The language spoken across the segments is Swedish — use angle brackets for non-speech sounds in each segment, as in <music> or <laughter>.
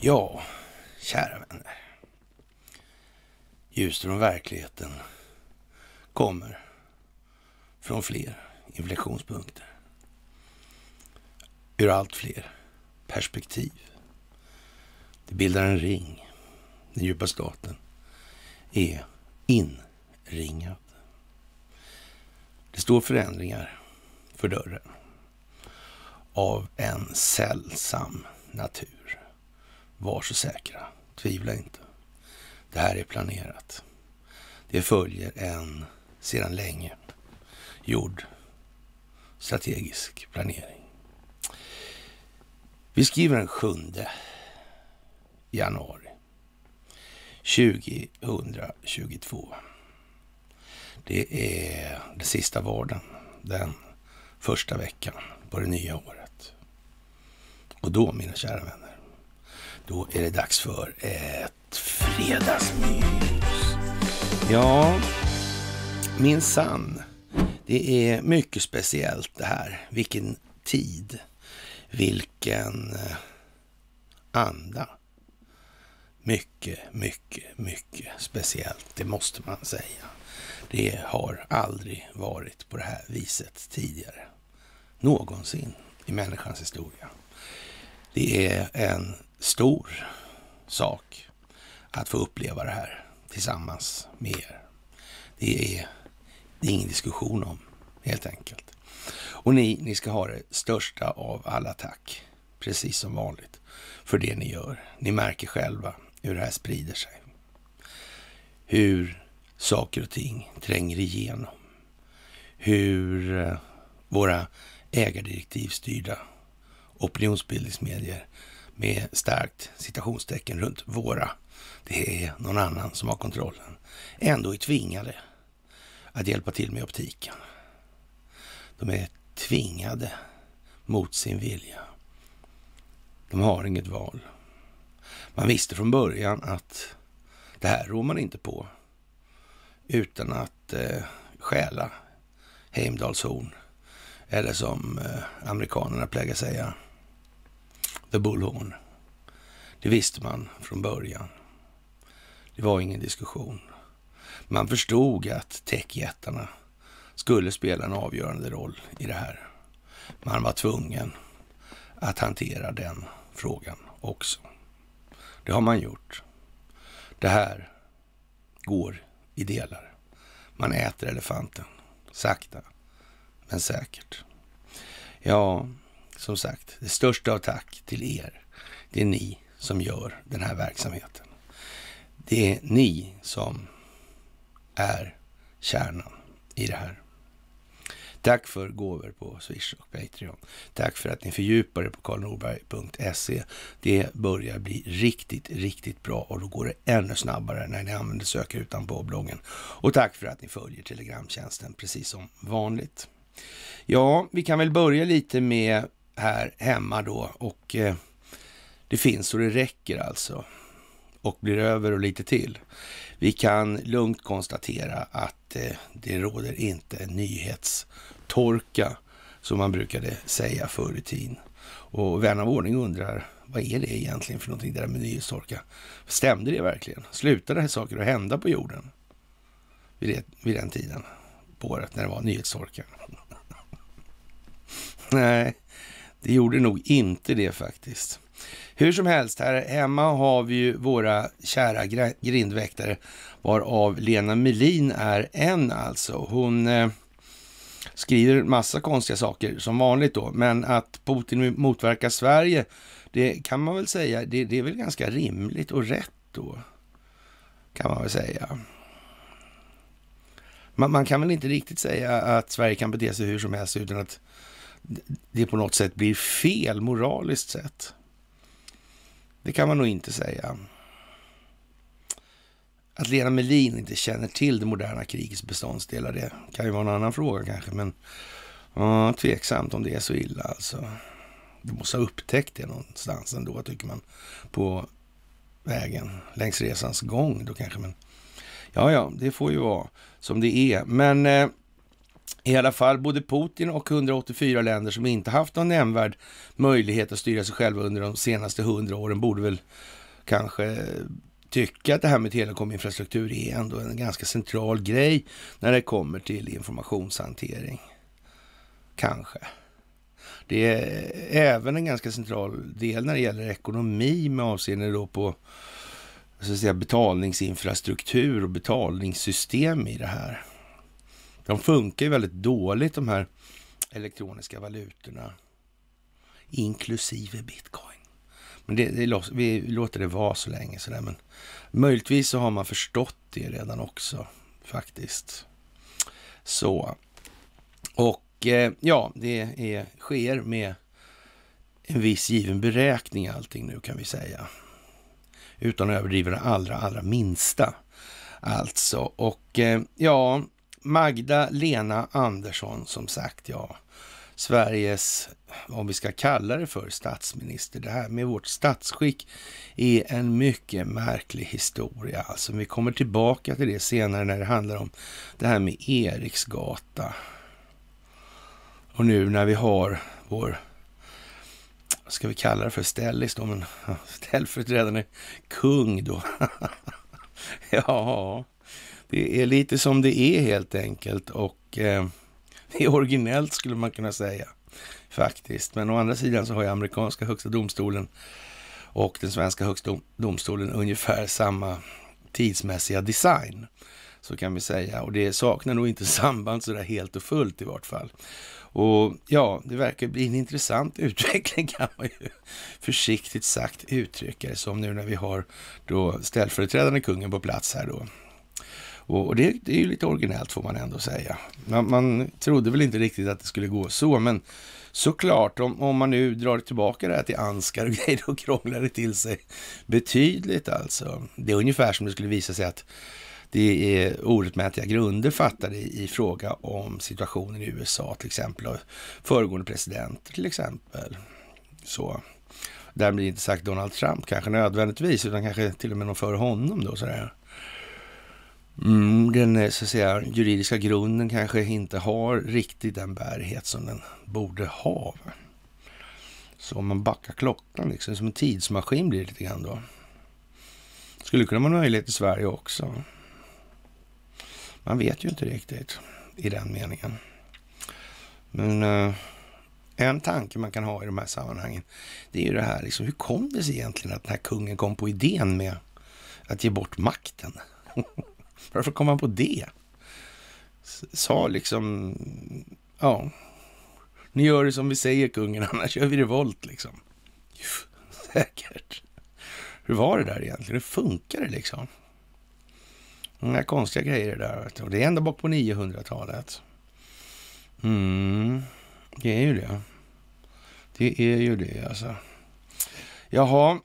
Ja, kära vänner. Ljuset från verkligheten kommer från fler inflektionspunkter. Ur allt fler perspektiv. Det bildar en ring. Den djupa staten är inringad. Det står förändringar för dörren av en sällsam natur. Var så säkra, tvivla inte. Det här är planerat. Det följer en sedan länge gjord strategisk planering. Vi skriver den 7 januari 2022. Det är den sista vardagen, den första veckan på det nya året. Och då, mina kära vänner, då är det dags för ett fredagsmys. Ja, minsann. Det är mycket speciellt det här. Vilken tid, vilken eh, anda. Mycket, mycket, mycket speciellt, det måste man säga. Det har aldrig varit på det här viset tidigare. Någonsin i människans historia. Det är en stor sak att få uppleva det här tillsammans med er. Det är, det är ingen diskussion om, helt enkelt. Och ni, ni ska ha det största av alla tack, precis som vanligt, för det ni gör. Ni märker själva hur det här sprider sig. Hur saker och ting tränger igenom. Hur eh, våra ägardirektivstyrda opinionsbildningsmedier med starkt citationstecken runt våra, det är någon annan som har kontrollen, ändå är tvingade att hjälpa till med optiken. De är tvingade mot sin vilja. De har inget val. Man visste från början att det här rår man inte på utan att eh, stjäla Heimdals horn. Eller som eh, amerikanerna plägar säga, the bullhorn. Det visste man från början. Det var ingen diskussion. Man förstod att techjättarna skulle spela en avgörande roll i det här. Man var tvungen att hantera den frågan också. Det har man gjort. Det här går i delar. Man äter elefanten. Sakta, men säkert. Ja, som sagt, det största av tack till er. Det är ni som gör den här verksamheten. Det är ni som är kärnan i det här. Tack för gåvor på Swish och Patreon. Tack för att ni fördjupar er på karlnorberg.se. Det börjar bli riktigt, riktigt bra och då går det ännu snabbare när ni använder sökrutan på bloggen. Och tack för att ni följer Telegramtjänsten precis som vanligt. Ja, vi kan väl börja lite med här hemma då och eh, det finns så det räcker alltså och blir över och lite till. Vi kan lugnt konstatera att eh, det råder inte nyhetstorka som man brukade säga förr i tiden. Och vän av ordning undrar vad är det egentligen för någonting det där med nyhetstorka? Stämde det verkligen? Slutade det saker att hända på jorden vid, det, vid den tiden på året när det var nyhetstorka? <laughs> Nej, det gjorde nog inte det faktiskt. Hur som helst, här hemma har vi ju våra kära grindväktare, varav Lena Melin är en alltså. Hon eh, skriver massa konstiga saker som vanligt då, men att Putin motverkar Sverige, det kan man väl säga, det, det är väl ganska rimligt och rätt då, kan man väl säga. Man, man kan väl inte riktigt säga att Sverige kan bete sig hur som helst utan att det på något sätt blir fel moraliskt sett. Det kan man nog inte säga. Att Lena Melin inte känner till det moderna krigets beståndsdelar, det kan ju vara en annan fråga kanske, men ja, tveksamt om det är så illa alltså. Du måste ha upptäckt det någonstans ändå, tycker man, på vägen längs resans gång då kanske. Men ja, ja, det får ju vara som det är. Men eh, i alla fall både Putin och 184 länder som inte haft någon nämnvärd möjlighet att styra sig själva under de senaste 100 åren borde väl kanske tycka att det här med telekominfrastruktur är ändå en ganska central grej när det kommer till informationshantering. Kanske. Det är även en ganska central del när det gäller ekonomi med avseende då på så att säga, betalningsinfrastruktur och betalningssystem i det här. De funkar ju väldigt dåligt de här elektroniska valutorna. Inklusive bitcoin. Men det, det, vi låter det vara så länge sådär. Men möjligtvis så har man förstått det redan också faktiskt. Så. Och eh, ja, det är, sker med en viss given beräkning allting nu kan vi säga. Utan att överdriva det allra, allra minsta. Alltså, och eh, ja, Magda-Lena Andersson, som sagt, ja. Sveriges, om vi ska kalla det för, statsminister. Det här med vårt statsskick är en mycket märklig historia. Alltså, vi kommer tillbaka till det senare när det handlar om det här med Eriksgata. Och nu när vi har vår, vad ska vi kalla det för, ställis då, men <laughs> ställföreträdande kung då. <laughs> ja, det är lite som det är helt enkelt och eh, <laughs> det är originellt skulle man kunna säga faktiskt. Men å andra sidan så har ju amerikanska högsta domstolen och den svenska högsta domstolen ungefär samma tidsmässiga design. Så kan vi säga. Och det saknar nog inte <laughs> samband sådär helt och fullt i vart fall. Och ja, det verkar bli en intressant <laughs> utveckling kan man ju försiktigt sagt uttrycka det som nu när vi har då ställföreträdande kungen på plats här då. Och det, det är ju lite originellt får man ändå säga. Man, man trodde väl inte riktigt att det skulle gå så, men såklart, om, om man nu drar tillbaka det här till anskar och <laughs> grejer, då krånglar det till sig betydligt alltså. Det är ungefär som det skulle visa sig att det är orättmätiga grunder fattade i, i fråga om situationen i USA till exempel, av föregående presidenter till exempel. Så. Därmed inte sagt Donald Trump kanske nödvändigtvis, utan kanske till och med någon före honom då sådär. Mm, den eh, så att säga, juridiska grunden kanske inte har riktigt den bärighet som den borde ha. Så om man backar klockan, liksom, som en tidsmaskin blir det lite grann då. Skulle kunna vara möjligt i Sverige också. Man vet ju inte riktigt i den meningen. Men eh, en tanke man kan ha i de här sammanhangen, det är ju det här liksom, hur kom det sig egentligen att den här kungen kom på idén med att ge bort makten? <laughs> Varför kom han på det? Sa liksom, ja, ni gör det som vi säger kungen, <laughs> annars gör vi revolt liksom. Säkert. Hur var det där egentligen? Hur funkar det liksom? inga konstiga grejer det där. Och det är ända bak på 900-talet. Mm, det är ju det. Det är ju det alltså. Jaha,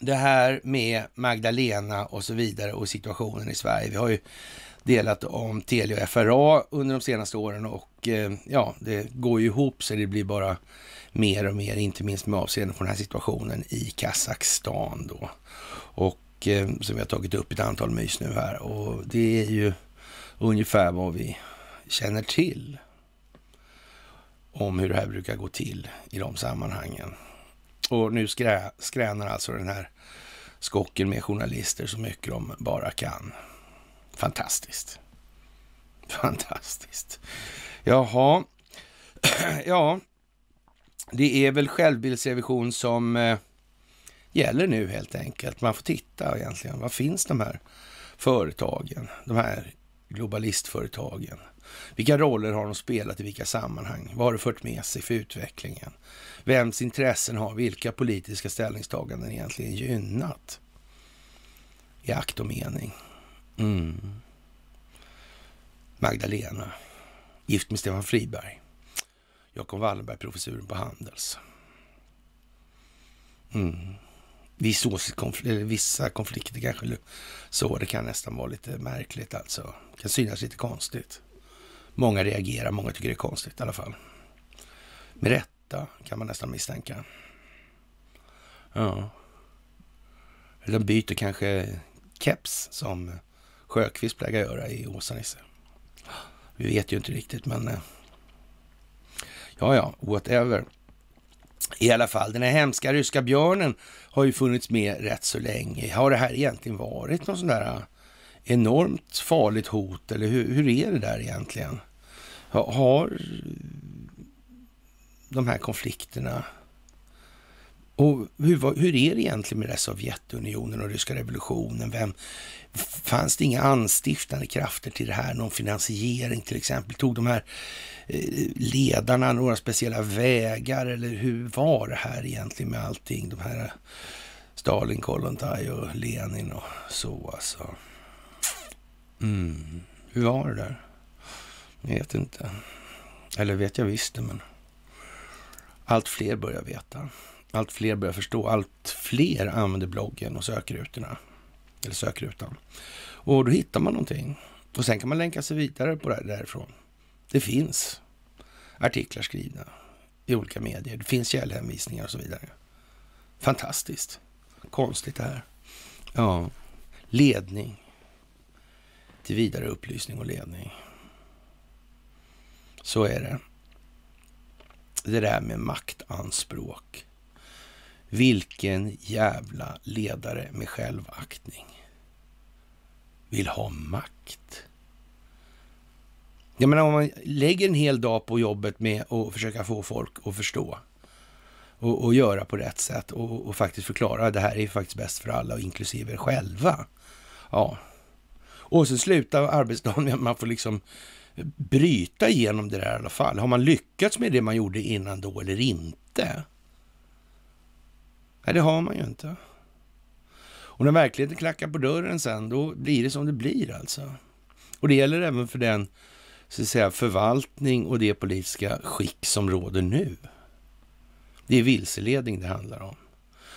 det här med Magdalena och så vidare och situationen i Sverige. Vi har ju delat om Telia och FRA under de senaste åren och eh, ja, det går ju ihop så det blir bara mer och mer, inte minst med avseende på den här situationen i Kazakstan då. Och eh, som vi har tagit upp ett antal mys nu här och det är ju ungefär vad vi känner till om hur det här brukar gå till i de sammanhangen. Och nu skrä, skränar alltså den här skocken med journalister så mycket de bara kan. Fantastiskt. Fantastiskt. Jaha. <clears throat> ja, det är väl självbildsrevision som eh, gäller nu helt enkelt. Man får titta egentligen. Vad finns de här företagen? De här globalistföretagen. Vilka roller har de spelat i vilka sammanhang? Vad har det fört med sig för utvecklingen? Vems intressen har vilka politiska ställningstaganden egentligen gynnat? I akt och mening. Mm. Magdalena, gift med Stefan Friberg. Jakob Wallenberg-professuren på Handels. Mm. Viss konfl vissa konflikter kanske så. Det kan nästan vara lite märkligt alltså. Det kan synas lite konstigt. Många reagerar, många tycker det är konstigt i alla fall. Med rätt detta, kan man nästan misstänka. Ja. Eller de byter kanske keps som Sjökvist plägar göra i Åsa-Nisse. Vi vet ju inte riktigt, men... Eh, ja, ja, whatever. I alla fall, den här hemska ryska björnen har ju funnits med rätt så länge. Har det här egentligen varit någon sån där eh, enormt farligt hot eller hur, hur är det där egentligen? Har de här konflikterna. Och hur, hur är det egentligen med det Sovjetunionen och ryska revolutionen? Vem, fanns det inga anstiftande krafter till det här? Någon finansiering till exempel? Tog de här eh, ledarna några speciella vägar? Eller hur var det här egentligen med allting? De här eh, Stalin, Kollontaj och Lenin och så alltså. Mm. Hur var det där? Jag vet inte. Eller vet jag visst det, men allt fler börjar veta. Allt fler börjar förstå. Allt fler använder bloggen och sökrutorna. Eller sökrutan. Och då hittar man någonting. Och sen kan man länka sig vidare på det därifrån. Det finns artiklar skrivna i olika medier. Det finns källhänvisningar och så vidare. Fantastiskt. Konstigt det här. Ja, ledning till vidare upplysning och ledning. Så är det det där med maktanspråk. Vilken jävla ledare med självaktning vill ha makt? Jag menar om man lägger en hel dag på jobbet med att försöka få folk att förstå och, och göra på rätt sätt och, och faktiskt förklara att det här är faktiskt bäst för alla inklusive er själva. Ja. Och så slutar arbetsdagen med att man får liksom bryta igenom det där i alla fall. Har man lyckats med det man gjorde innan då eller inte? Nej, det har man ju inte. Och när verkligheten klackar på dörren sen, då blir det som det blir alltså. Och det gäller även för den så att säga, förvaltning och det politiska skick som råder nu. Det är vilseledning det handlar om.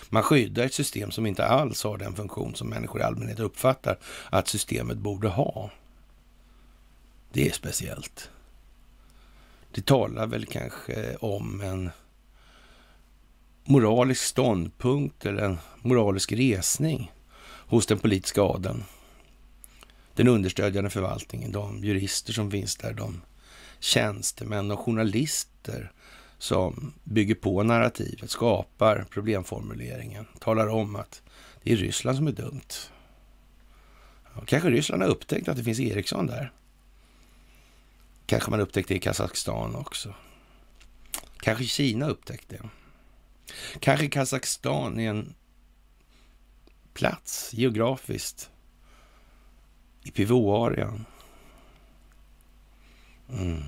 Man skyddar ett system som inte alls har den funktion som människor i allmänhet uppfattar att systemet borde ha. Det är speciellt. Det talar väl kanske om en moralisk ståndpunkt eller en moralisk resning hos den politiska adeln. Den understödjande förvaltningen, de jurister som finns där, de tjänstemän och journalister som bygger på narrativet, skapar problemformuleringen, talar om att det är Ryssland som är dumt. kanske Ryssland har upptäckt att det finns Ericsson där. Kanske man upptäckte i Kazakstan också. Kanske Kina upptäckte. Kanske Kazakstan är en plats geografiskt i pivotarean. Mm.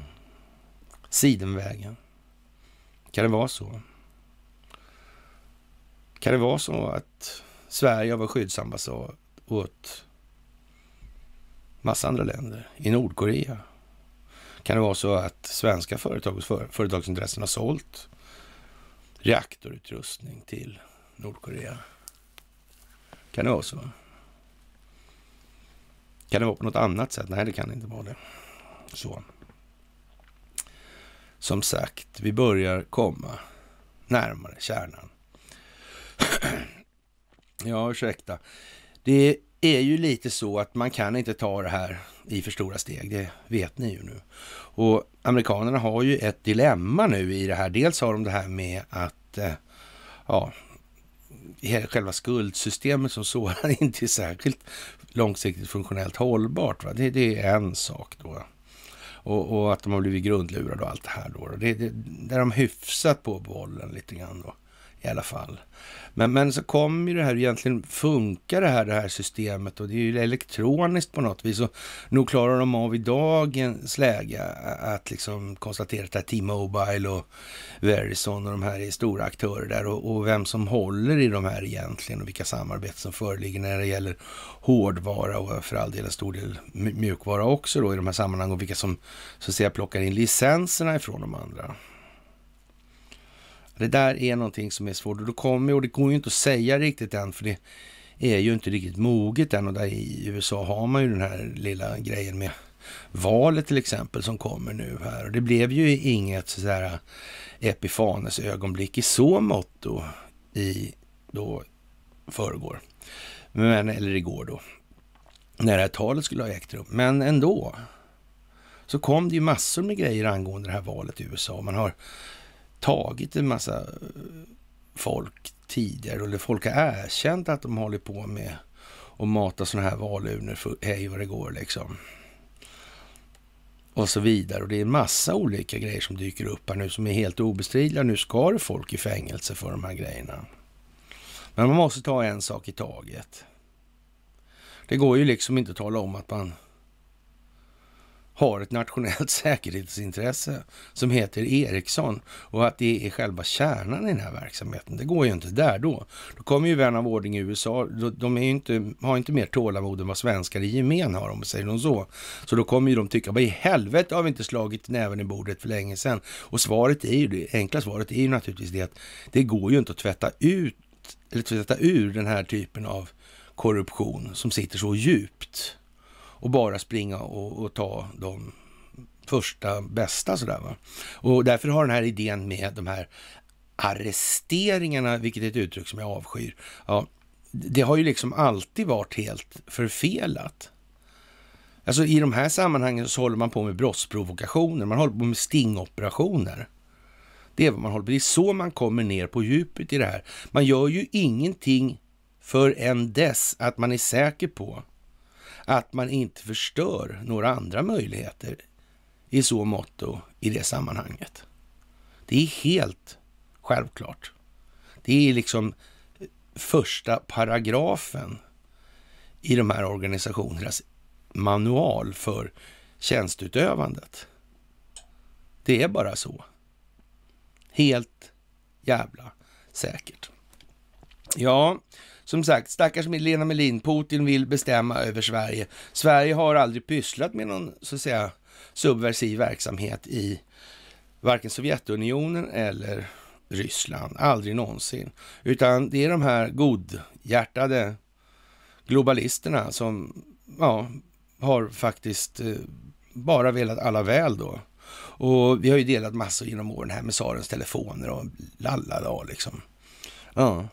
Sidenvägen. Kan det vara så? Kan det vara så att Sverige var skyddsambassad åt massa andra länder i Nordkorea? Kan det vara så att svenska företags företagsintressen har sålt reaktorutrustning till Nordkorea? Kan det vara så? Kan det vara på något annat sätt? Nej, det kan inte vara det. Så. Som sagt, vi börjar komma närmare kärnan. <clears throat> ja, ursäkta. Det är ju lite så att man kan inte ta det här i för stora steg. Det vet ni ju nu. Och amerikanerna har ju ett dilemma nu i det här. Dels har de det här med att eh, ja, själva skuldsystemet som sådant <laughs> inte är särskilt långsiktigt funktionellt hållbart. Va? Det, det är en sak då. Och, och, att de har blivit grundlurade och allt det här då. Det, det, där de hyfsat på bollen lite grann då i alla fall. Men, men så kommer ju det här, egentligen funkar det här, det här systemet och det är ju elektroniskt på något vis. Och nog klarar de av i dagens läge att liksom konstatera att T-Mobile och Verizon och de här är stora aktörer där och, och, vem som håller i de här egentligen och vilka samarbeten som föreligger när det gäller hårdvara och för all del en stor del mjukvara också då i de här sammanhangen och vilka som så att säga plockar in licenserna ifrån de andra. Det där är någonting som är svårt och då kommer, och det går ju inte att säga riktigt än, för det är ju inte riktigt moget än och där i USA har man ju den här lilla grejen med valet till exempel som kommer nu här. Och det blev ju inget sådär eh, Epifanes ögonblick i så måtto i då förrgår. Men, eller igår då, när det här talet skulle ha ägt rum. Men ändå så kom det ju massor med grejer angående det här valet i USA. Man har tagit en massa eh, folk tidigare, eller folk har erkänt att de håller på med att mata sådana här valurnor för hej vad det går liksom. Och så vidare. Och det är en massa olika grejer som dyker upp här nu som är helt obestridliga. Nu ska det folk i fängelse för de här grejerna. Men man måste ta en sak i taget. Det går ju liksom inte att tala om att man har ett nationellt <laughs> säkerhetsintresse som heter Ericsson och att det är själva kärnan i den här verksamheten. Det går ju inte där då. Då kommer ju vän av ordning i USA. De inte, har inte mer tålamod än vad svenskar i gemen har om säger de så. Så då kommer ju de tycka, vad i helvete har vi inte slagit näven i bordet för länge sedan? Och svaret är ju, det enkla svaret är ju naturligtvis det att det går ju inte att tvätta ut, eller tvätta ur den här typen av korruption som sitter så djupt och bara springa och, och ta de första bästa sådär va. Och därför har den här idén med de här arresteringarna, vilket är ett uttryck som jag avskyr, ja, det har ju liksom alltid varit helt förfelat. Alltså i de här sammanhangen så håller man på med brottsprovokationer, man håller på med stingoperationer. Det är vad man håller på Det är så man kommer ner på djupet i det här. Man gör ju ingenting förrän dess att man är säker på att man inte förstör några andra möjligheter i så mått och i det sammanhanget. Det är helt självklart. Det är liksom första paragrafen i de här organisationernas manual för tjänstutövandet. Det är bara så. Helt jävla säkert. Ja, som sagt, stackars Lena Melin, Putin vill bestämma över Sverige. Sverige har aldrig pysslat med någon, så att säga, subversiv verksamhet i varken Sovjetunionen eller Ryssland. Aldrig någonsin. Utan det är de här godhjärtade globalisterna som ja, har faktiskt eh, bara velat alla väl då. Och vi har ju delat massor genom åren här med Sarens telefoner och lallada liksom. Ja.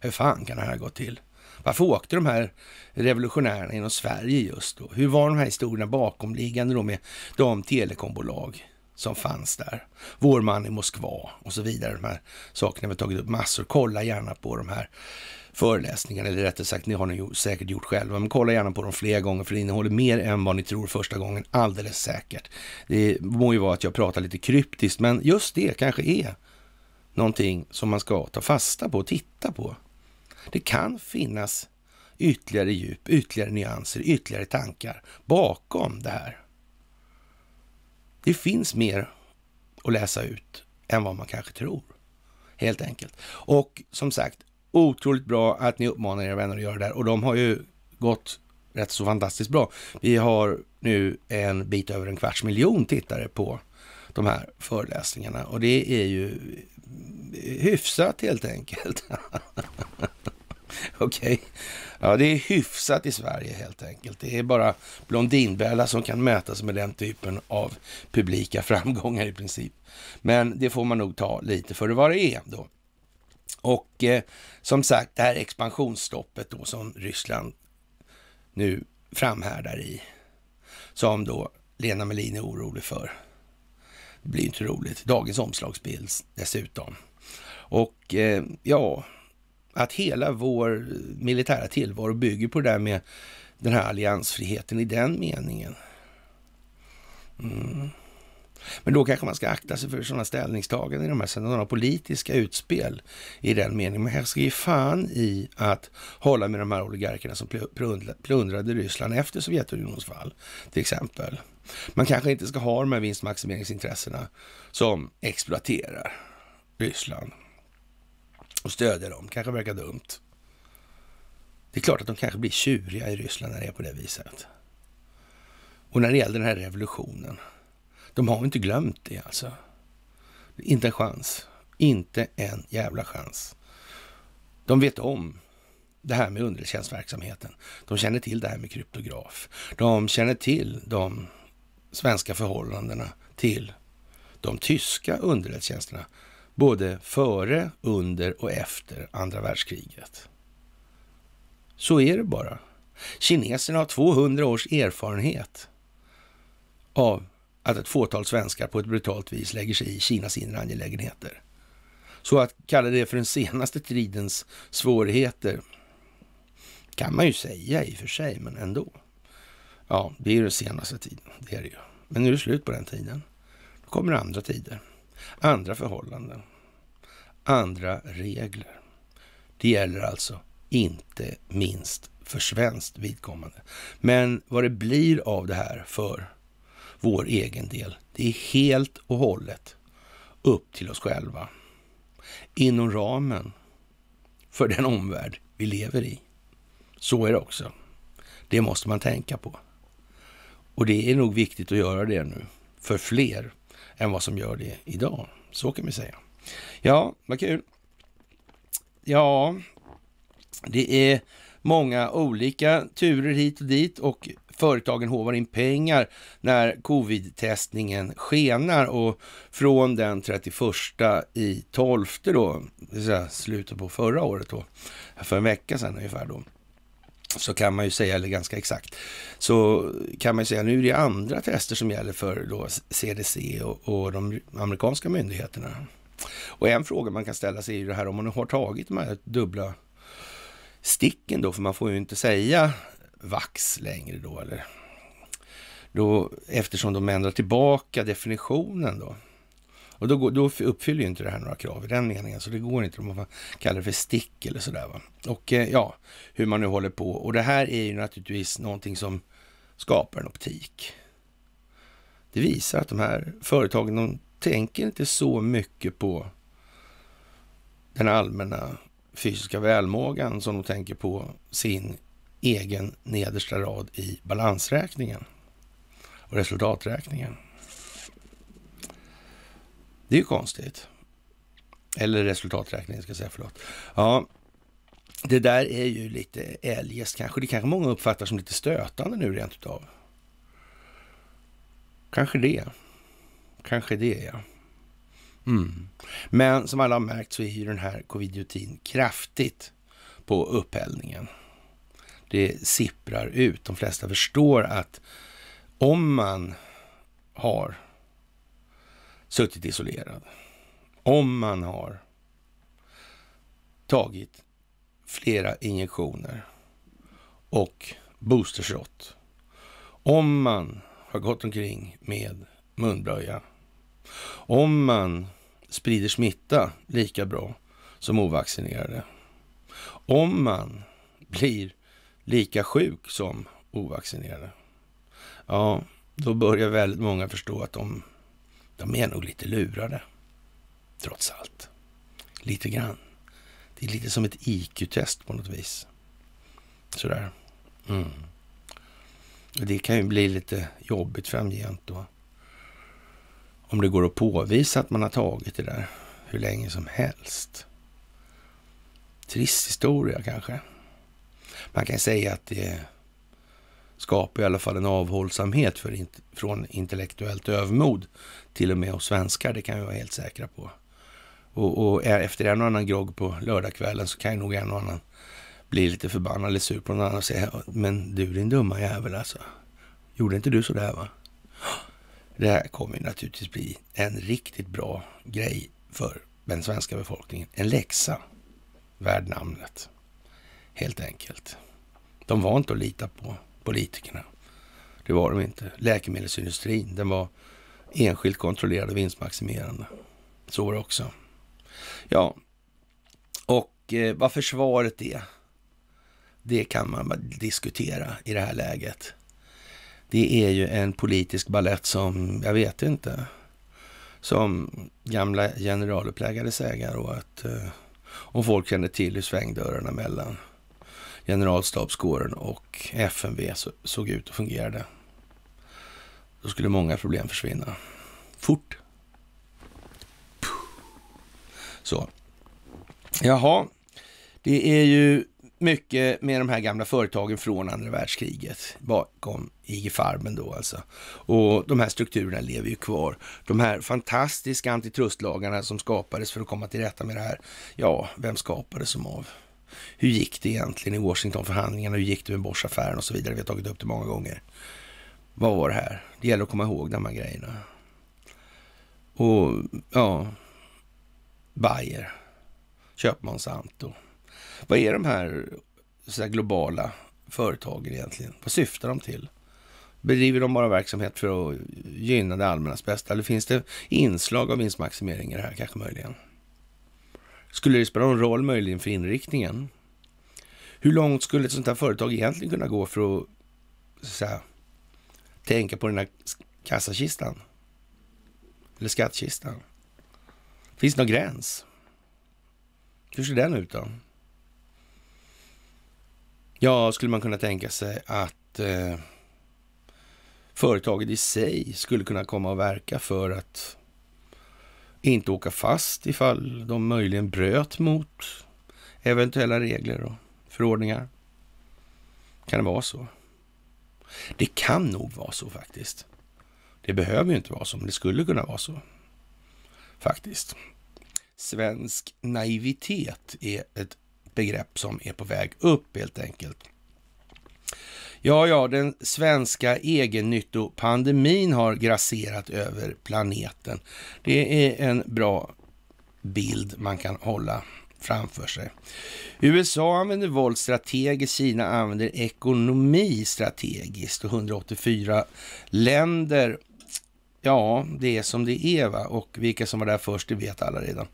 Hur fan kan det här gå till? Varför åkte de här revolutionärerna genom Sverige just då? Hur var de här historierna bakomliggande då med de telekombolag som fanns där? Vår man i Moskva och så vidare. De här sakerna vi tagit upp massor. Kolla gärna på de här föreläsningarna, eller rättare sagt, ni har ni säkert gjort själva, men kolla gärna på dem fler gånger, för det innehåller mer än vad ni tror första gången, alldeles säkert. Det må ju vara att jag pratar lite kryptiskt, men just det kanske är någonting som man ska ta fasta på och titta på. Det kan finnas ytterligare djup, ytterligare nyanser, ytterligare tankar bakom det här. Det finns mer att läsa ut än vad man kanske tror, helt enkelt. Och som sagt, otroligt bra att ni uppmanar era vänner att göra det här och de har ju gått rätt så fantastiskt bra. Vi har nu en bit över en kvarts miljon tittare på de här föreläsningarna och det är ju hyfsat helt enkelt. <laughs> <laughs> Okej. Okay. Ja, det är hyfsat i Sverige helt enkelt. Det är bara Blondinbella som kan mäta med den typen av publika framgångar i princip. Men det får man nog ta lite för vad det är då. Och eh, som sagt, det här expansionsstoppet då som Ryssland nu framhärdar i, som då Lena Melin är orolig för. Det blir inte roligt. Dagens omslagsbild dessutom. Och eh, ja, att hela vår militära tillvaro bygger på det där med den här alliansfriheten i den meningen. Mm. Men då kanske man ska akta sig för sådana ställningstaganden i de här, sådana politiska utspel i den meningen. Man kanske ska ge fan i att hålla med de här oligarkerna som plundrade Ryssland efter Sovjetunionens fall, till exempel. Man kanske inte ska ha de här vinstmaximeringsintressena som exploaterar Ryssland och stödja dem. Kanske verkar dumt. Det är klart att de kanske blir tjuriga i Ryssland när det är på det viset. Och när det gäller den här revolutionen. De har inte glömt det alltså. Inte en chans. Inte en jävla chans. De vet om det här med underrättelsetjänstverksamheten. De känner till det här med kryptograf. De känner till de svenska förhållandena till de tyska underrättelsetjänsterna både före, under och efter andra världskriget. Så är det bara. Kineserna har 200 års erfarenhet av att ett fåtal svenskar på ett brutalt vis lägger sig i Kinas inre angelägenheter. Så att kalla det för den senaste tidens svårigheter kan man ju säga i och för sig, men ändå. Ja, det är ju den senaste tiden, det är det ju. Men nu är det slut på den tiden. Då kommer andra tider. Andra förhållanden, andra regler. Det gäller alltså inte minst för svenskt vidkommande. Men vad det blir av det här för vår egen del, det är helt och hållet upp till oss själva. Inom ramen för den omvärld vi lever i. Så är det också. Det måste man tänka på. Och det är nog viktigt att göra det nu, för fler än vad som gör det idag. Så kan vi säga. Ja, vad kul. Ja, det är många olika turer hit och dit och företagen håvar in pengar när covid-testningen skenar och från den 31 i 12 då, det vill säga slutet på förra året då, för en vecka sedan ungefär då, så kan man ju säga, eller ganska exakt, så kan man ju säga nu är det andra tester som gäller för då CDC och, och de amerikanska myndigheterna. Och en fråga man kan ställa sig är ju det här om man har tagit de här dubbla sticken då, för man får ju inte säga vax längre då, eller då, eftersom de ändrar tillbaka definitionen då. Och då, då uppfyller ju inte det här några krav i den meningen, så det går inte. Om Man kallar det för stick eller sådär. Va? Och eh, ja, hur man nu håller på. Och det här är ju naturligtvis någonting som skapar en optik. Det visar att de här företagen, de tänker inte så mycket på den allmänna fysiska välmågan som de tänker på sin egen nedersta rad i balansräkningen och resultaträkningen. Det är ju konstigt. Eller resultaträkningen ska jag säga, förlåt. Ja, det där är ju lite eljest kanske. Det kanske många uppfattar som lite stötande nu rent utav. Kanske det. Kanske det, ja. Mm. Men som alla har märkt så är ju den här covidiotin kraftigt på upphällningen. Det sipprar ut. De flesta förstår att om man har suttit isolerad. Om man har tagit flera injektioner och boostershot. Om man har gått omkring med munblöja, Om man sprider smitta lika bra som ovaccinerade. Om man blir lika sjuk som ovaccinerade. Ja, då börjar väldigt många förstå att de de är nog lite lurade, trots allt. Lite grann. Det är lite som ett IQ-test på något vis. Sådär. Mm. Det kan ju bli lite jobbigt framgent då. Om det går att påvisa att man har tagit det där hur länge som helst. Trist historia kanske. Man kan säga att det är skapar i alla fall en avhållsamhet för, från intellektuellt övermod. Till och med hos svenskar, det kan vi vara helt säkra på. Och, och efter en och annan grogg på lördagskvällen så kan ju nog en och annan bli lite förbannad eller sur på någon annan och säga Men du din dumma jävel alltså. Gjorde inte du sådär va? Det här kommer ju naturligtvis bli en riktigt bra grej för den svenska befolkningen. En läxa värd namnet. Helt enkelt. De var inte att lita på politikerna. Det var de inte. Läkemedelsindustrin, den var enskilt kontrollerad och vinstmaximerande. Så var det också. Ja, och eh, vad försvaret är, det kan man diskutera i det här läget. Det är ju en politisk ballett som, jag vet inte, som gamla generaluppläggare säger då att eh, om folk känner till hur svängdörrarna mellan generalstabskåren och FMV såg ut och fungerade, då skulle många problem försvinna. Fort. Så. Jaha, det är ju mycket med de här gamla företagen från andra världskriget bakom IG Farben då alltså. Och de här strukturerna lever ju kvar. De här fantastiska antitrustlagarna som skapades för att komma till rätta med det här. Ja, vem skapades som av? Hur gick det egentligen i Washington-förhandlingarna? Hur gick det med Bosch-affären och så vidare? Vi har tagit upp det många gånger. Vad var det här? Det gäller att komma ihåg de här grejerna. Och ja, Bayer, köp Monsanto. Vad är de här, här globala företagen egentligen? Vad syftar de till? Bedriver de bara verksamhet för att gynna det allmännas bästa? Eller finns det inslag av vinstmaximering i det här kanske möjligen? Skulle det spela någon roll möjligen för inriktningen? Hur långt skulle ett sånt här företag egentligen kunna gå för att säga, tänka på den här kassakistan? Eller skattkistan? Finns det någon gräns? Hur ser den ut då? Ja, skulle man kunna tänka sig att eh, företaget i sig skulle kunna komma att verka för att inte åka fast ifall de möjligen bröt mot eventuella regler och förordningar. Kan det vara så? Det kan nog vara så faktiskt. Det behöver ju inte vara så, men det skulle kunna vara så. Faktiskt. Svensk naivitet är ett begrepp som är på väg upp helt enkelt. Ja, ja, den svenska egennyttopandemin har grasserat över planeten. Det är en bra bild man kan hålla framför sig. USA använder våld strategiskt, Kina använder ekonomi strategiskt och 184 länder Ja, det är som det är va? och vilka som var där först, det vet alla redan.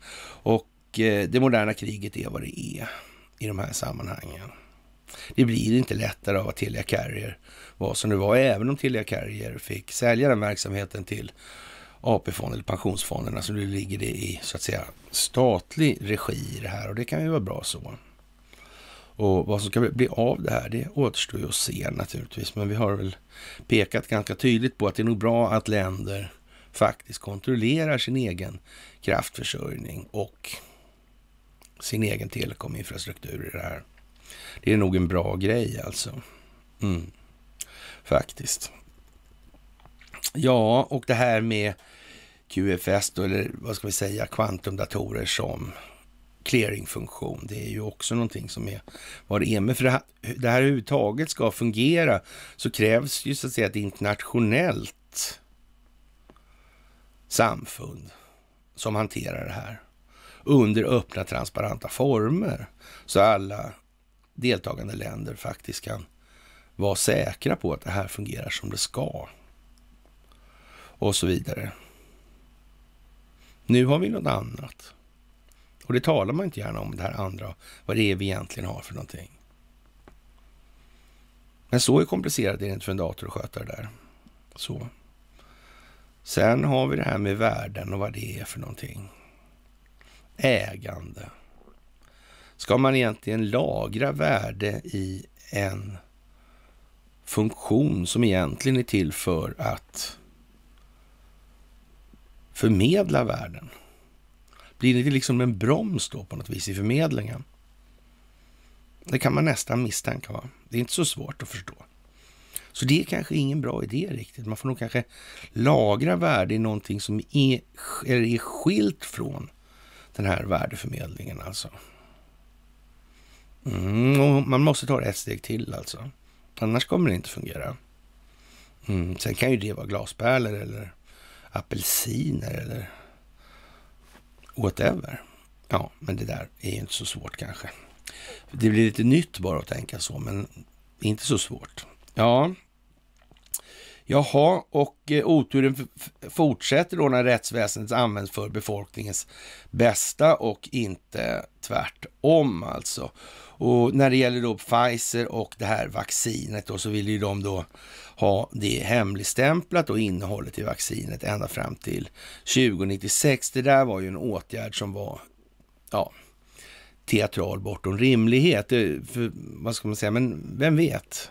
Och eh, det moderna kriget är vad det är i de här sammanhangen. Det blir inte lättare av att Telia Carrier var som det var, även om Telia Carrier fick sälja den verksamheten till AP-fonden eller pensionsfonderna, så nu ligger det i så att säga statlig regi i det här och det kan ju vara bra så. Och vad som ska bli av det här, det återstår ju att se naturligtvis, men vi har väl pekat ganska tydligt på att det är nog bra att länder faktiskt kontrollerar sin egen kraftförsörjning och sin egen telekominfrastruktur i det här. Det är nog en bra grej alltså. Mm. Faktiskt. Ja, och det här med QFS då, eller vad ska vi säga, kvantumdatorer som clearingfunktion. Det är ju också någonting som är vad det är. Men för det här överhuvudtaget ska fungera så krävs ju så att säga ett internationellt samfund som hanterar det här under öppna transparenta former. Så alla deltagande länder faktiskt kan vara säkra på att det här fungerar som det ska. Och så vidare. Nu har vi något annat. Och det talar man inte gärna om, det här andra, vad det är vi egentligen har för någonting. Men så är komplicerat det är det inte för en dator att sköta det där. Så. Sen har vi det här med värden och vad det är för någonting. Ägande. Ska man egentligen lagra värde i en funktion som egentligen är till för att förmedla värden? Blir det liksom en broms då på något vis i förmedlingen? Det kan man nästan misstänka. Va? Det är inte så svårt att förstå. Så det är kanske ingen bra idé riktigt. Man får nog kanske lagra värde i någonting som är, är skilt från den här värdeförmedlingen alltså. Mm, man måste ta det ett steg till alltså. Annars kommer det inte fungera. Mm, sen kan ju det vara glaspärlor eller apelsiner eller whatever. Ja, men det där är ju inte så svårt kanske. Det blir lite nytt bara att tänka så, men inte så svårt. Ja, Jaha, och eh, oturen fortsätter då när rättsväsendet används för befolkningens bästa och inte tvärtom alltså. Och när det gäller då Pfizer och det här vaccinet då, så vill ju de då ha det hemligstämplat och innehållet i vaccinet ända fram till 2096. Det där var ju en åtgärd som var, ja, teatral bortom rimlighet. För, vad ska man säga, men vem vet?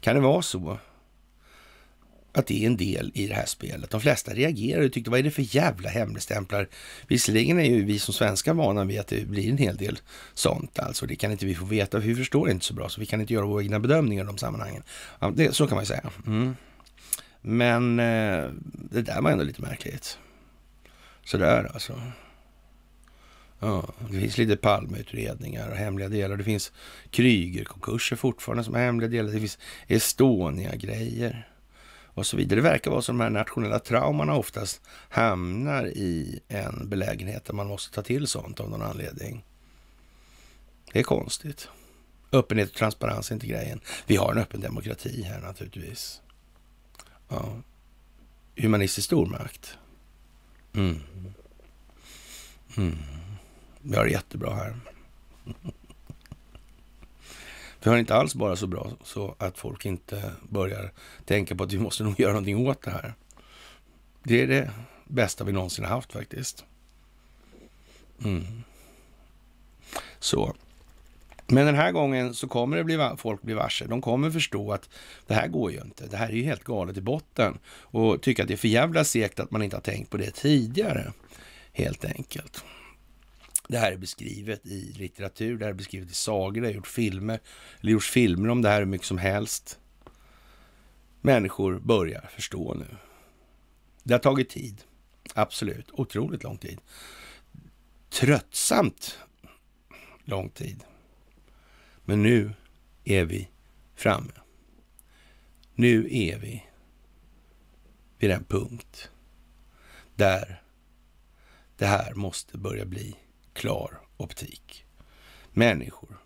Kan det vara så? att det är en del i det här spelet. De flesta reagerade och tyckte, vad är det för jävla hemligstämplar? Visserligen är ju vi som svenskar vana vid att det blir en hel del sånt alltså. Det kan inte vi få veta, vi förstår inte så bra, så vi kan inte göra våra egna bedömningar i de sammanhangen. Ja, det, så kan man ju säga. Mm. Men eh, det där var ändå lite märkligt. Sådär alltså. Ja, det finns lite palmutredningar och hemliga delar. Det finns Krygerkonkurser fortfarande som är hemliga delar. Det finns Estonia-grejer och så vidare. Det verkar vara så de här nationella trauman oftast hamnar i en belägenhet där man måste ta till sånt av någon anledning. Det är konstigt. Öppenhet och transparens är inte grejen. Vi har en öppen demokrati här naturligtvis. Ja. Humanistisk stormakt. Mm. Mm. Vi har det jättebra här. Vi har inte alls bara så bra så att folk inte börjar tänka på att vi måste nog göra någonting åt det här. Det är det bästa vi någonsin har haft faktiskt. Mm. Så. Men den här gången så kommer det bli, folk bli varse. De kommer förstå att det här går ju inte. Det här är ju helt galet i botten och tycka att det är för jävla segt att man inte har tänkt på det tidigare. Helt enkelt. Det här är beskrivet i litteratur, det här är beskrivet i sagor, det har gjort filmer, eller gjorts filmer om det här hur mycket som helst. Människor börjar förstå nu. Det har tagit tid, absolut, otroligt lång tid. Tröttsamt lång tid. Men nu är vi framme. Nu är vi vid den punkt där det här måste börja bli klar optik. Människor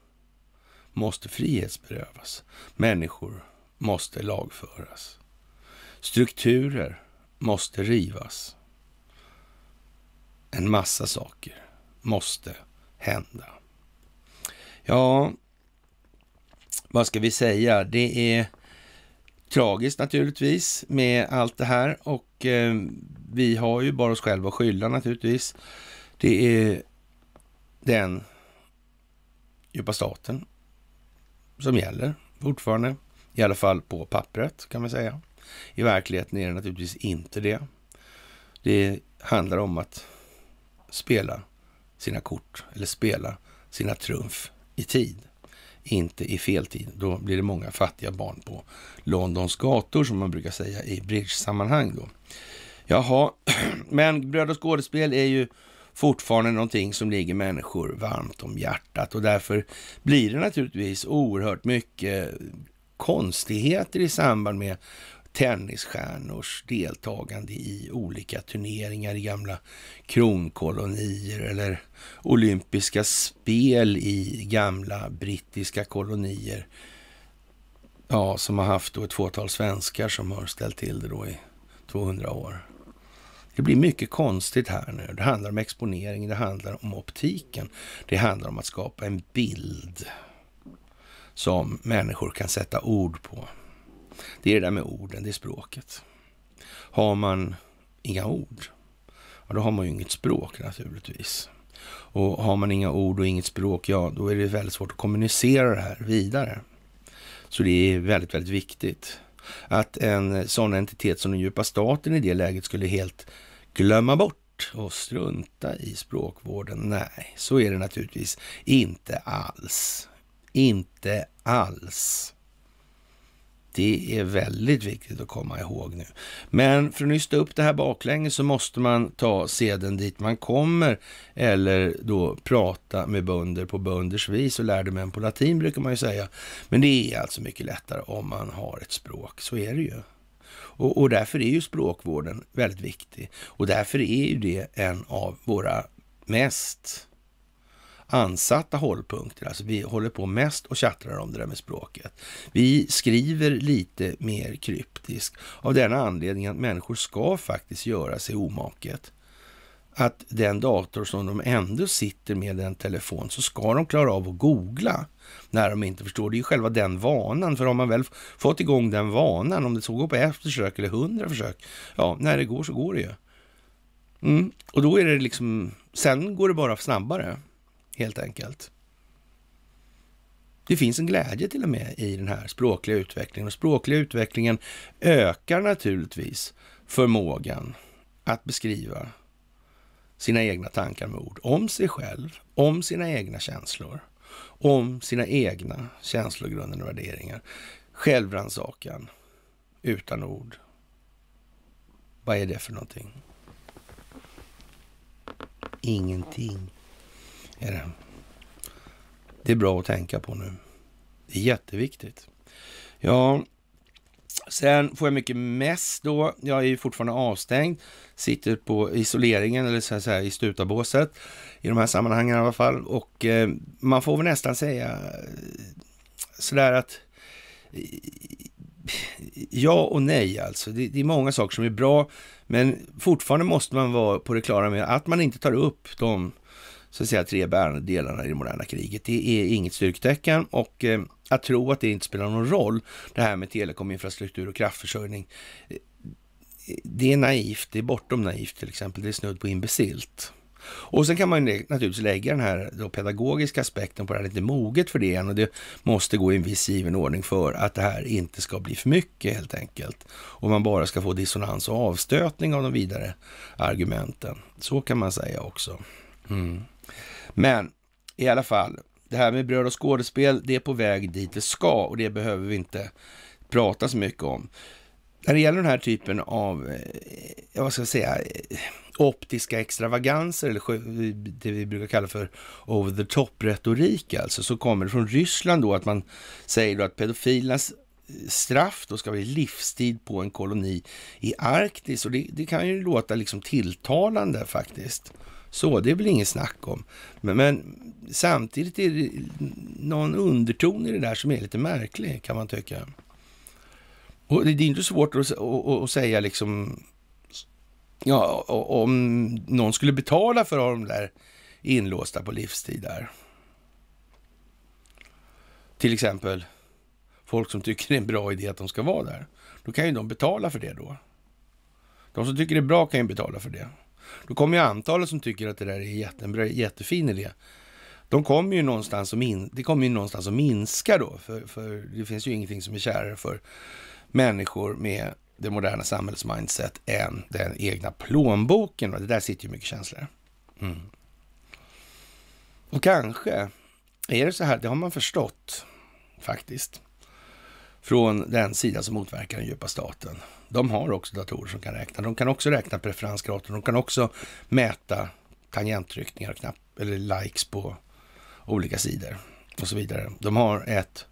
måste frihetsberövas. Människor måste lagföras. Strukturer måste rivas. En massa saker måste hända. Ja, vad ska vi säga? Det är tragiskt naturligtvis med allt det här och eh, vi har ju bara oss själva att skylla naturligtvis. Det är den djupa staten som gäller fortfarande. I alla fall på pappret kan man säga. I verkligheten är det naturligtvis inte det. Det handlar om att spela sina kort eller spela sina trumf i tid. Inte i fel tid. Då blir det många fattiga barn på Londons gator som man brukar säga i bridge-sammanhang. Då. Jaha, <clears throat> men bröd och skådespel är ju fortfarande någonting som ligger människor varmt om hjärtat och därför blir det naturligtvis oerhört mycket konstigheter i samband med tennisstjärnors deltagande i olika turneringar i gamla kronkolonier eller olympiska spel i gamla brittiska kolonier. Ja, som har haft då ett fåtal svenskar som har ställt till det då i 200 år. Det blir mycket konstigt här nu. Det handlar om exponering, det handlar om optiken. Det handlar om att skapa en bild som människor kan sätta ord på. Det är det där med orden, det är språket. Har man inga ord, ja, då har man ju inget språk naturligtvis. Och har man inga ord och inget språk, ja, då är det väldigt svårt att kommunicera det här vidare. Så det är väldigt, väldigt viktigt att en sån entitet som den djupa staten i det läget skulle helt glömma bort och strunta i språkvården. Nej, så är det naturligtvis inte alls. Inte alls. Det är väldigt viktigt att komma ihåg nu. Men för att nysta upp det här baklänges så måste man ta seden dit man kommer eller då prata med bönder på bönders vis och lärdemän på latin brukar man ju säga. Men det är alltså mycket lättare om man har ett språk, så är det ju. Och, och därför är ju språkvården väldigt viktig och därför är ju det en av våra mest ansatta hållpunkter. Alltså vi håller på mest och tjattrar om det där med språket. Vi skriver lite mer kryptiskt av den anledningen att människor ska faktiskt göra sig omaket. Att den dator som de ändå sitter med, den telefon, så ska de klara av att googla när de inte förstår. Det är ju själva den vanan, för har man väl fått igång den vanan, om det så går på ett försök eller hundra försök, ja, när det går så går det ju. Mm. Och då är det liksom, sen går det bara snabbare helt enkelt. Det finns en glädje till och med i den här språkliga utvecklingen och språkliga utvecklingen ökar naturligtvis förmågan att beskriva sina egna tankar med ord om sig själv, om sina egna känslor, om sina egna känslogrunder och värderingar. Självrannsakan utan ord. Vad är det för någonting? Ingenting. Är det. det är bra att tänka på nu. Det är jätteviktigt. Ja, sen får jag mycket mess då. Jag är ju fortfarande avstängd, sitter på isoleringen eller så att säga i stutabåset i de här sammanhangen i alla fall. Och eh, man får väl nästan säga eh, sådär att eh, ja och nej alltså. Det, det, är många saker som är bra, men fortfarande måste man vara på det klara med att man inte tar upp de så att säga, tre bärande delarna i det moderna kriget. Det är inget styrktecken och eh, att tro att det inte spelar någon roll, det här med telekominfrastruktur och kraftförsörjning, eh, det är naivt, det är bortom naivt till exempel, det är snudd på imbecilt. Och sen kan man ju naturligtvis lägga den här pedagogiska aspekten på det här, lite moget för det än och det måste gå i en viss given ordning för att det här inte ska bli för mycket helt enkelt. Och man bara ska få dissonans och avstötning av de vidare argumenten. Så kan man säga också. Mm. Men i alla fall, det här med bröd och skådespel, det är på väg dit det ska och det behöver vi inte prata så mycket om. När det gäller den här typen av, eh, vad ska jag säga, eh, optiska extravaganser, eller det vi brukar kalla för over the top-retorik, alltså, så kommer det från Ryssland då att man säger då att pedofilernas eh, straff då ska bli livstid på en koloni i Arktis. Och det, det kan ju låta liksom tilltalande faktiskt. Så, det är väl inget snack om. Men, men, samtidigt är det någon underton i det där som är lite märklig, kan man tycka. Och det är inte svårt att, att, att säga liksom, ja, om någon skulle betala för att ha de där inlåsta på livstid där. Till exempel folk som tycker det är en bra idé att de ska vara där. Då kan ju de betala för det då. De som tycker det är bra kan ju betala för det. Då kommer ju antalet som tycker att det där är jättebra, jättefin idé. De kommer ju någonstans att, min, det kommer ju någonstans att minska då, för, för det finns ju ingenting som är kärare för människor med det moderna samhällsmindset än den egna plånboken. Och det där sitter ju mycket känslor. Mm. Och kanske är det så här, det har man förstått faktiskt, från den sida som motverkar den djupa staten de har också datorer som kan räkna. De kan också räkna preferensgrader. De kan också mäta tangentryckningar och knapp, eller likes på olika sidor och så vidare. De har ett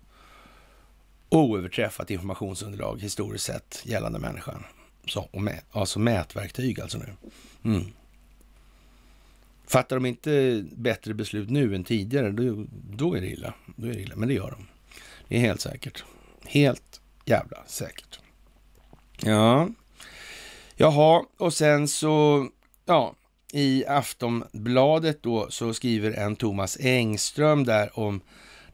oöverträffat informationsunderlag historiskt sett gällande människan. Så, och mä, alltså mätverktyg alltså nu. Mm. Fattar de inte bättre beslut nu än tidigare, då, då, är det illa. då är det illa. Men det gör de. Det är helt säkert. Helt jävla säkert. Ja, jaha, och sen så, ja, i Aftonbladet då så skriver en Thomas Engström där om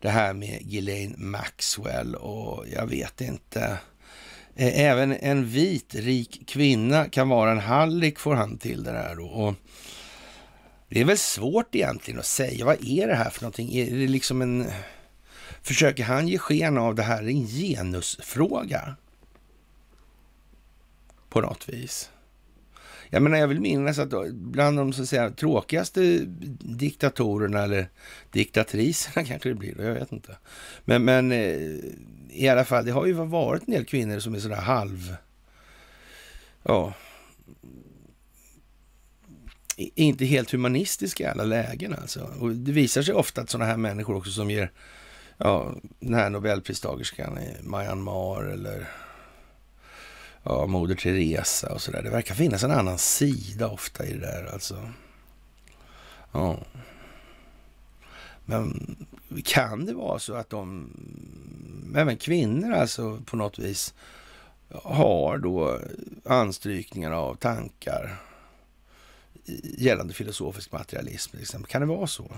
det här med Ghislaine Maxwell och jag vet inte. Även en vit rik kvinna kan vara en hallick får han till det här då. Och det är väl svårt egentligen att säga. Vad är det här för någonting? Är det liksom en... Försöker han ge sken av det här är en genusfråga? på något vis. Jag menar, jag vill minnas att bland de så att säga, tråkigaste diktatorerna eller diktatriserna <laughs> kanske det blir, jag vet inte. Men, men eh, i alla fall, det har ju varit en del kvinnor som är sådär halv... Ja. Inte helt humanistiska i alla lägen alltså. Och det visar sig ofta att sådana här människor också som ger ja, den här nobelpristagerskan i Myanmar eller ja, Moder Teresa och så där. Det verkar finnas en annan sida ofta i det där alltså. Ja. Men kan det vara så att de, även kvinnor alltså på något vis, har då anstrykningar av tankar gällande filosofisk materialism till exempel. Kan det vara så?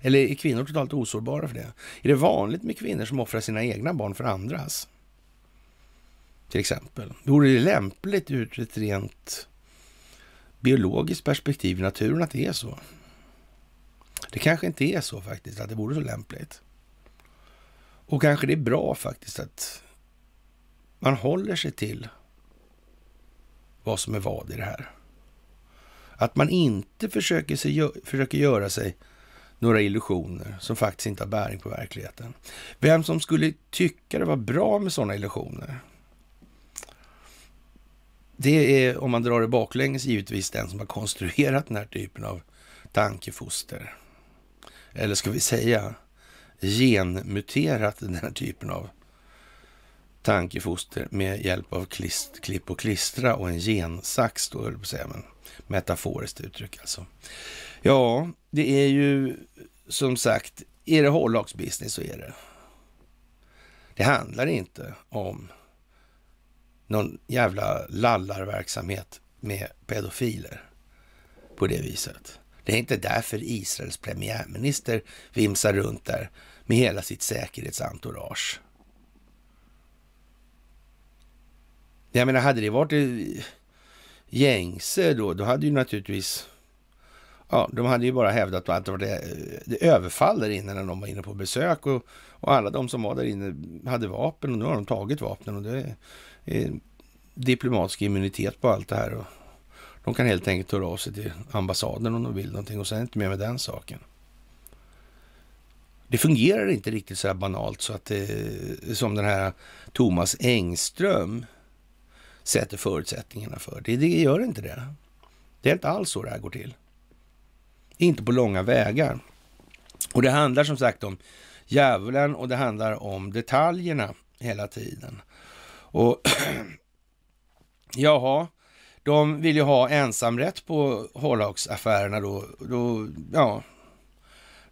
Eller är kvinnor totalt osårbara för det? Är det vanligt med kvinnor som offrar sina egna barn för andras? till exempel. Vore det lämpligt ur ett rent biologiskt perspektiv i naturen att det är så? Det kanske inte är så faktiskt, att det vore så lämpligt. Och kanske det är bra faktiskt att man håller sig till vad som är vad i det här. Att man inte försöker, sig, försöker göra sig några illusioner som faktiskt inte har bäring på verkligheten. Vem som skulle tycka det var bra med sådana illusioner, det är, om man drar det baklänges, givetvis den som har konstruerat den här typen av tankefoster. Eller ska vi säga genmuterat den här typen av tankefoster med hjälp av klist, klipp och klistra och en gensax då, höll på att säga, men metaforiskt uttryck alltså. Ja, det är ju som sagt, är det hållagsbusiness så är det. Det handlar inte om någon jävla lallarverksamhet med pedofiler på det viset. Det är inte därför Israels premiärminister vimsar runt där med hela sitt säkerhetsentourage. Jag menar, hade det varit gängse då, då hade ju naturligtvis... Ja, de hade ju bara hävdat att det var det, det överfall där inne när de var inne på besök och, och alla de som var där inne hade vapen och nu har de tagit vapnen och det Eh, diplomatisk immunitet på allt det här. Och de kan helt enkelt höra av sig till ambassaden om de vill någonting och sen inte mer med den saken. Det fungerar inte riktigt så här banalt så att det, eh, som den här Thomas Engström sätter förutsättningarna för. Det, det gör inte det. Det är inte alls så det här går till. Inte på långa vägar. Och det handlar som sagt om djävulen och det handlar om detaljerna hela tiden. Och <clears throat> Jaha, de vill ju ha ensamrätt på Hålhagsaffärerna då. då. Ja,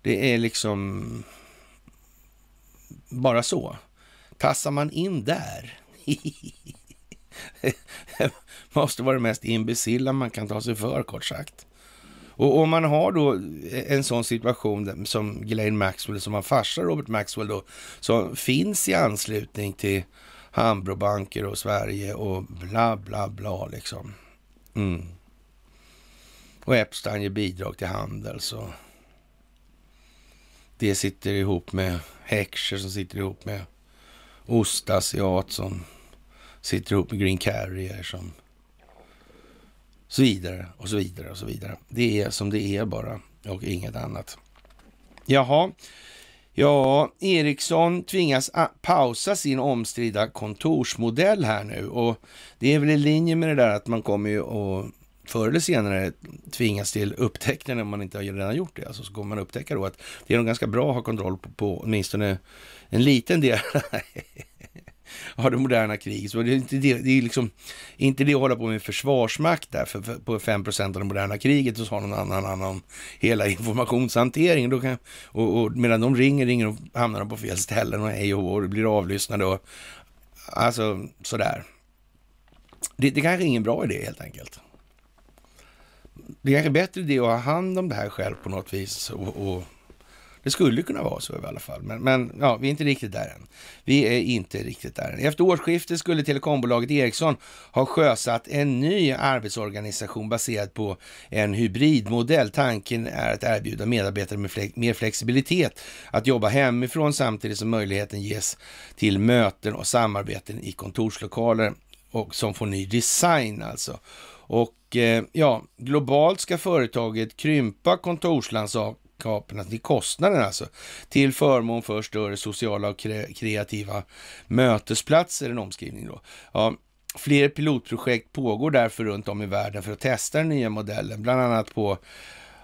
det är liksom bara så. Tassar man in där <laughs> måste vara det mest imbecilla man kan ta sig för, kort sagt. Och om man har då en sån situation som Glenn Maxwell, som var farsa Robert Maxwell då, som finns i anslutning till Hambrobanker och Sverige och bla bla bla liksom. Mm. Och Epstein ger bidrag till handel så det sitter ihop med Heckscher som sitter ihop med Ostasiat som sitter ihop med Green Carrier som så vidare och så vidare och så vidare. Det är som det är bara och inget annat. Jaha, Ja, Ericsson tvingas pausa sin omstridda kontorsmodell här nu och det är väl i linje med det där att man kommer ju att förr eller senare tvingas till upptäckten om man inte har redan gjort det. Alltså så kommer man upptäcka då att det är nog ganska bra att ha kontroll på, på åtminstone en liten del <laughs> av det moderna kriget. Så det är inte det, det, är liksom, inte det att hålla på med försvarsmakt där, för, för på 5 av det moderna kriget, och så har någon annan hand om hela informationshanteringen. Då kan, och, och, medan de ringer, ringer och hamnar de på fel ställen och hej och, och blir avlyssnade och alltså sådär. Det, det kanske är ingen bra idé helt enkelt. Det är kanske är bättre idé att ha hand om det här själv på något vis och, och det skulle kunna vara så i alla fall, men, men ja, vi är inte riktigt där än. Vi är inte riktigt där än. Efter årsskiftet skulle telekombolaget Ericsson ha sjösatt en ny arbetsorganisation baserad på en hybridmodell. Tanken är att erbjuda medarbetare med fle mer flexibilitet att jobba hemifrån samtidigt som möjligheten ges till möten och samarbeten i kontorslokaler och som får ny design alltså. Och eh, ja, globalt ska företaget krympa kontorslandskap handikappen, till kostnaden alltså, till förmån för större sociala och kreativa mötesplatser, en omskrivning då. Ja, fler pilotprojekt pågår därför runt om i världen för att testa den nya modellen, bland annat på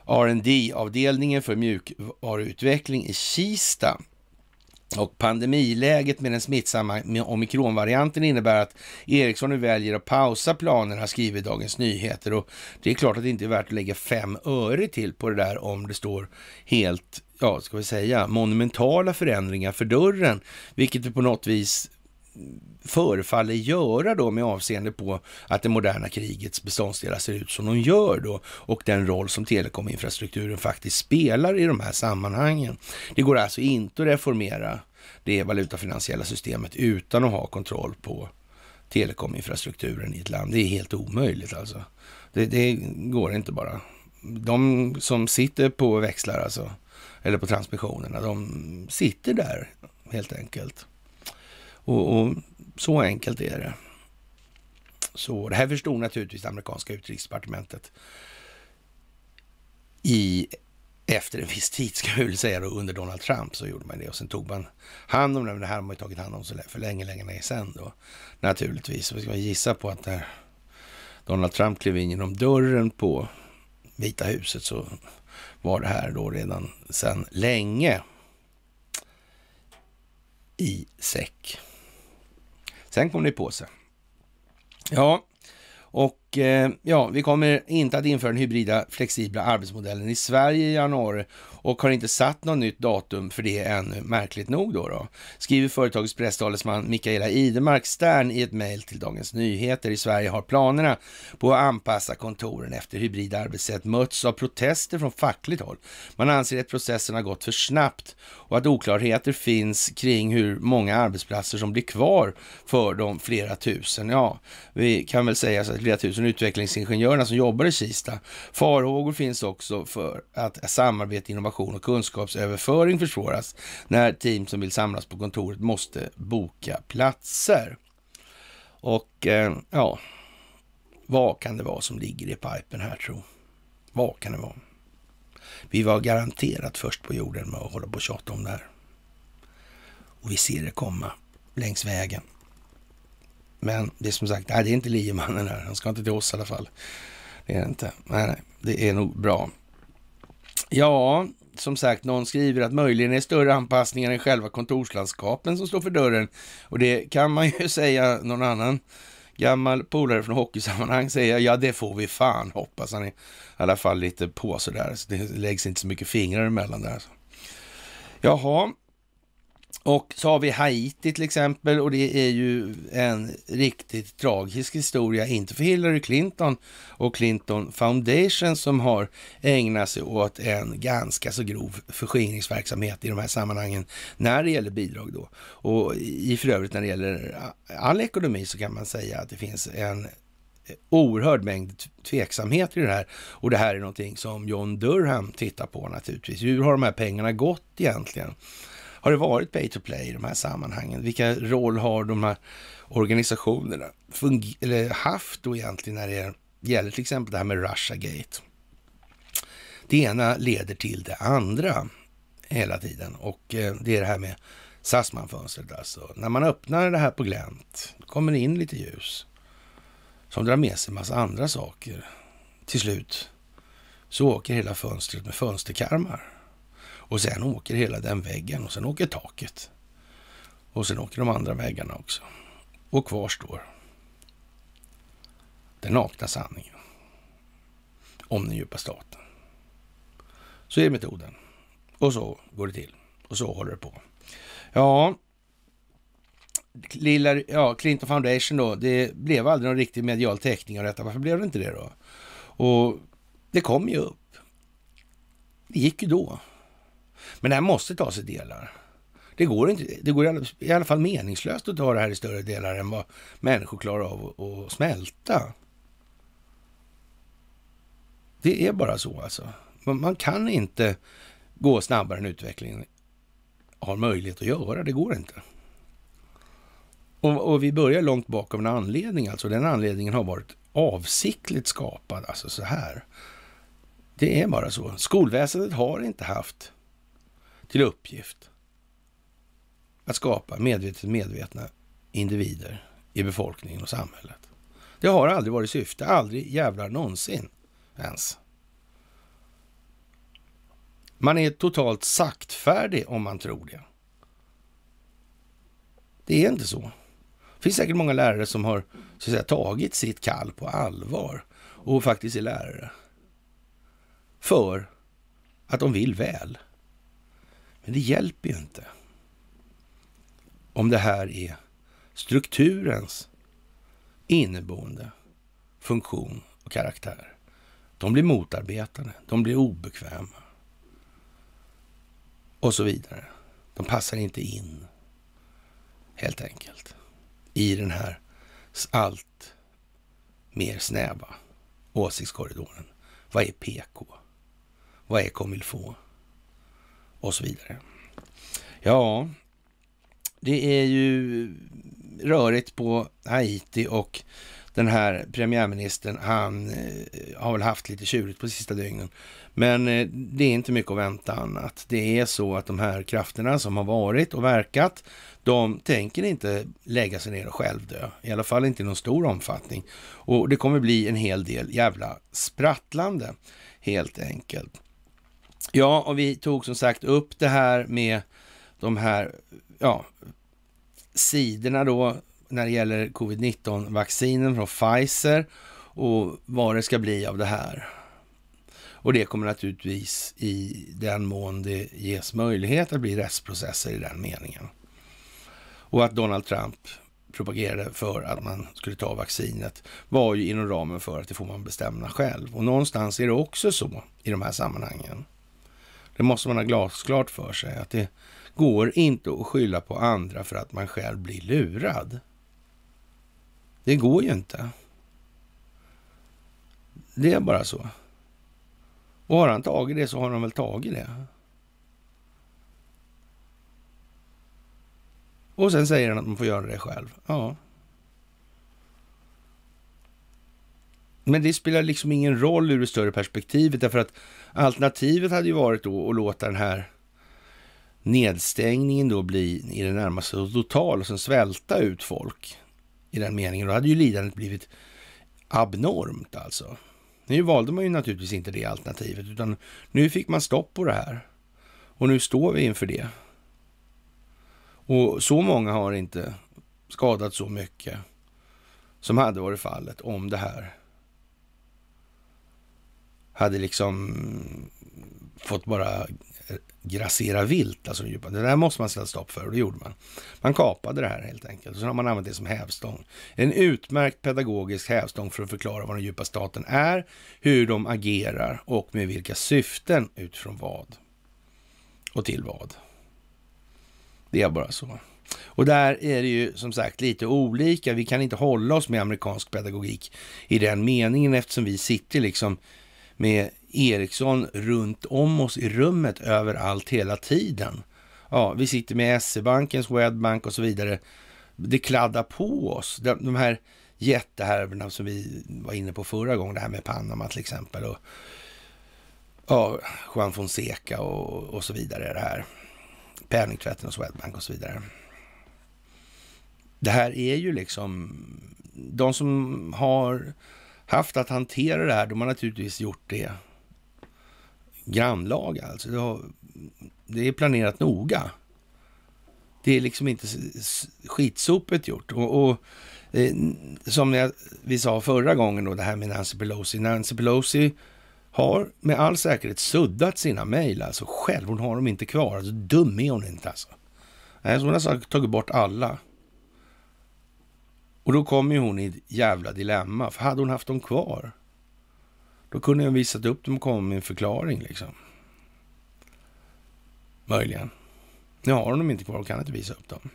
rd avdelningen för mjukvaruutveckling i Kista och pandemiläget med den smittsamma omikronvarianten innebär att Ericsson nu väljer att pausa planerna, skriver Dagens Nyheter. Och det är klart att det inte är värt att lägga fem öre till på det där om det står helt, ja, ska vi säga, monumentala förändringar för dörren, vilket det på något vis förefaller göra då med avseende på att det moderna krigets beståndsdelar ser ut som de gör då och den roll som telekominfrastrukturen faktiskt spelar i de här sammanhangen. Det går alltså inte att reformera det valutafinansiella systemet utan att ha kontroll på telekominfrastrukturen i ett land. Det är helt omöjligt alltså. Det, det går inte bara. De som sitter på växlar alltså, eller på transmissionerna, de sitter där helt enkelt. Och, och så enkelt är det. Så det här förstod naturligtvis amerikanska utrikesdepartementet i efter en viss tid, ska vi väl säga då, under Donald Trump så gjorde man det och sen tog man hand om det. Men det här har man ju tagit hand om så för länge, länge, länge sedan då naturligtvis. Vi ska gissa på att när Donald Trump klev in genom dörren på Vita huset så var det här då redan sedan länge i säck. Sen kom det i påse. Ja, och och eh, ja, vi kommer inte att införa den hybrida flexibla arbetsmodellen i Sverige i januari och har inte satt något nytt datum för det ännu, märkligt nog då. då. Skriver företagets presstalesman Mikaela Idemark Stern i ett mejl till Dagens Nyheter. I Sverige har planerna på att anpassa kontoren efter hybrida arbetssätt mötts av protester från fackligt håll. Man anser att processen har gått för snabbt och att oklarheter finns kring hur många arbetsplatser som blir kvar för de flera tusen. Ja, vi kan väl säga så att flera tusen 000 utvecklingsingenjörerna som jobbar i Kista. Farhågor finns också för att samarbete, innovation och kunskapsöverföring försvåras när team som vill samlas på kontoret måste boka platser. Och eh, ja, vad kan det vara som ligger i pipen här tro? Vad kan det vara? Vi var garanterat först på jorden med att hålla på och tjata om det här. Och vi ser det komma längs vägen. Men det är som sagt, nej, det är inte liemannen här. Han ska inte till oss i alla fall. Det är det inte. Nej, nej, det är nog bra. Ja, som sagt, någon skriver att möjligen är större anpassningar än själva kontorslandskapen som står för dörren. Och det kan man ju <laughs> säga någon annan gammal polare från hockeysammanhang säger ja det får vi fan hoppas. Han är i alla fall lite på sådär. Så det läggs inte så mycket fingrar emellan där. Jaha, och så har vi Haiti till exempel och det är ju en riktigt tragisk historia, inte för Hillary Clinton och Clinton Foundation som har ägnat sig åt en ganska så grov förskingringsverksamhet i de här sammanhangen när det gäller bidrag då. Och i för övrigt när det gäller all ekonomi så kan man säga att det finns en oerhörd mängd tveksamhet i det här. Och det här är någonting som John Durham tittar på naturligtvis. Hur har de här pengarna gått egentligen? Har det varit pay to play i de här sammanhangen? Vilka roll har de här organisationerna haft då egentligen när det gäller till exempel det här med Russiagate? Det ena leder till det andra hela tiden och eh, det är det här med Sassmanfönstret alltså. När man öppnar det här på glänt kommer det in lite ljus som drar med sig massa andra saker. Till slut så åker hela fönstret med fönsterkarmar. Och sen åker hela den väggen och sen åker taket. Och sen åker de andra väggarna också. Och kvar står den nakna sanningen om den djupa staten. Så är metoden. Och så går det till. Och så håller det på. Ja, lilla, ja, Clinton Foundation då, det blev aldrig någon riktig medial täckning av detta. Varför blev det inte det då? Och det kom ju upp. Det gick ju då. Men det här måste tas i delar. Det går, inte, det går i alla fall meningslöst att ta det här i större delar än vad människor klarar av att smälta. Det är bara så alltså. Man kan inte gå snabbare än utvecklingen har möjlighet att göra. Det går inte. Och, och, vi börjar långt bak av en anledning. Alltså den anledningen har varit avsiktligt skapad. Alltså så här. Det är bara så. Skolväsendet har inte haft till uppgift att skapa medvetet medvetna individer i befolkningen och samhället. Det har aldrig varit syfte, aldrig jävlar någonsin ens. Man är totalt saktfärdig om man tror det. Det är inte så. Det finns säkert många lärare som har så att säga, tagit sitt kall på allvar och faktiskt är lärare. För att de vill väl. Men det hjälper ju inte. Om det här är strukturens inneboende funktion och karaktär. De blir motarbetade, de blir obekväma och så vidare. De passar inte in, helt enkelt, i den här allt mer snäva åsiktskorridoren. Vad är PK? Vad är komilfå? och så vidare. Ja, det är ju rörigt på Haiti och den här premiärministern, han eh, har väl haft lite tjurigt på sista dygnen. Men eh, det är inte mycket att vänta annat. Det är så att de här krafterna som har varit och verkat, de tänker inte lägga sig ner och självdö. I alla fall inte i någon stor omfattning. Och det kommer bli en hel del jävla sprattlande helt enkelt. Ja, och vi tog som sagt upp det här med de här ja, sidorna då när det gäller covid-19-vaccinen från Pfizer och vad det ska bli av det här. Och det kommer naturligtvis i den mån det ges möjlighet att bli rättsprocesser i den meningen. Och att Donald Trump propagerade för att man skulle ta vaccinet var ju inom ramen för att det får man bestämma själv. Och någonstans är det också så i de här sammanhangen. Det måste man ha glasklart för sig att det går inte att skylla på andra för att man själv blir lurad. Det går ju inte. Det är bara så. Och har han tagit det så har han väl tagit det. Och sen säger han att man får göra det själv. Ja, Men det spelar liksom ingen roll ur det större perspektivet, därför att alternativet hade ju varit då att låta den här nedstängningen då bli i det närmaste total och sen svälta ut folk i den meningen. Då hade ju lidandet blivit abnormt alltså. Nu valde man ju naturligtvis inte det alternativet, utan nu fick man stopp på det här. Och nu står vi inför det. Och så många har inte skadat så mycket som hade varit fallet om det här hade liksom fått bara grassera vilt, alltså Det där måste man sätta stopp för och det gjorde man. Man kapade det här helt enkelt och så har man använt det som hävstång. En utmärkt pedagogisk hävstång för att förklara vad den djupa staten är, hur de agerar och med vilka syften utifrån vad och till vad. Det är bara så. Och där är det ju som sagt lite olika. Vi kan inte hålla oss med amerikansk pedagogik i den meningen eftersom vi sitter liksom med Ericsson runt om oss i rummet överallt hela tiden. Ja, vi sitter med SE-banken, Swedbank och så vidare. Det kladdar på oss. De här jättehärvorna som vi var inne på förra gången, det här med Panama till exempel och ja, Juan Fonseca och, och så vidare. Det här penningtvätten och Swedbank och så vidare. Det här är ju liksom de som har haft att hantera det här, de har naturligtvis gjort det grannlaga. Alltså det, det är planerat noga. Det är liksom inte skitsopet gjort. Och, och eh, som jag, vi sa förra gången då, det här med Nancy Pelosi. Nancy Pelosi har med all säkerhet suddat sina mejl alltså själv. Hon har dem inte kvar. Alltså, dum är hon inte alltså. så hon har tagit bort alla. Och då kom ju hon i ett jävla dilemma. För hade hon haft dem kvar, då kunde jag visat upp dem och kommit med en förklaring liksom. Möjligen. Nu har hon dem inte kvar och kan inte visa upp dem.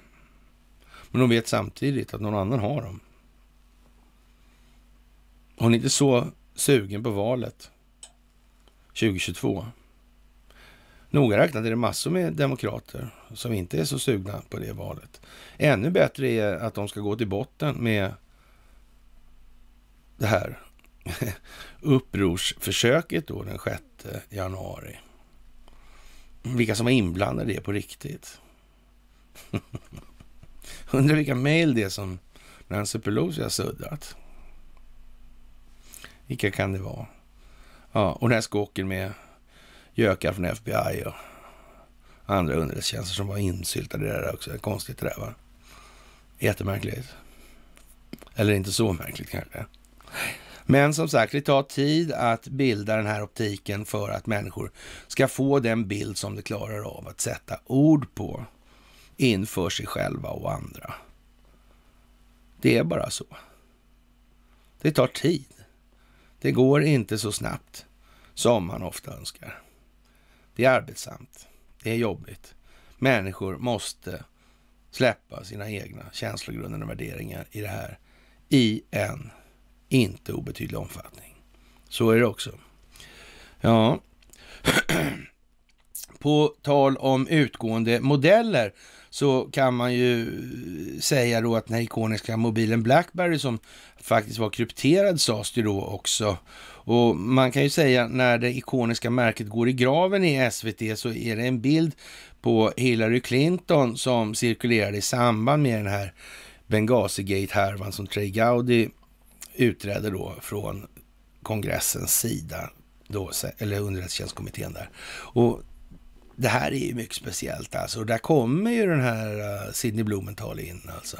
Men hon vet samtidigt att någon annan har dem. Hon är inte så sugen på valet 2022 Noga räknat är det massor med demokrater som inte är så sugna på det valet. Ännu bättre är att de ska gå till botten med det här <laughs> upprorsförsöket då den 6 januari. Vilka som var inblandade det på riktigt. <laughs> Undrar vilka mejl det är som Nancy Pelosi har suddat. Vilka kan det vara? Ja, och den här skåken med gökar från FBI och andra underrättelsetjänster som var insyltade i det där också. konstigt det där va? Jättemärkligt. Eller inte så märkligt kanske. Men som sagt, det tar tid att bilda den här optiken för att människor ska få den bild som de klarar av att sätta ord på inför sig själva och andra. Det är bara så. Det tar tid. Det går inte så snabbt som man ofta önskar. Det är arbetsamt. Det är jobbigt. Människor måste släppa sina egna känslogrunder och värderingar i det här i en inte obetydlig omfattning. Så är det också. Ja, <clears throat> på tal om utgående modeller så kan man ju säga då att den här ikoniska mobilen Blackberry som faktiskt var krypterad sades det då också och man kan ju säga när det ikoniska märket går i graven i SVT så är det en bild på Hillary Clinton som cirkulerade i samband med den här Benghazi-gate-härvan som Trey Gowdy utredde då från kongressens sida, då, eller underrättelsetjänstkommittén där. Och det här är ju mycket speciellt alltså. Och där kommer ju den här eh, Sidney Blumenthal in alltså.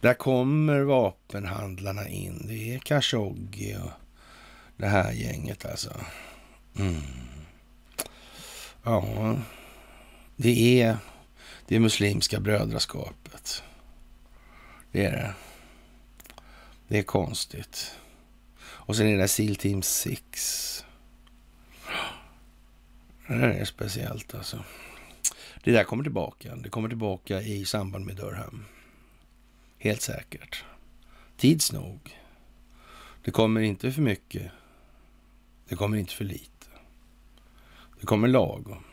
Där kommer vapenhandlarna in. Det är Khashoggi och det här gänget alltså. Mm. Ja, det är det muslimska brödraskapet. Det är det. Det är konstigt. Och sen är det SEAL Team 6. Det där är speciellt alltså. Det där kommer tillbaka. Det kommer tillbaka i samband med Durham. Helt säkert. Tids nog. Det kommer inte för mycket det kommer inte för lite. Det kommer lagom.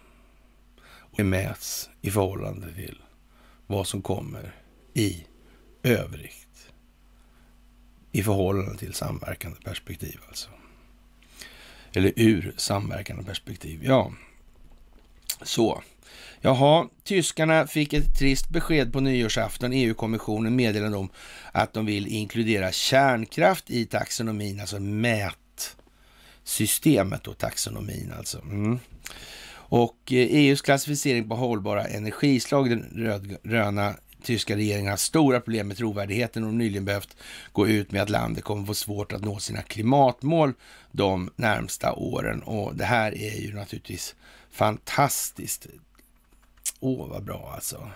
Och det mäts i förhållande till vad som kommer i övrigt. I förhållande till samverkande perspektiv alltså. Eller ur samverkande perspektiv, ja. Så. Jaha, tyskarna fick ett trist besked på nyårsafton. EU-kommissionen meddelade om att de vill inkludera kärnkraft i taxonomin, alltså mäta systemet och taxonomin alltså. Mm. Och EUs eh, e klassificering på hållbara energislag, den rödgröna tyska regeringen har stora problem med trovärdigheten och nyligen behövt gå ut med att landet kommer få svårt att nå sina klimatmål de närmsta åren. Och det här är ju naturligtvis fantastiskt. Åh, vad bra alltså.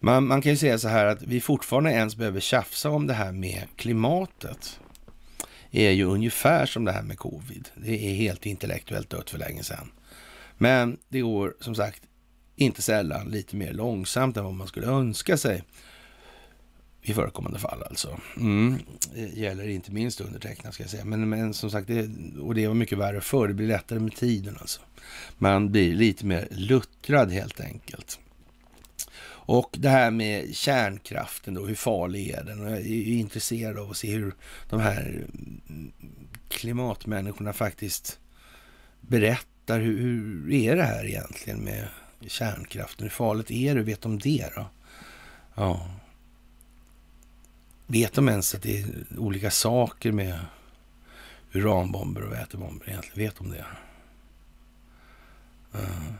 Man, man kan ju säga så här att vi fortfarande ens behöver tjafsa om det här med klimatet är ju ungefär som det här med covid. Det är helt intellektuellt dött för länge sedan. Men det går som sagt inte sällan lite mer långsamt än vad man skulle önska sig i förekommande fall alltså. Mm. Gäller inte minst undertecknad ska jag säga. Men, men som sagt, det, och det var mycket värre förr. Det blir lättare med tiden alltså. Man blir lite mer luttrad helt enkelt. Och det här med kärnkraften då, hur farlig är den? Och jag är intresserad av att se hur de här mm, klimatmänniskorna faktiskt berättar. Hur, hur är det här egentligen med kärnkraften? Hur farligt är det? Vet de det då? Ja. Vet de ens att det är olika saker med uranbomber och vätebomber egentligen? Vet de det? Uh.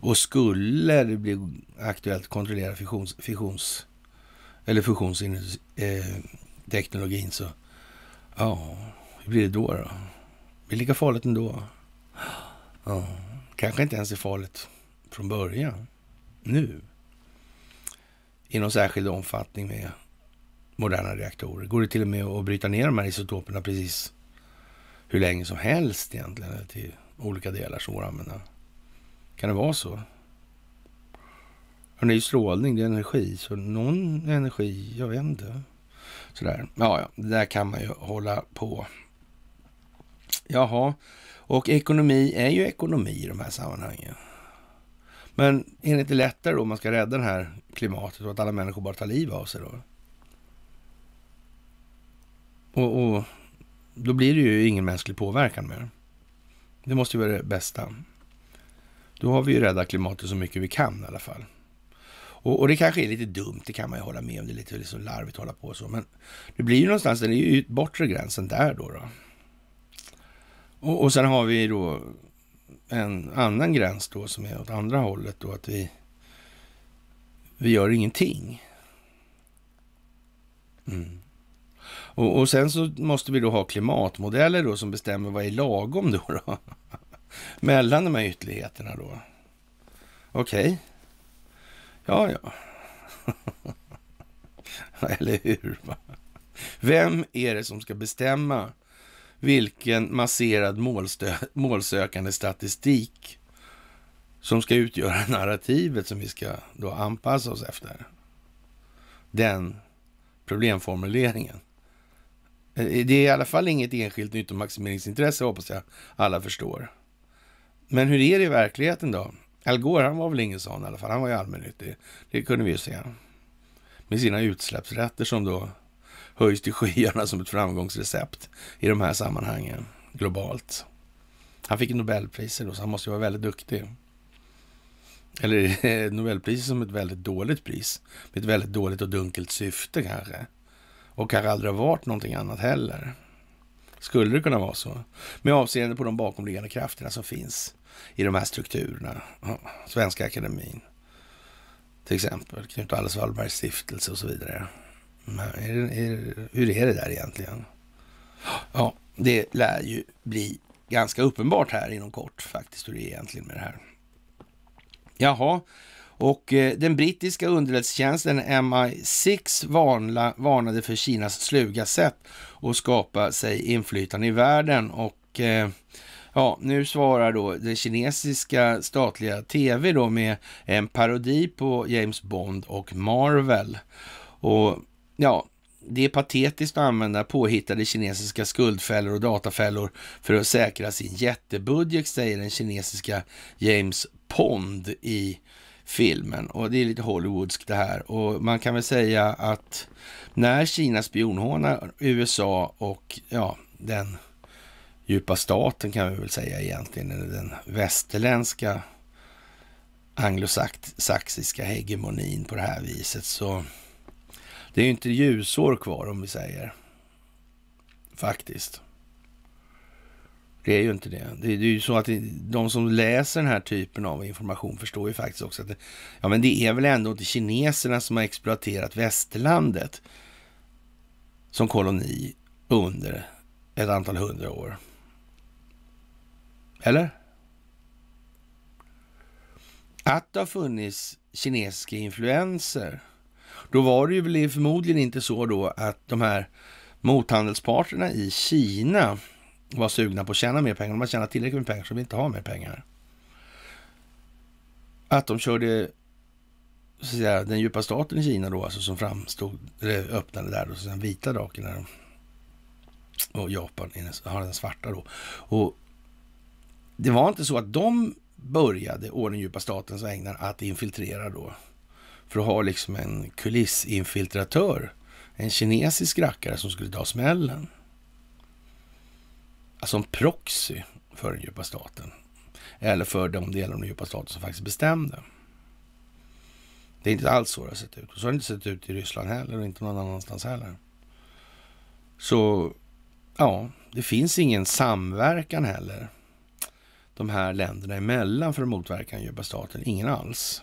Och skulle det bli aktuellt att kontrollera fissions... fusions, eller fusionsteknologin eh, så ja, hur blir det då? då? Det är lika farligt ändå. Ja, kanske inte ens är farligt från början, nu. I någon särskild omfattning med moderna reaktorer. Går det till och med att bryta ner de här isotoperna precis hur länge som helst egentligen till olika delar som går att använda. Kan det vara så? det är ju strålning, det är energi, så någon energi, jag vet inte. Sådär. Ja, ja, det där kan man ju hålla på. Jaha, och ekonomi är ju ekonomi i de här sammanhangen. Men är det inte lättare då om man ska rädda det här klimatet och att alla människor bara tar liv av sig då? Och, och, då blir det ju ingen mänsklig påverkan mer. Det måste ju vara det bästa. Då har vi ju räddat klimatet så mycket vi kan i alla fall. Och, och, det kanske är lite dumt, det kan man ju hålla med om. Det är lite liksom larvigt att hålla på så. Men det blir ju någonstans, det är ju bortre gränsen där då. då. Och, och sen har vi då en annan gräns då som är åt andra hållet då att vi, vi gör ingenting. Mm. Och, och sen så måste vi då ha klimatmodeller då som bestämmer vad är lagom då. då. Mellan de här ytterligheterna då? Okej. Okay. Ja, ja. <laughs> Eller hur? Vem är det som ska bestämma vilken masserad målsökande statistik som ska utgöra <laughs> narrativet som vi ska då anpassa oss efter? Den problemformuleringen. Eh, det är i alla fall inget enskilt nyttomaximeringsintresse hoppas jag alla förstår. Men hur är det i verkligheten då? Al Gore, han var väl ingen sån i alla fall. Han var ju allmännyttig. Det kunde vi ju se. Med sina utsläppsrätter som då höjs till skyarna som ett framgångsrecept i de här sammanhangen globalt. Han fick Nobelpriser då, så han måste ju vara väldigt duktig. Eller <laughs> Nobelpriset som ett väldigt dåligt pris. Med ett väldigt dåligt och dunkelt syfte kanske. Och kanske aldrig har varit någonting annat heller. Skulle det kunna vara så? Med avseende på de bakomliggande krafterna som finns i de här strukturerna. Svenska Akademin till exempel, Knut Alice Wallbergs stiftelse och så vidare. Är det, är det, hur är det där egentligen? Ja, det lär ju bli ganska uppenbart här inom kort faktiskt hur det är egentligen med det här. Jaha, och eh, den brittiska underrättelsetjänsten MI6 varna, varnade för Kinas sluga sätt att skapa sig inflytande i världen och eh, Ja, nu svarar då det kinesiska statliga tv då med en parodi på James Bond och Marvel. Och ja, det är patetiskt att använda påhittade kinesiska skuldfällor och datafällor för att säkra sin jättebudget, säger den kinesiska James Pond i filmen. Och det är lite Hollywoodskt det här. Och man kan väl säga att när Kina spionhånar USA och ja, den djupa staten kan vi väl säga egentligen, den västerländska anglosaxiska hegemonin på det här viset. Så det är ju inte ljusår kvar om vi säger. Faktiskt. Det är ju inte det. Det är ju så att de som läser den här typen av information förstår ju faktiskt också att det, ja, men det är väl ändå inte kineserna som har exploaterat västerlandet som koloni under ett antal hundra år. Eller? Att det har funnits kinesiska influenser. Då var det ju förmodligen inte så då att de här mothandelsparterna i Kina var sugna på att tjäna mer pengar. De har tjänat tillräckligt med pengar så de vill inte ha mer pengar. Att de körde så att säga, den djupa staten i Kina då, alltså som framstod, eller öppnade där, då, och den vita draken där. Och Japan har den svarta då. Och det var inte så att de började, å den djupa statens vägnar, att infiltrera då. För att ha liksom en kulissinfiltratör, en kinesisk rackare som skulle ta smällen. Alltså en proxy för den djupa staten. Eller för de delar av den djupa staten som faktiskt bestämde. Det är inte alls så det har sett ut. Så har det inte sett ut i Ryssland heller och inte någon annanstans heller. Så ja, det finns ingen samverkan heller de här länderna emellan för att motverka den djupa staten? Ingen alls.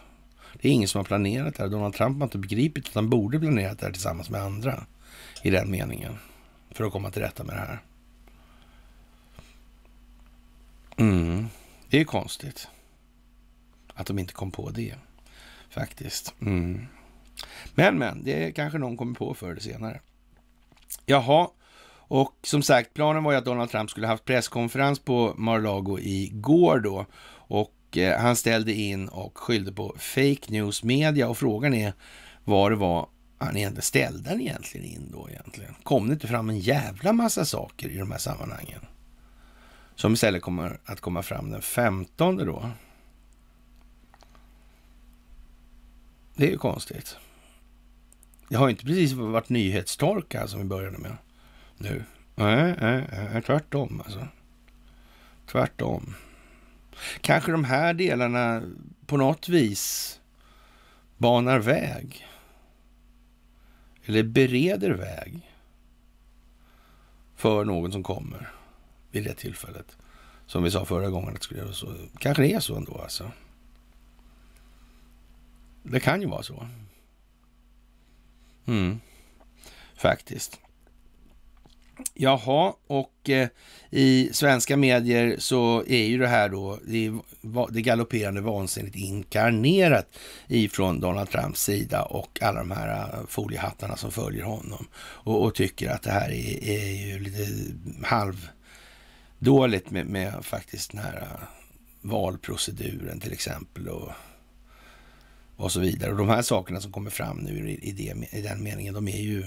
Det är ingen som har planerat det här. Donald Trump har inte begripit att han borde planerat det här tillsammans med andra i den meningen för att komma till rätta med det här. Mm. Det är konstigt att de inte kom på det faktiskt. Mm. Men, men, det kanske någon kommer på förr eller senare. Jaha, och som sagt, planen var ju att Donald Trump skulle haft presskonferens på Mar-a-Lago igår då. Och eh, han ställde in och skyllde på fake news media och frågan är vad det var han egentligen ställde han egentligen in då egentligen? Kom det inte fram en jävla massa saker i de här sammanhangen? Som istället kommer att komma fram den 15 då. Det är ju konstigt. Det har ju inte precis varit nyhetstorka som vi började med nu. Nej, nej, nej, tvärtom alltså. Tvärtom. Kanske de här delarna på något vis banar väg. Eller bereder väg för någon som kommer vid det tillfället. Som vi sa förra gången att skulle göra så. Kanske det är så ändå alltså. Det kan ju vara så. Mm. Faktiskt. Jaha, och eh, i svenska medier så är ju det här då det, galopperande vansinnigt inkarnerat ifrån Donald Trumps sida och alla de här eh, foliehattarna som följer honom och, och tycker att det här är, är ju lite halvdåligt med, med faktiskt den här eh, valproceduren till exempel. Och, och så vidare. Och de här sakerna som kommer fram nu i, det, i den meningen, de är ju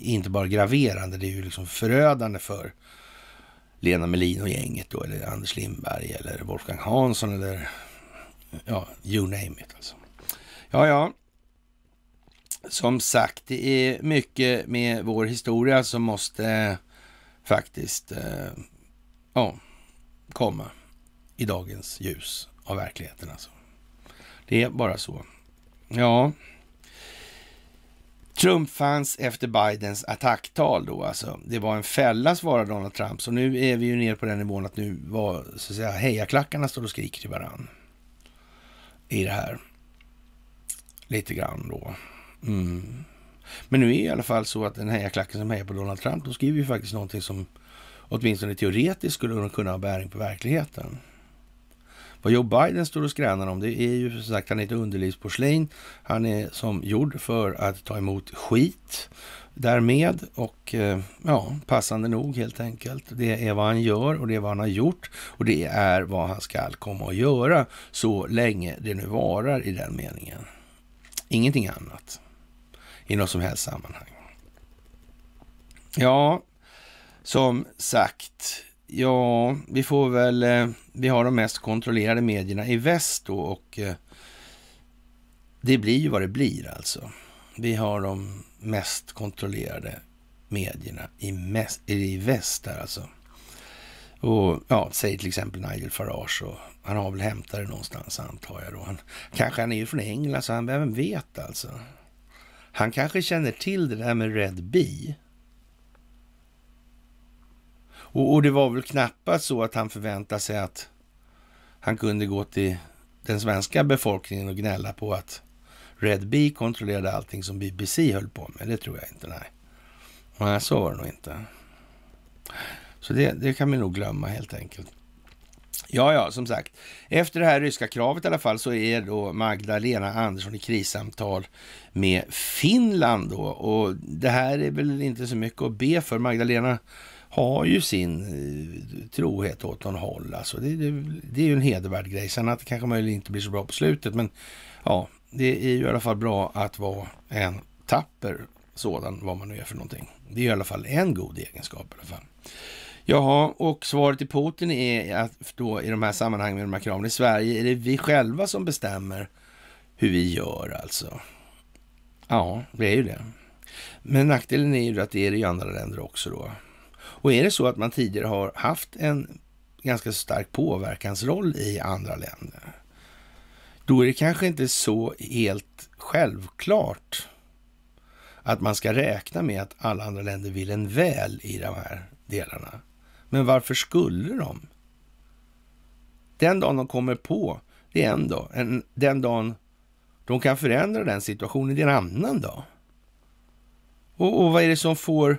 inte bara graverande, det är ju liksom förödande för Lena Melin och gänget då, eller Anders Lindberg eller Wolfgang Hansson eller ja, you name it alltså. Ja, ja. Som sagt, det är mycket med vår historia som måste faktiskt eh, ja, komma i dagens ljus av verkligheten alltså. Det är bara så. Ja. Trump fanns efter Bidens attacktal då alltså. Det var en fälla svarade Donald Trump. Så nu är vi ju ner på den nivån att nu var så att säga hejaklackarna står och skriker till varann. I det här. Lite grann då. Mm. Men nu är det i alla fall så att den hejaklacken som hejar på Donald Trump, de skriver ju faktiskt någonting som åtminstone teoretiskt skulle kunna ha bäring på verkligheten. Vad Joe Biden står och skränar om det är ju som sagt, han är ett underlivsporslin. Han är som gjord för att ta emot skit därmed och eh, ja, passande nog helt enkelt. Det är vad han gör och det är vad han har gjort och det är vad han ska komma att göra så länge det nu varar i den meningen. Ingenting annat i något som helst sammanhang. Ja, som sagt, Ja, vi får väl... Eh, vi har de mest kontrollerade medierna i väst då och eh, det blir ju vad det blir alltså. Vi har de mest kontrollerade medierna i, mest, i väst där alltså. Och ja, säg till exempel Nigel Farage och han har väl hämtat det någonstans antar jag då. Han, kanske han är ju från England så han, vem vet alltså. Han kanske känner till det där med Red Bee. Och, och det var väl knappast så att han förväntade sig att han kunde gå till den svenska befolkningen och gnälla på att Red Bee kontrollerade allting som BBC höll på med. Det tror jag inte, nej. Nej, så var det nog inte. Så det, det kan vi nog glömma helt enkelt. Ja, ja, som sagt. Efter det här ryska kravet i alla fall så är då Magdalena Andersson i krissamtal med Finland då. Och det här är väl inte så mycket att be för. Magdalena har ju sin eh, trohet åt någon håll. Alltså det, det, det är ju en hedervärd grej. Sen att det kanske möjligen inte blir så bra på slutet, men ja, det är ju i alla fall bra att vara en tapper sådan, vad man nu är för någonting. Det är i alla fall en god egenskap i alla fall. Jaha, och svaret till Putin är att då i de här sammanhangen med de här kraven i Sverige är det vi själva som bestämmer hur vi gör alltså. Ja, det är ju det. Men nackdelen är ju att det är det i andra länder också då. Och är det så att man tidigare har haft en ganska stark påverkansroll i andra länder, då är det kanske inte så helt självklart att man ska räkna med att alla andra länder vill en väl i de här delarna. Men varför skulle de? Den dagen de kommer på, det är en dag. En, den dagen de kan förändra den situationen, det är en annan dag. Och, och vad är det som får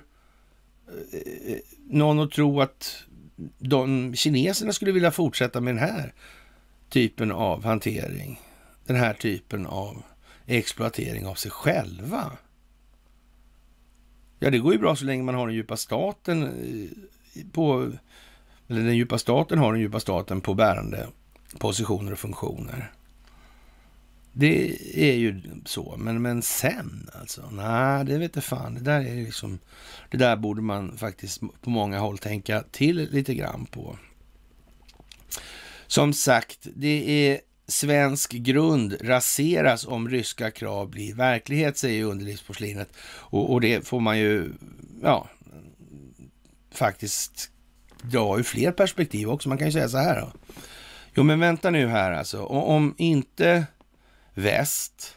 Eh, någon att tro att de kineserna skulle vilja fortsätta med den här typen av hantering. Den här typen av exploatering av sig själva. Ja, det går ju bra så länge man har den djupa staten eh, på... Eller den djupa staten har den djupa staten på bärande positioner och funktioner. Det är ju så, men, men sen alltså? Nej, det vet jag fan. Det där, är liksom, det där borde man faktiskt på många håll tänka till lite grann på. Som sagt, det är svensk grund raseras om ryska krav blir verklighet, säger underlivsporslinet. Och, och det får man ju, ja, faktiskt dra ur fler perspektiv också. Man kan ju säga så här då. Jo, men vänta nu här alltså. Om inte väst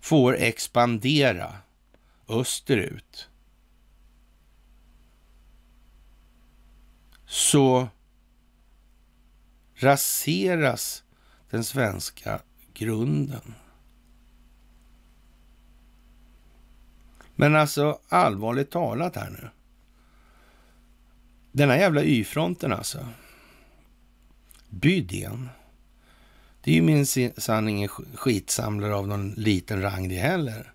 får expandera österut så raseras den svenska grunden. Men alltså allvarligt talat här nu. Den här jävla Y-fronten alltså. Bydén. Det är ju minsann ingen skitsamlare av någon liten rang det heller.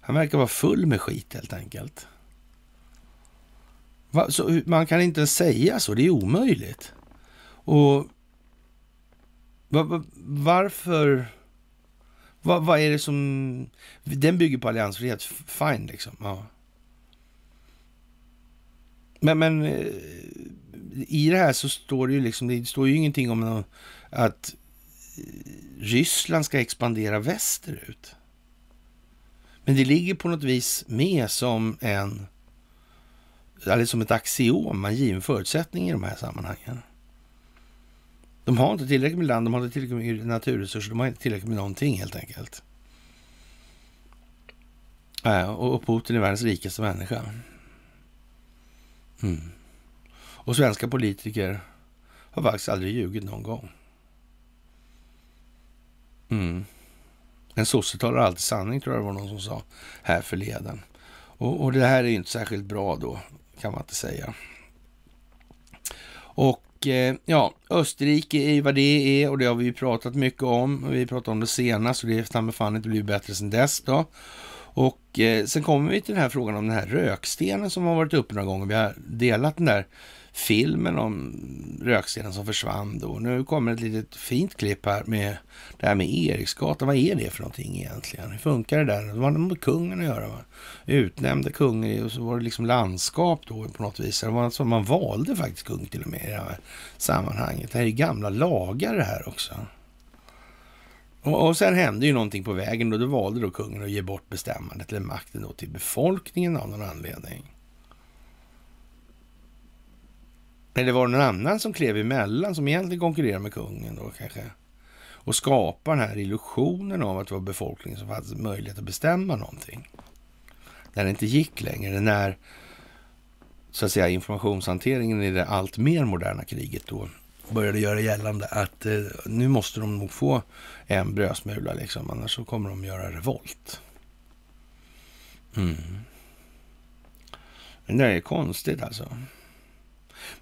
Han verkar vara full med skit helt enkelt. Va? Så man kan inte ens säga så, det är omöjligt. Och va, va, varför? Vad är det som... Den bygger på alliansfrihet, fine liksom. Ja. Men, men eh, i det här så står det ju liksom, det står ju ingenting om att Ryssland ska expandera västerut. Men det ligger på något vis med som en eller som ett axiom, en given förutsättning i de här sammanhangen. De har inte tillräckligt med land, de har inte tillräckligt med naturresurser, de har inte tillräckligt med någonting helt enkelt. Äh, och Putin är världens rikaste människa. Mm. Och svenska politiker har faktiskt aldrig ljugit någon gång. Mm. En sosse talar alltid sanning, tror jag det var någon som sa här förleden. Och, och det här är ju inte särskilt bra då, kan man inte säga. Och eh, ja, Österrike är ju vad det är och det har vi ju pratat mycket om. Vi pratade om det senast och det har fan inte blivit bättre sedan dess då. Och eh, sen kommer vi till den här frågan om den här rökstenen som har varit uppe några gånger. Vi har delat den där filmen om rökstenen som försvann då. Nu kommer ett litet fint klipp här med det här med Eriksgatan. Vad är det för någonting egentligen? Hur funkar det där? Det var med kungen att göra. Va? Utnämnde kungen och så var det liksom landskap då på något vis. Det var alltså, man valde faktiskt kung till och med i det här sammanhanget. Det här är gamla lagar det här också. Och, och sen hände ju någonting på vägen och då valde då kungen att ge bort bestämmandet eller makten då till befolkningen av någon anledning. Eller var det någon annan som klev emellan som egentligen konkurrerade med kungen då kanske? Och skapade den här illusionen av att det var befolkningen som hade möjlighet att bestämma någonting. När det inte gick längre, när så att säga informationshanteringen i det allt mer moderna kriget då började göra gällande att eh, nu måste de nog få en brödsmula liksom, annars så kommer de göra revolt. Mm. Men det är konstigt alltså.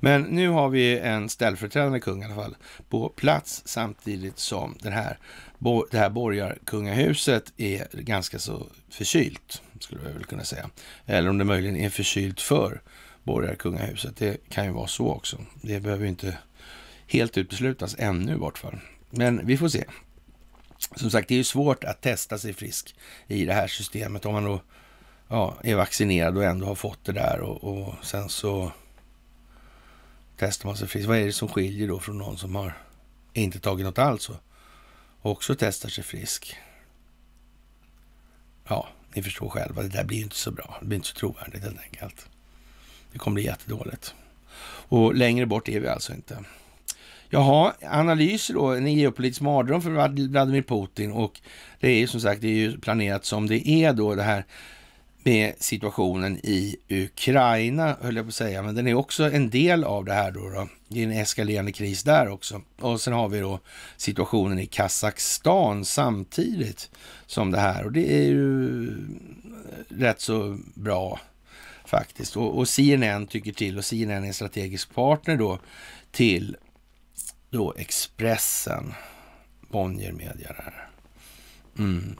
Men nu har vi en ställföreträdande kung i alla fall på plats samtidigt som den här, det här borgarkungahuset är ganska så förkylt, skulle jag väl kunna säga. Eller om det möjligen är förkylt för borgarkungahuset. Det kan ju vara så också. Det behöver ju inte helt uteslutas ännu i vart fall. Men vi får se. Som sagt, det är ju svårt att testa sig frisk i det här systemet om man då ja, är vaccinerad och ändå har fått det där och, och sen så Testar man sig frisk, vad är det som skiljer då från någon som har inte tagit något alls och också testar sig frisk? Ja, ni förstår själva, det där blir inte så bra. Det blir inte så trovärdigt helt enkelt. Det kommer bli jättedåligt. Och längre bort är vi alltså inte. Jaha, analyser då, en geopolitisk mardröm för Vladimir Putin och det är ju som sagt, det är ju planerat som det är då det här med situationen i Ukraina, höll jag på att säga, men den är också en del av det här då. då. Det är en eskalerande kris där också. Och sen har vi då situationen i Kazakstan samtidigt som det här och det är ju eh, rätt så bra faktiskt. Och, och CNN tycker till och CNN är strategisk partner då till då Expressen, Bonnier Media där. Mm.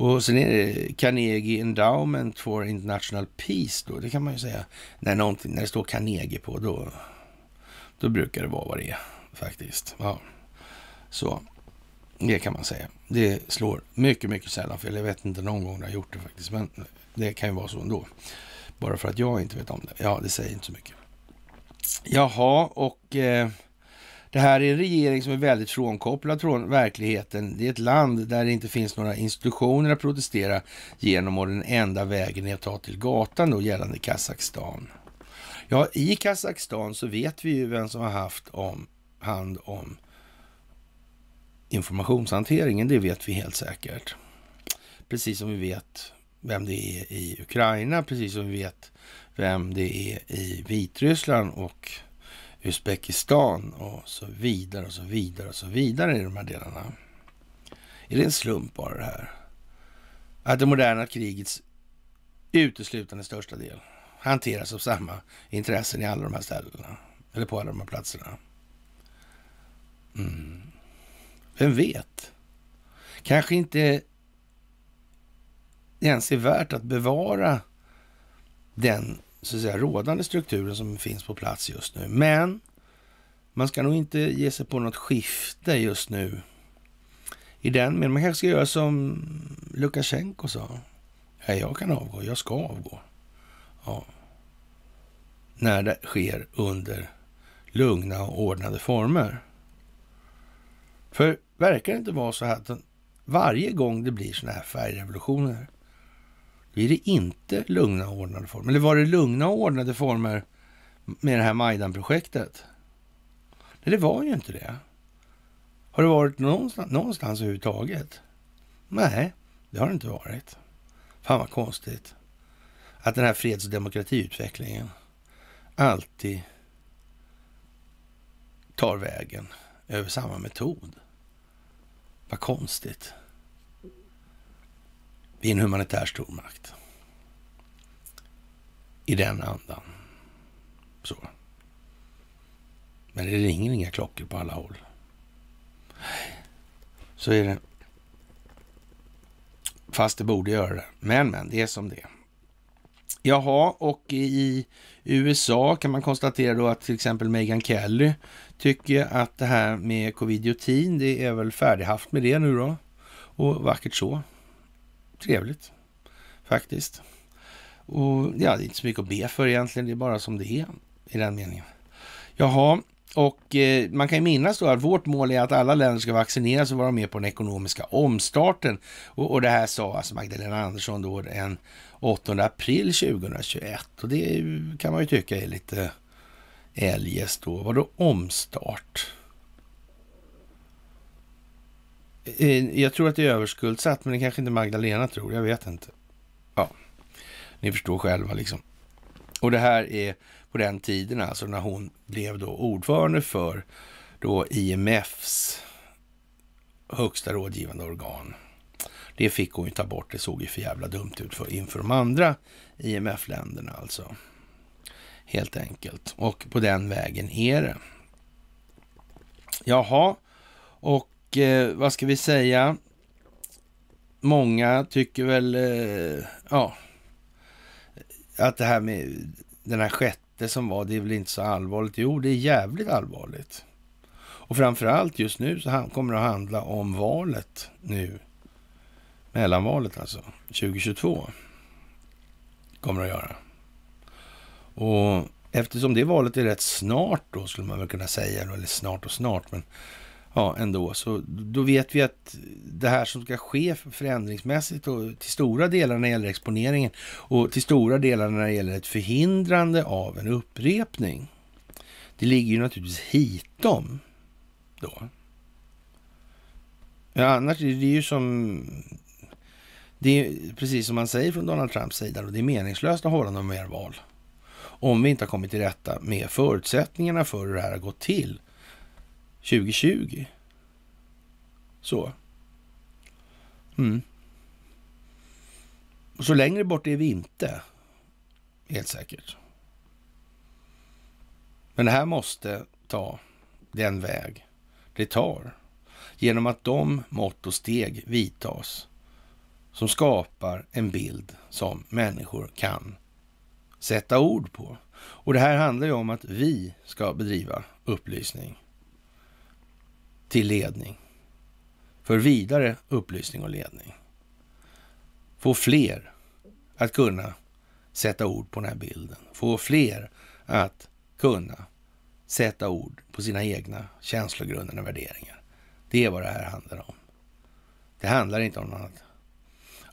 Och sen är det Carnegie Endowment for International Peace då. Det kan man ju säga. När, när det står Carnegie på då, då brukar det vara vad det är faktiskt. Ja. Så det kan man säga. Det slår mycket, mycket sällan fel. Jag vet inte någon gång det har gjort det faktiskt. Men det kan ju vara så ändå. Bara för att jag inte vet om det. Ja, det säger inte så mycket. Jaha, och eh, det här är en regering som är väldigt frånkopplad från verkligheten. Det är ett land där det inte finns några institutioner att protestera genom och den enda vägen är att ta till gatan då gällande Kazakstan. Ja, i Kazakstan så vet vi ju vem som har haft om, hand om informationshanteringen. Det vet vi helt säkert. Precis som vi vet vem det är i Ukraina, precis som vi vet vem det är i Vitryssland och Uzbekistan och så vidare och så vidare och så vidare i de här delarna. Är det en slump bara det här? Att det moderna krigets uteslutande största del hanteras av samma intressen i alla de här ställena, eller på alla de här platserna. Mm. Vem vet? Kanske inte ens är värt att bevara den så att säga, rådande strukturen som finns på plats just nu. Men man ska nog inte ge sig på något skifte just nu. I den meningen. Man kanske ska göra som Lukasjenko sa. Ja, jag kan avgå, jag ska avgå. Ja. När det sker under lugna och ordnade former. För verkar det inte vara så att varje gång det blir sådana här färgrevolutioner blir det inte lugna och ordnade former. Eller var det lugna och ordnade former med det här Majdan-projektet? Nej, det var ju inte det. Har det varit någonstans, någonstans överhuvudtaget? Nej, det har det inte varit. Fan vad konstigt. Att den här freds och demokratiutvecklingen alltid tar vägen över samma metod. Vad konstigt. Vi är en humanitär stormakt. I den andan. Så. Men det ringer inga klockor på alla håll. Så är det. Fast det borde göra det. Men, men, det är som det är. Jaha, och i USA kan man konstatera då att till exempel Megan Kelly tycker att det här med covid-19, det är väl färdighaft med det nu då. Och vackert så trevligt faktiskt. Och ja, det är inte så mycket att be för egentligen, det är bara som det är i den meningen. Jaha, och eh, man kan ju minnas då att vårt mål är att alla länder ska vaccineras och vara med på den ekonomiska omstarten. Och, och det här sa alltså Magdalena Andersson då den 8 april 2021. Och det kan man ju tycka är lite eljest då. Vadå omstart? Eh, jag tror att det är överskuldsatt, men det kanske inte Magdalena tror. Jag vet inte. Ja, ni förstår själva liksom. Och det här är på den tiden alltså när hon blev då ordförande för då IMFs högsta rådgivande organ. Det fick hon ju ta bort. Det såg ju för jävla dumt ut för inför de andra IMF-länderna alltså. Helt enkelt. Och på den vägen är det. Jaha, och och eh, vad ska vi säga? Många tycker väl, eh, ja, att det här med den här sjätte som var, det är väl inte så allvarligt. Jo, det är jävligt allvarligt. Och framför allt just nu så kommer det att handla om valet nu. Mellanvalet alltså, 2022. Kommer det att göra. Och eftersom det valet är rätt snart då, skulle man väl kunna säga, eller snart och snart, men ja, ändå. Så då vet vi att det här som ska ske förändringsmässigt och till stora delar när det gäller exponeringen och till stora delar när det gäller ett förhindrande av en upprepning. Det ligger ju naturligtvis hitom då. Ja, annars är det ju som... Det är precis som man säger från Donald Trumps sida, och det är meningslöst att hålla något mer val. Om vi inte har kommit till rätta med förutsättningarna för hur det här har gått till 2020. Så. Mm. Och så längre bort är vi inte. Helt säkert. Men det här måste ta den väg det tar. Genom att de mått och steg vidtas som skapar en bild som människor kan sätta ord på. Och det här handlar ju om att vi ska bedriva upplysning till ledning. För vidare upplysning och ledning. Få fler att kunna sätta ord på den här bilden. Få fler att kunna sätta ord på sina egna känslogrunder och värderingar. Det är vad det här handlar om. Det handlar inte om något annat.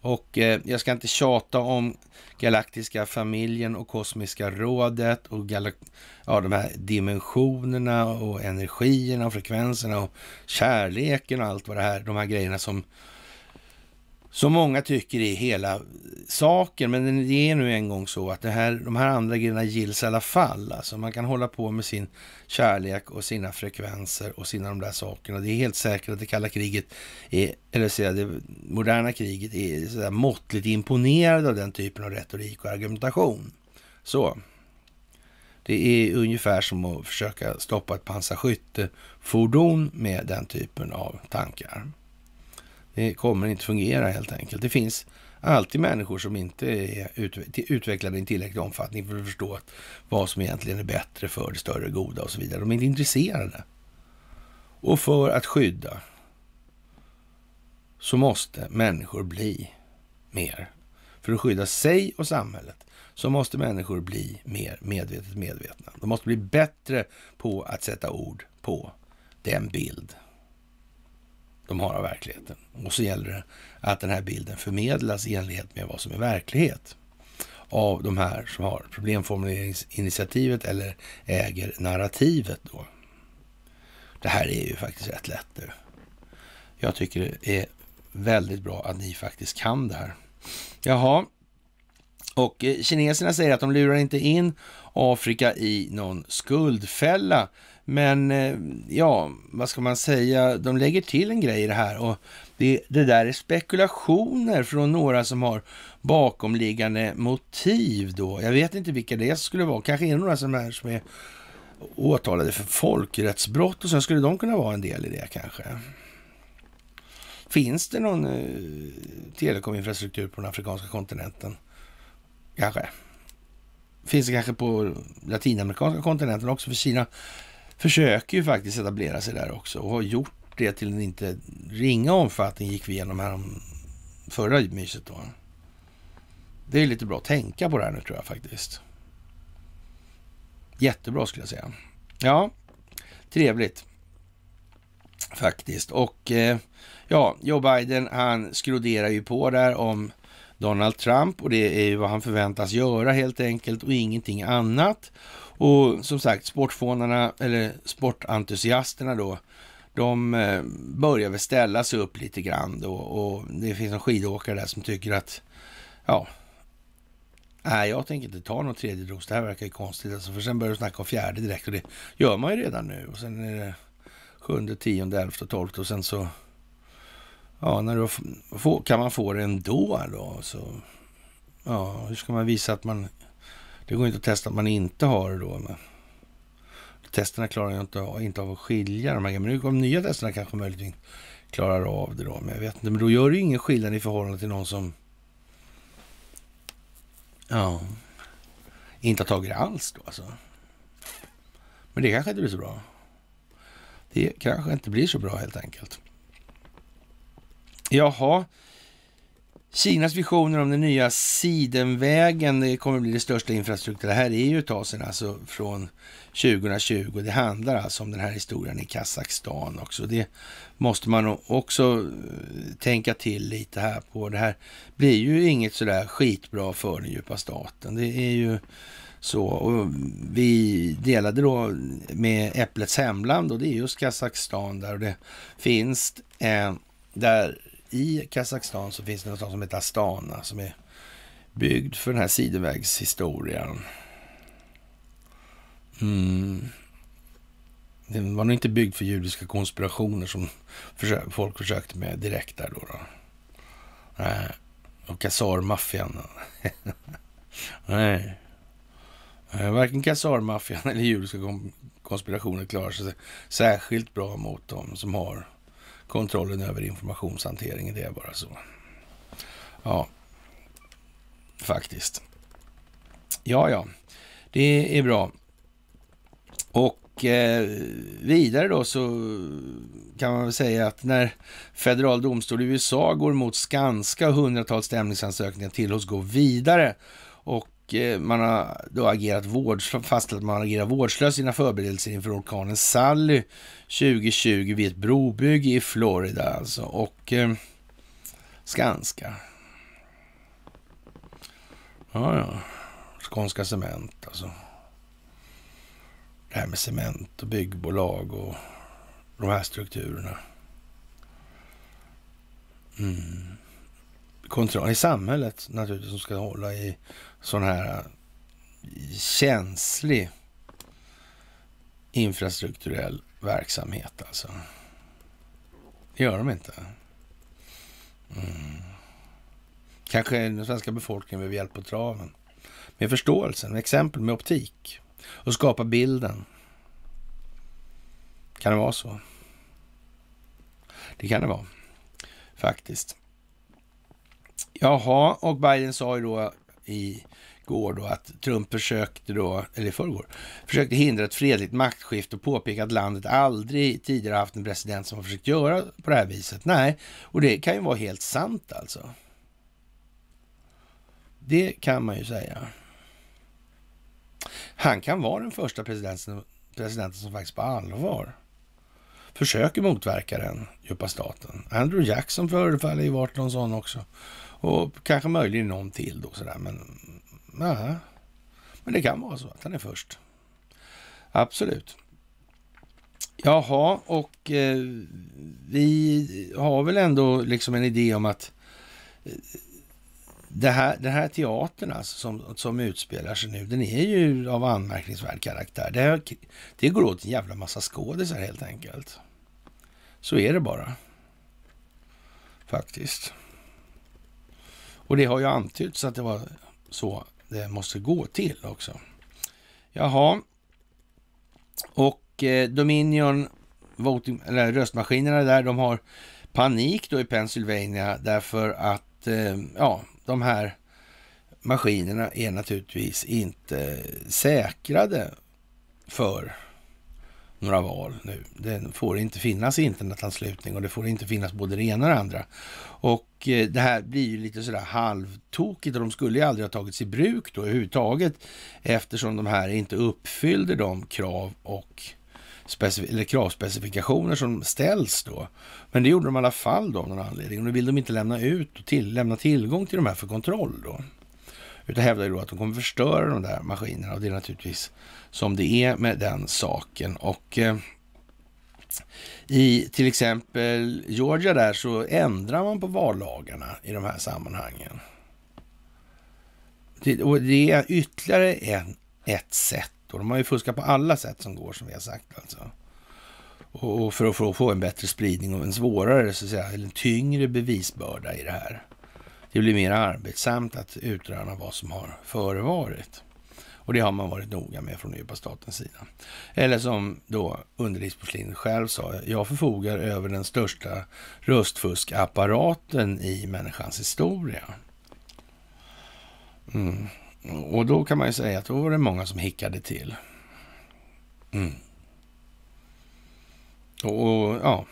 Och eh, jag ska inte tjata om galaktiska familjen och kosmiska rådet och ja, de här dimensionerna och energierna och frekvenserna och kärleken och allt vad det här, de här grejerna som som många tycker är hela saken. Men det är nu en gång så att det här, de här andra grejerna gills i alla fall. Alltså man kan hålla på med sin kärlek och sina frekvenser och sina de där sakerna. Det är helt säkert att det kalla kriget, är, eller säga det moderna kriget, är sådär måttligt imponerad av den typen av retorik och argumentation. Så. Det är ungefär som att försöka stoppa ett pansarskyttefordon med den typen av tankar. Det kommer inte fungera helt enkelt. Det finns alltid människor som inte är utvecklade i tillräcklig omfattning för att förstå vad som egentligen är bättre för det större goda och så vidare. De är inte intresserade. Och för att skydda så måste människor bli mer. För att skydda sig och samhället så måste människor bli mer medvetet medvetna. De måste bli bättre på att sätta ord på den bild de har av verkligheten. Och så gäller det att den här bilden förmedlas i enlighet med vad som är verklighet av de här som har problemformuleringsinitiativet eller äger narrativet. då. Det här är ju faktiskt rätt lätt nu. Jag tycker det är väldigt bra att ni faktiskt kan det här. Jaha, och eh, kineserna säger att de lurar inte in Afrika i någon skuldfälla men eh, ja, vad ska man säga? De lägger till en grej i det här och det, det där är spekulationer från några som har bakomliggande motiv då. Jag vet inte vilka det skulle vara. Kanske är det några som är, som är åtalade för folkrättsbrott och sen skulle de kunna vara en del i det kanske. Finns det någon eh, telekominfrastruktur på den afrikanska kontinenten? Kanske. Finns det kanske på latinamerikanska kontinenten också? För Kina försöker ju faktiskt etablera sig där också och har gjort det till en inte ringa omfattning gick vi igenom här om förra myset då. Det är lite bra att tänka på det här nu tror jag faktiskt. Jättebra skulle jag säga. Ja, trevligt faktiskt. Och eh, ja, Joe Biden han skroderar ju på där om Donald Trump och det är ju vad han förväntas göra helt enkelt och ingenting annat. Och som sagt, sportfånarna eller sportentusiasterna då, de eh, börjar väl ställa sig upp lite grann då och det finns en skidåkare där som tycker att ja, nej jag tänker inte ta någon tredje dos, det här verkar ju konstigt alltså, för sen börjar de snacka om fjärde direkt och det gör man ju redan nu och sen är det sjunde, tionde, elfte, och tolfte och sen så ja, när du får, kan man få det ändå då? Så, ja, hur ska man visa att man det går inte att testa att man inte har det då. Men testerna klarar ju inte, inte av att skilja de här. Men nu de nya testerna kanske möjligtvis klarar av det då. Men jag vet inte. Men då gör det ju ingen skillnad i förhållande till någon som ja, inte har tagit det alls då alltså. Men det kanske inte blir så bra. Det kanske inte blir så bra helt enkelt. Jaha, Kinas visioner om den nya Sidenvägen, det kommer att bli det största infrastruktur. Det här är ju ett tag sedan, alltså från 2020. Det handlar alltså om den här historien i Kazakstan också. Det måste man också eh, tänka till lite här på. Det här blir ju inget sådär skitbra för den djupa staten. Det är ju så. Och vi delade då med Äpplets hemland och det är just Kazakstan där och det finns eh, där i Kazakstan så finns det något som heter Astana som är byggd för den här sidovägshistorien. Mm. Den var nog inte byggd för judiska konspirationer som folk försökte med direkt där då. då. Och kasarmaffian. <laughs> Nej. Eh, varken kasarmaffian eller judiska konspirationer klarar sig särskilt bra mot dem som har kontrollen över informationshanteringen. Det är bara så. Ja, faktiskt. Ja, ja, det är bra. Och eh, vidare då så kan man väl säga att när federal domstol i USA går mot Skanska och hundratals stämningsansökningar tillåts gå vidare och Eh, man har då agerat fastställt att man agerar vårdslöst i sina förberedelser inför orkanen Sally 2020 vid ett brobygge i Florida alltså. Och eh, Skanska. Ja, ja. Skånska Cement alltså. Det här med cement och byggbolag och de här strukturerna. Mm. Kontrollen i samhället naturligtvis som ska hålla i sån här eh, känslig infrastrukturell verksamhet alltså. Det gör de inte. Mm. Kanske den svenska befolkningen behöver hjälp på traven. Med förståelsen, med exempel, med optik. Och skapa bilden. Kan det vara så? Det kan det vara, faktiskt. Jaha, och Biden sa ju då i då att Trump försökte då, eller i förrgår, försökte hindra ett fredligt maktskifte och påpeka att landet aldrig tidigare haft en president som har försökt göra på det här viset. Nej, och det kan ju vara helt sant alltså. Det kan man ju säga. Han kan vara den första presidenten, presidenten som faktiskt på allvar försöker motverka den djupa staten. Andrew Jackson förefaller ju varit någon sån också. Och kanske möjligen någon till då sådär. Men, nej. men det kan vara så att han är först. Absolut. Jaha, och eh, vi har väl ändå liksom en idé om att eh, det här, den här teatern alltså som, som utspelar sig nu, den är ju av anmärkningsvärd karaktär. Det, det går åt en jävla massa skådisar helt enkelt. Så är det bara. Faktiskt. Och det har ju antytts att det var så det måste gå till också. Jaha. Och eh, Dominion, voting, eller, röstmaskinerna där, de har panik då i Pennsylvania därför att eh, ja, de här maskinerna är naturligtvis inte säkrade för några val nu. Det får inte finnas internetanslutning och det får inte finnas både det ena och det andra. Och eh, det här blir ju lite sådär halvtokigt och de skulle ju aldrig ha tagits i bruk då överhuvudtaget eftersom de här inte uppfyllde de krav och eller kravspecifikationer som ställs då. Men det gjorde de i alla fall då av någon anledning nu vill de inte lämna ut och till, lämna tillgång till de här för kontroll då. Utan hävdar ju då att de kommer förstöra de där maskinerna och det är naturligtvis som det är med den saken. Och eh, i till exempel Georgia där så ändrar man på vallagarna i de här sammanhangen. Det, och det är ytterligare en, ett sätt. Och de har ju fuskat på alla sätt som går, som vi har sagt. Alltså. Och, för, att, för att få en bättre spridning och en svårare, så att säga, eller en tyngre bevisbörda i det här. Det blir mer arbetsamt att utröna vad som har förevarit. Och det har man varit noga med från statens sida. Eller som då underlivsporslin själv sa, jag förfogar över den största röstfuskapparaten i människans historia. Mm. Och då kan man ju säga att då var det många som hickade till. Mm. Och, och ja,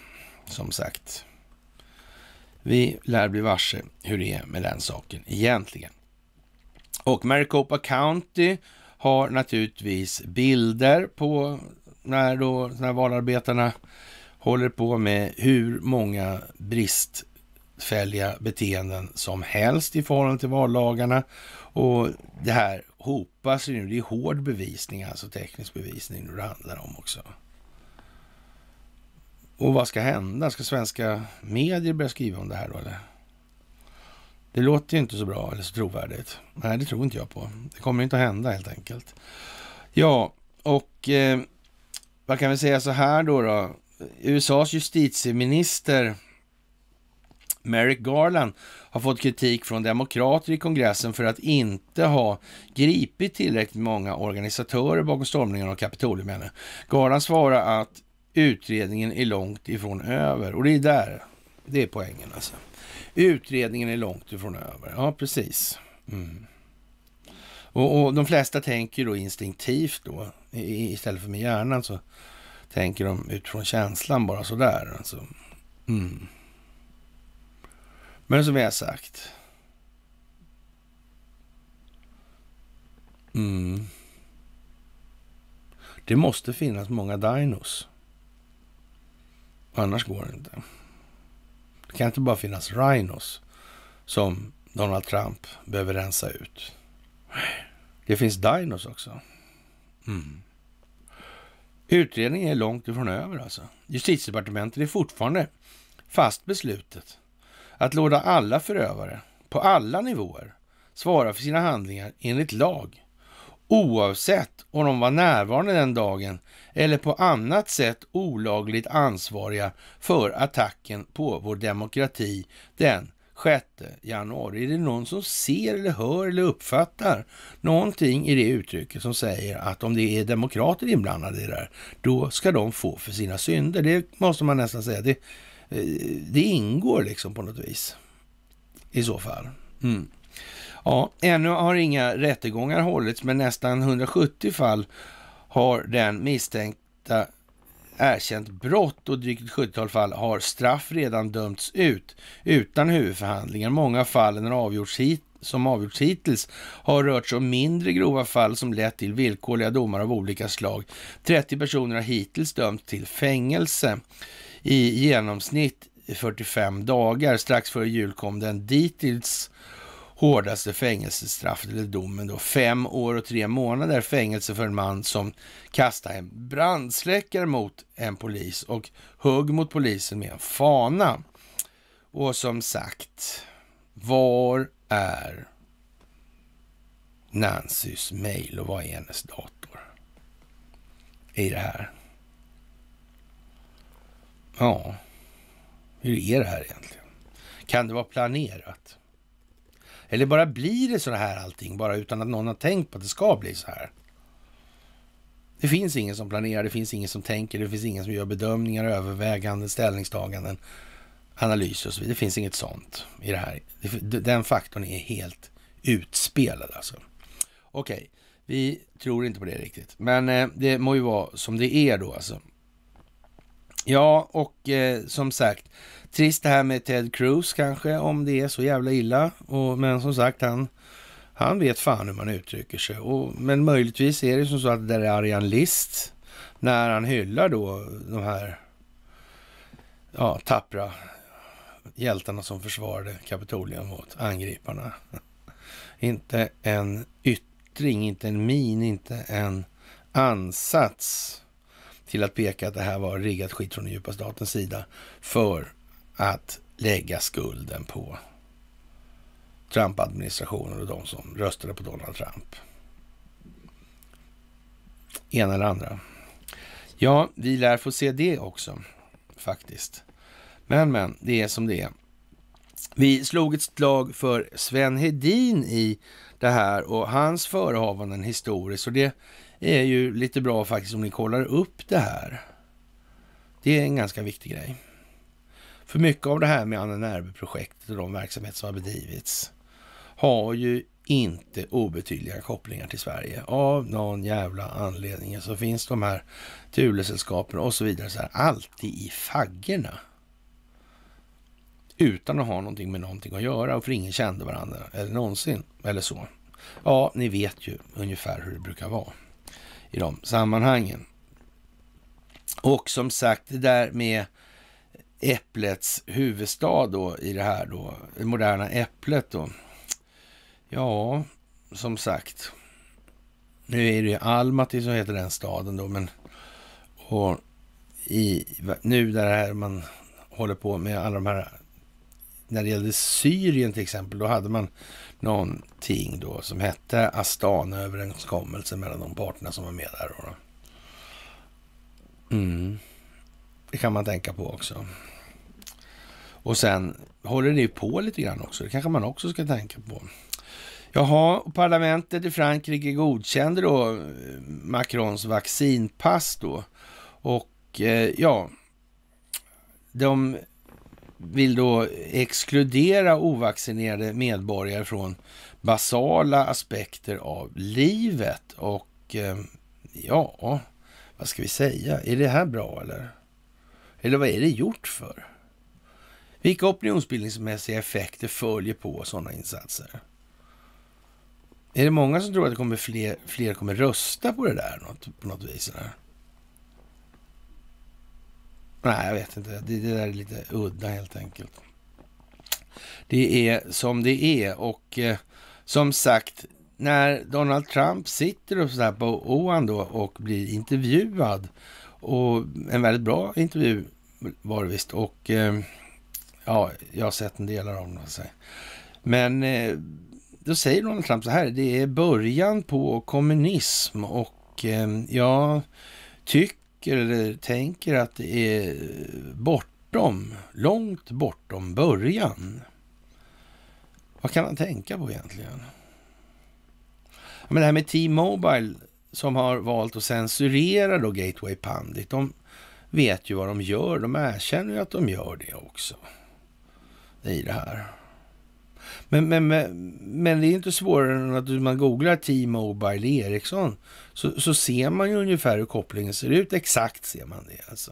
som sagt. Vi lär bli varse hur det är med den saken egentligen. Och Maricopa County har naturligtvis bilder på när, då, när valarbetarna håller på med hur många bristfälliga beteenden som helst i förhållande till vallagarna. Och det här hopas ju nu, det är hård bevisning, alltså teknisk bevisning det handlar om också. Och vad ska hända? Ska svenska medier börja skriva om det här då eller? Det låter ju inte så bra eller så trovärdigt. Nej, det tror inte jag på. Det kommer inte att hända helt enkelt. Ja, och eh, vad kan vi säga så här då, då? USAs justitieminister Merrick Garland har fått kritik från demokrater i kongressen för att inte ha gripit tillräckligt många organisatörer bakom stormningen av Kapitolium Garland svarar att Utredningen är långt ifrån över. Och det är där, det är poängen alltså. Utredningen är långt ifrån över. Ja, precis. Mm. Och, och, de flesta tänker då instinktivt då, I, istället för med hjärnan så tänker de utifrån känslan bara sådär. Alltså. Mm. Men som jag sagt. Mm. Det måste finnas många dinos. Annars går det inte. Det kan inte bara finnas rhinos som Donald Trump behöver rensa ut. Det finns dinos också. Mm. Utredningen är långt ifrån över alltså. Justitiedepartementet är fortfarande fast beslutet att låta alla förövare på alla nivåer svara för sina handlingar enligt lag oavsett om de var närvarande den dagen eller på annat sätt olagligt ansvariga för attacken på vår demokrati den 6 januari. Är det någon som ser eller hör eller uppfattar någonting i det uttrycket som säger att om det är demokrater inblandade i det här, då ska de få för sina synder. Det måste man nästan säga. Det, eh, det ingår liksom på något vis i så fall. Mm. Ja, ännu har inga rättegångar hållits, men nästan 170 fall har den misstänkta erkänt brott och drygt ett 70 fall har straff redan dömts ut utan huvudförhandlingar. Många fall har avgjorts hit, som avgjorts hittills har rört sig om mindre grova fall som lett till villkorliga domar av olika slag. 30 personer har hittills dömts till fängelse i genomsnitt 45 dagar. Strax före jul kom den dittills hårdaste fängelsestraffet, eller domen då, fem år och tre månader fängelse för en man som kastar en brandsläckare mot en polis och hugg mot polisen med en fana. Och som sagt, var är Nancys mejl och vad är hennes dator i det här? Ja, hur är det här egentligen? Kan det vara planerat? Eller bara blir det så här allting, bara utan att någon har tänkt på att det ska bli så här? Det finns ingen som planerar, det finns ingen som tänker, det finns ingen som gör bedömningar, överväganden, ställningstaganden, analyser och så vidare. Det finns inget sånt i det här. Den faktorn är helt utspelad alltså. Okej, okay. vi tror inte på det riktigt, men eh, det må ju vara som det är då alltså. Ja, och eh, som sagt, Trist det här med Ted Cruz kanske, om det är så jävla illa. Och, men som sagt, han, han vet fan hur man uttrycker sig. Och, men möjligtvis är det som så att det där är Arian List, när han hyllar då de här ja, tappra hjältarna som försvarade Kapitolium mot angriparna. Inte en yttring, inte en min, inte en ansats till att peka att det här var riggat skit från den djupa statens sida för att lägga skulden på Trump-administrationen och de som röstade på Donald Trump. Ena eller andra. Ja, vi lär få se det också faktiskt. Men, men, det är som det är. Vi slog ett slag för Sven Hedin i det här och hans förehavanden historiskt. Och det är ju lite bra faktiskt om ni kollar upp det här. Det är en ganska viktig grej. För mycket av det här med Annenerbe-projektet och de verksamheter som har bedrivits har ju inte obetydliga kopplingar till Sverige. Av någon jävla anledning så finns de här Thulesällskapen och så vidare så här, alltid i faggorna. Utan att ha någonting med någonting att göra och för ingen kände varandra eller någonsin eller så. Ja, ni vet ju ungefär hur det brukar vara i de sammanhangen. Och som sagt, det där med äpplets huvudstad då i det här då, det moderna äpplet då. Ja, som sagt. Nu är det ju Almaty som heter den staden då, men och i, nu där här man håller på med alla de här, när det gällde Syrien till exempel, då hade man någonting då som hette Astana-överenskommelsen mellan de parterna som var med där. Då. Mm. Det kan man tänka på också. Och sen håller det ju på lite grann också. Det kanske man också ska tänka på. Jaha, parlamentet i Frankrike godkände då eh, Macrons vaccinpass då. Och eh, ja, de vill då exkludera ovaccinerade medborgare från basala aspekter av livet. Och eh, ja, vad ska vi säga? Är det här bra eller? Eller vad är det gjort för? Vilka opinionsbildningsmässiga effekter följer på sådana insatser? Är det många som tror att det kommer fler, fler kommer rösta på det där något, på något vis? Eller? Nej, jag vet inte. Det, det där är lite udda helt enkelt. Det är som det är och eh, som sagt, när Donald Trump sitter och så på Oan då och blir intervjuad och en väldigt bra intervju var det visst och eh, ja, jag har sett en del av dem. Men eh, då säger Donald Trump så här, det är början på kommunism och eh, jag tycker eller tänker att det är bortom, långt bortom början. Vad kan han tänka på egentligen? Men det här med T-Mobile som har valt att censurera då Gateway Pundit, de vet ju vad de gör. De erkänner ju att de gör det också i det här. Men, men, men, men det är inte svårare än att man googlar T-Mobile Ericsson så, så ser man ju ungefär hur kopplingen ser ut. Exakt ser man det alltså.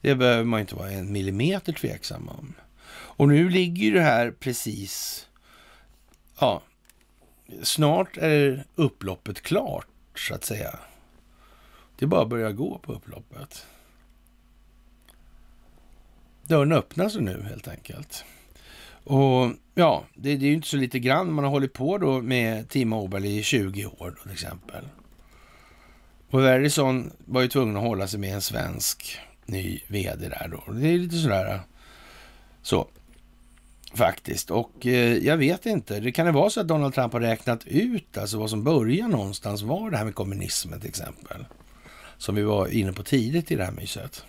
Det behöver man inte vara en millimeter tveksam om. Och nu ligger ju det här precis, ja, snart är upploppet klart så att säga. Det är bara att börja gå på upploppet. Dörren öppnas nu helt enkelt. Och ja, det, det är ju inte så lite grann. Man har hållit på då med T-Mobile i 20 år då, till exempel. Och Verizon var ju tvungen att hålla sig med en svensk ny vd där då. Det är lite sådär så faktiskt. Och eh, jag vet inte, det kan det vara så att Donald Trump har räknat ut alltså vad som börjar någonstans var det här med kommunismen till exempel. Som vi var inne på tidigt i det här myset.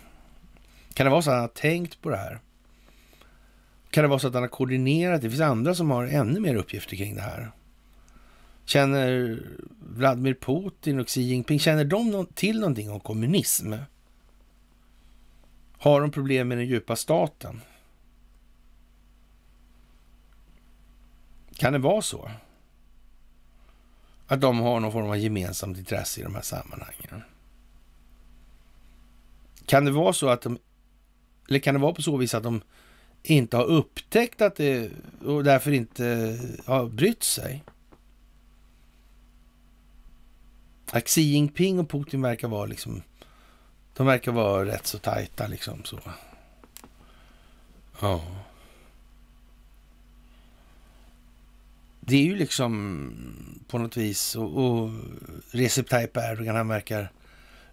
Kan det vara så att han har tänkt på det här? Kan det vara så att han har koordinerat? Det finns andra som har ännu mer uppgifter kring det här. Känner Vladimir Putin och Xi Jinping, känner de till någonting om kommunism? Har de problem med den djupa staten? Kan det vara så? Att de har någon form av gemensamt intresse i de här sammanhangen? Kan det vara så att de, eller kan det vara på så vis att de inte har upptäckt att det och därför inte har brytt sig. Xi Jinping och Putin verkar vara liksom, de verkar vara rätt så tajta liksom så. Ja. Det är ju liksom på något vis och, och Recep Tayyip Erdogan han verkar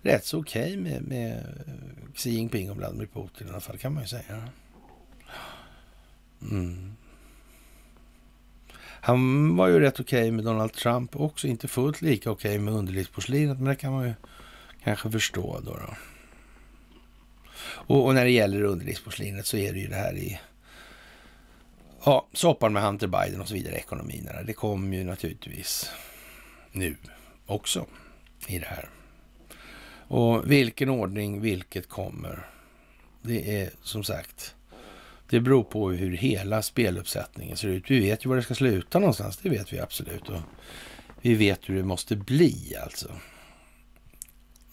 rätt så okej okay med, med Xi Jinping och Vladimir Putin i alla fall kan man ju säga. Mm. Han var ju rätt okej okay med Donald Trump också. Inte fullt lika okej okay med underlivsporslinet, men det kan man ju kanske förstå då. då. Och, och, när det gäller underlivsporslinet så är det ju det här i ja, soppan med Hunter Biden och så vidare, ekonomin. Det kommer ju naturligtvis nu också i det här. Och vilken ordning, vilket kommer. Det är som sagt det beror på hur hela speluppsättningen ser ut. Vi vet ju var det ska sluta någonstans, det vet vi absolut. Och vi vet hur det måste bli alltså.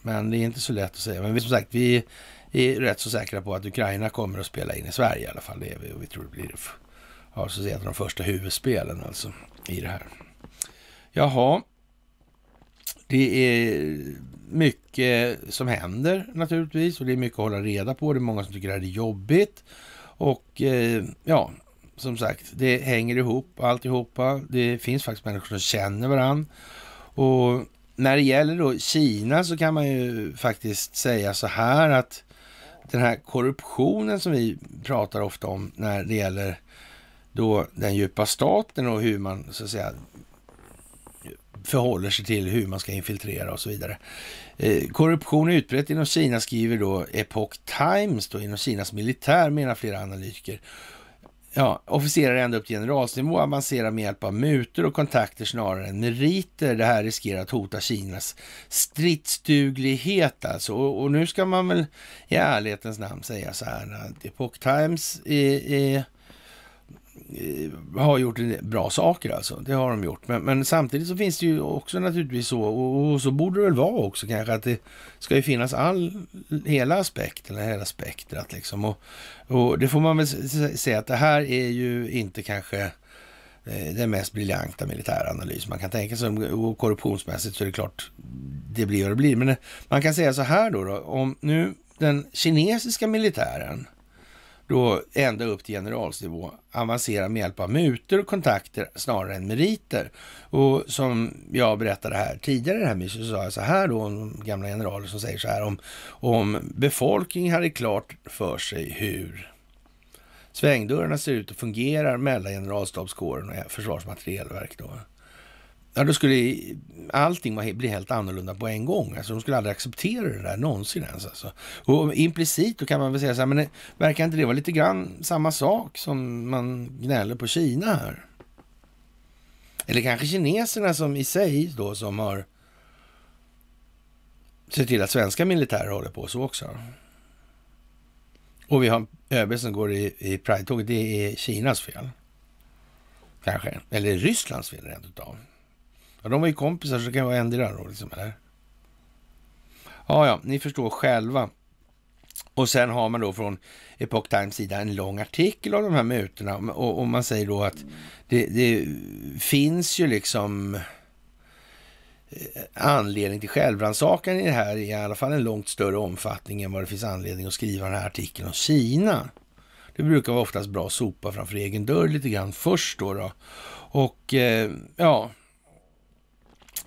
Men det är inte så lätt att säga. Men vi, som sagt, vi är rätt så säkra på att Ukraina kommer att spela in i Sverige i alla fall. Det är vi och vi tror det blir ja, så de första huvudspelen alltså i det här. Jaha, det är mycket som händer naturligtvis och det är mycket att hålla reda på. Det är många som tycker att det är jobbigt. Och eh, ja, som sagt, det hänger ihop alltihopa. Det finns faktiskt människor som känner varandra. Och när det gäller då Kina så kan man ju faktiskt säga så här att den här korruptionen som vi pratar ofta om när det gäller då den djupa staten och hur man så att säga förhåller sig till hur man ska infiltrera och så vidare. Eh, korruption är utbrett inom Kina skriver då Epoch Times. Då, inom Kinas militär menar flera analytiker. Ja, officerare ända upp till generalsnivå avancerar med hjälp av mutor och kontakter snarare än meriter. Det här riskerar att hota Kinas stridsduglighet alltså. Och, och nu ska man väl i ärlighetens namn säga så här att Epoch Times är, är Eh, har gjort bra saker alltså. Det har de gjort. Men, men, samtidigt så finns det ju också naturligtvis så, och, och, så borde det väl vara också kanske, att det ska ju finnas all, hela aspekten, hela spektrat liksom. Och, och det får man väl säga att det här är ju inte kanske eh, den mest briljanta militäranalys man kan tänka sig. Och korruptionsmässigt så är det klart, det blir vad det blir. Men eh, man kan säga så här då, då om nu den kinesiska militären då ända upp till generalsnivå avancera med hjälp av mutor och kontakter snarare än meriter. Och som jag berättade här tidigare i det här myset så sa jag så här då om gamla generaler som säger så här om, om befolkningen hade klart för sig hur svängdörrarna ser ut och fungerar mellan generalstabskåren och försvarsmaterielverk då. Ja, då skulle allting bli helt annorlunda på en gång. Alltså, de skulle aldrig acceptera det där någonsin ens. Alltså. Och implicit då kan man väl säga så här, men det, eh, verkar inte det vara lite grann samma sak som man gnäller på Kina här? Eller kanske kineserna som i sig då som har sett till att svenska militärer håller på så också. Och vi har ÖB som går i, i Pride-tåget. Det är Kinas fel. Kanske. Eller Rysslands fel rent utav. Ja, de var ju kompisar så det kan vara endera då liksom, eller? Ja, ja, ni förstår själva. Och sen har man då från Epoch Times sida en lång artikel om de här mutorna och, och man säger då att det, det, finns ju liksom eh, anledning till självrannsakan i det här i alla fall en långt större omfattning än vad det finns anledning att skriva den här artikeln om Kina. Det brukar vara oftast bra att sopa framför egen dörr lite grann först då. då. Och eh, ja,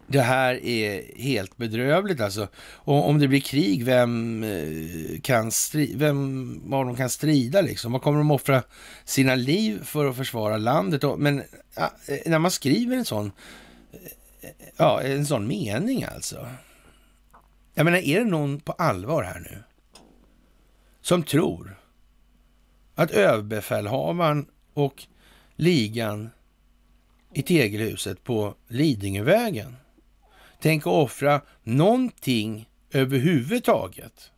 det här är helt bedrövligt alltså. Och om det blir krig, vem, eh, kan vem av dem kan strida liksom? Vad kommer de offra sina liv för att försvara landet? Men eh, när man skriver en sån, eh, ja, en sån mening alltså. Jag menar, är det någon på allvar här nu som tror att överbefälhavaren och ligan i tegelhuset på Lidingövägen. Tänk att offra någonting överhuvudtaget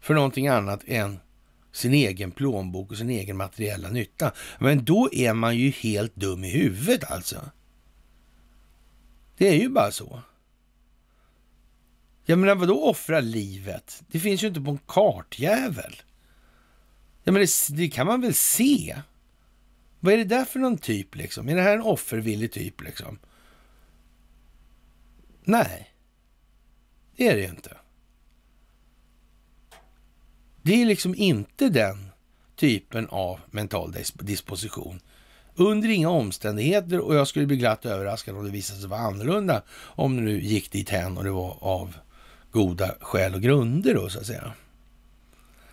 för någonting annat än sin egen plånbok och sin egen materiella nytta. Men då är man ju helt dum i huvudet alltså. Det är ju bara så. Jag menar vadå offra livet? Det finns ju inte på en kartjävel. Ja, men det, det kan man väl se? Vad är det där för någon typ liksom? Är det här en offervillig typ liksom? Nej, det är det ju inte. Det är liksom inte den typen av mental disposition. Under inga omständigheter och jag skulle bli glatt överraskad om det visade sig vara annorlunda om det nu gick dit hen och det var av goda skäl och grunder då så att säga.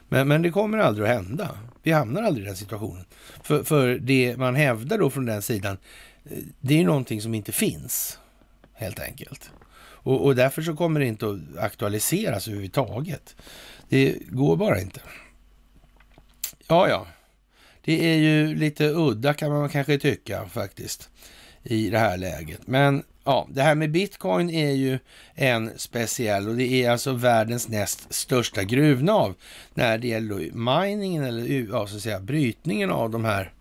Men, men det kommer aldrig att hända. Vi hamnar aldrig i den situationen. För, för det man hävdar då från den sidan, eh, det är någonting som inte finns helt enkelt. Och, och därför så kommer det inte att aktualiseras överhuvudtaget. Det går bara inte. Ja, ja. Det är ju lite udda kan man kanske tycka faktiskt i det här läget. Men Ja, det här med bitcoin är ju en speciell och det är alltså världens näst största gruvnav när det gäller miningen eller ja, så att säga, brytningen av de här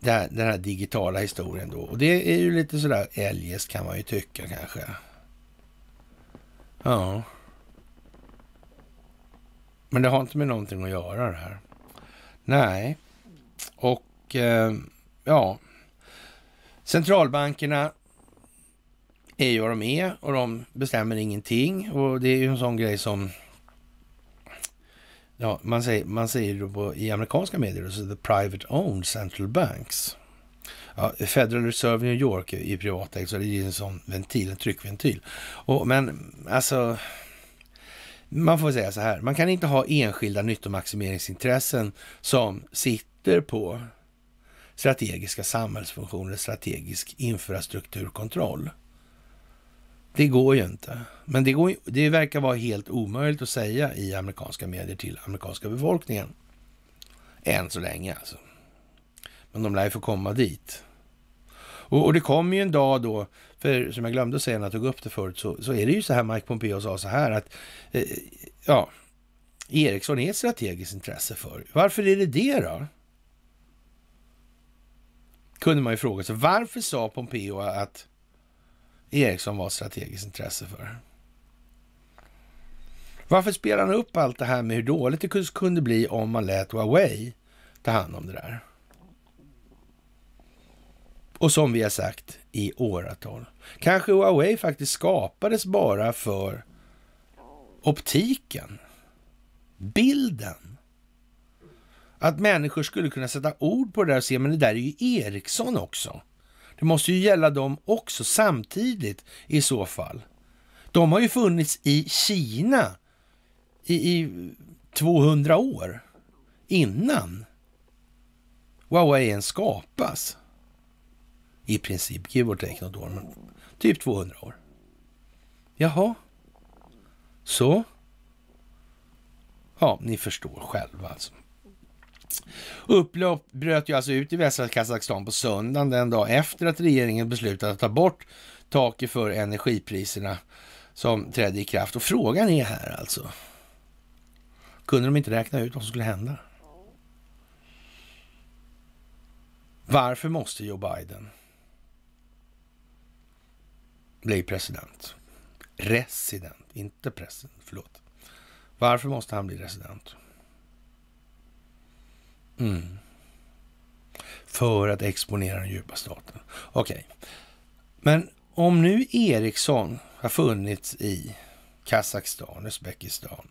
den här digitala historien då. Och det är ju lite sådär eljest kan man ju tycka kanske. Ja. Men det har inte med någonting att göra det här. Nej. Och eh, ja. Centralbankerna är ju vad de är och de bestämmer ingenting. Och det är ju en sån grej som ja, man säger, man säger på, i amerikanska medier, så the private owned central banks. Ja, Federal Reserve New York är i privatägd, så det är ju en sån ventil, en tryckventil. Och, men alltså, man får säga så här, man kan inte ha enskilda nyttomaximeringsintressen som sitter på strategiska samhällsfunktioner, strategisk infrastrukturkontroll. Det går ju inte. Men det, går, det verkar vara helt omöjligt att säga i amerikanska medier till amerikanska befolkningen. Än så länge alltså. Men de lär ju få komma dit. Och, och det kommer ju en dag då, för som jag glömde säga när jag tog upp det förut, så, så är det ju så här Mike Pompeo sa så här att, eh, ja, Ericsson är ett strategiskt intresse för. Varför är det det då? Kunde man ju fråga sig. Varför sa Pompeo att Ericsson var strategiskt intresse för. Varför spelar han upp allt det här med hur dåligt det kunde bli om man lät Huawei ta hand om det där? Och som vi har sagt i åratal. Kanske Huawei faktiskt skapades bara för optiken, bilden. Att människor skulle kunna sätta ord på det där och se, men det där är ju Ericsson också. Det måste ju gälla dem också samtidigt i så fall. De har ju funnits i Kina i, i 200 år innan Huawei skapas. I princip, give or take något år, men typ 200 år. Jaha, så. Ja, ni förstår själva alltså. Upplopp bröt ju alltså ut i västra Kazakstan på söndagen, den dag efter att regeringen beslutat att ta bort taket för energipriserna som trädde i kraft. Och frågan är här alltså, kunde de inte räkna ut vad som skulle hända? Varför måste Joe Biden bli president? Resident, inte president, förlåt. Varför måste han bli resident? Mm. För att exponera den djupa staten. Okej, okay. men om nu Ericsson har funnits i Kazakstan, Uzbekistan,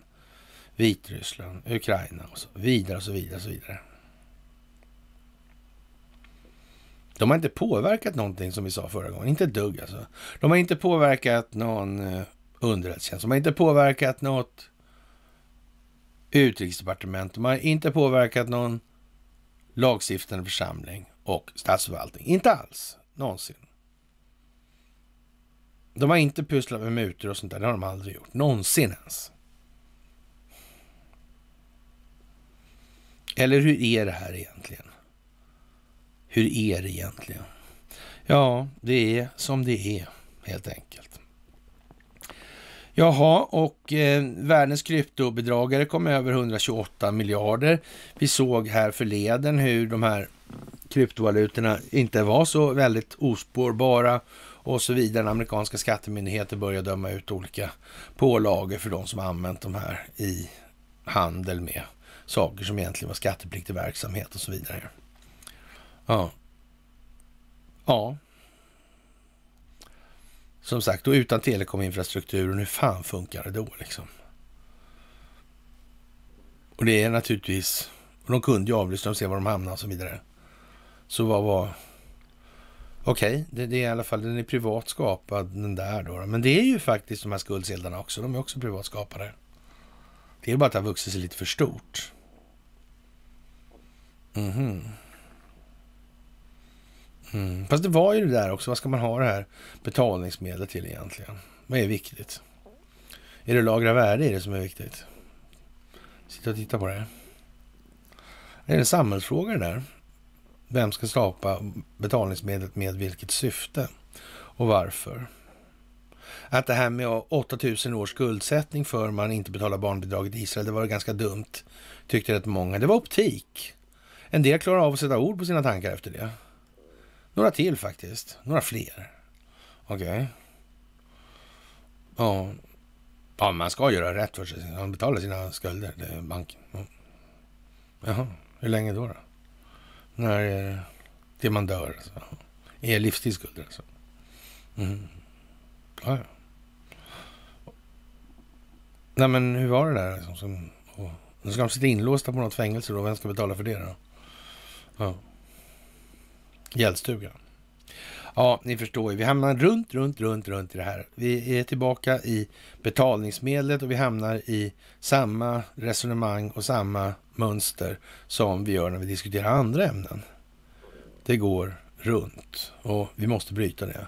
Vitryssland, Ukraina och så vidare och så vidare. Och så vidare. De har inte påverkat någonting som vi sa förra gången, inte ett dugg alltså. De har inte påverkat någon eh, underrättelsetjänst, de har inte påverkat något utrikesdepartement, de har inte påverkat någon lagstiftande församling och statsförvaltning. Inte alls, någonsin. De har inte pusslat med mutor och sånt där, det har de aldrig gjort, någonsin ens. Eller hur är det här egentligen? Hur är det egentligen? Ja, det är som det är, helt enkelt. Jaha, och eh, världens kryptobedragare kom över 128 miljarder. Vi såg här förleden hur de här kryptovalutorna inte var så väldigt ospårbara och så vidare. Amerikanska skattemyndigheter började döma ut olika pålagor för de som använt de här i handel med saker som egentligen var skattepliktig verksamhet och så vidare. Ja. Ja, som sagt, och utan telekominfrastrukturen, hur fan funkar det då liksom? Och det är naturligtvis, och de kunde ju avlyssna och se var de hamnade och så vidare. Så vad var... Okej, okay, det, det, är i alla fall, den är privat skapad den där då. Men det är ju faktiskt de här skuldsedlarna också, de är också privat skapade. Det är bara att det har vuxit sig lite för stort. Mhm. Mm Mm. Fast det var ju det där också. Vad ska man ha det här betalningsmedlet till egentligen? Vad är viktigt? Är det lagra värde i det som är viktigt? Sitta och titta på det. Det är en samhällsfråga det där. Vem ska skapa betalningsmedlet med vilket syfte och varför? Att det här med 8000 års skuldsättning för man inte betalar barnbidraget i Israel, det var ganska dumt, tyckte rätt många. Det var optik. En del klarar av att sätta ord på sina tankar efter det. Några till faktiskt. Några fler. Okej. Okay. Ja. ja, man ska göra rätt för sig. Han betalar sina skulder, det är banken. Ja. Jaha, hur länge då? då? När är eh, det? Till man dör alltså. Är livstidsskulder alltså. Mm. Ja, ja. Nej, men hur var det där? Liksom, som, nu ska de sitta inlåsta på något fängelse då. Vem ska betala för det då? Ja. Gällstuga. Ja, ni förstår ju. Vi hamnar runt, runt, runt, runt i det här. Vi är tillbaka i betalningsmedlet och vi hamnar i samma resonemang och samma mönster som vi gör när vi diskuterar andra ämnen. Det går runt och vi måste bryta det.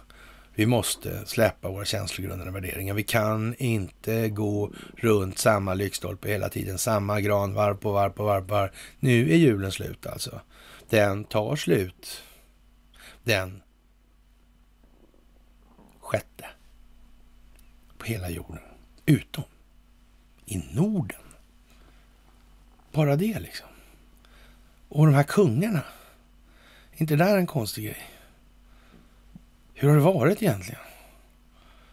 Vi måste släppa våra känslogrundande värderingar. Vi kan inte gå runt samma lyktstolpe hela tiden, samma gran varv på varv på varv. På varv. Nu är julen slut alltså. Den tar slut den sjätte på hela jorden. Utom i Norden. Bara det liksom. Och de här kungarna. Är inte där en konstig grej? Hur har det varit egentligen?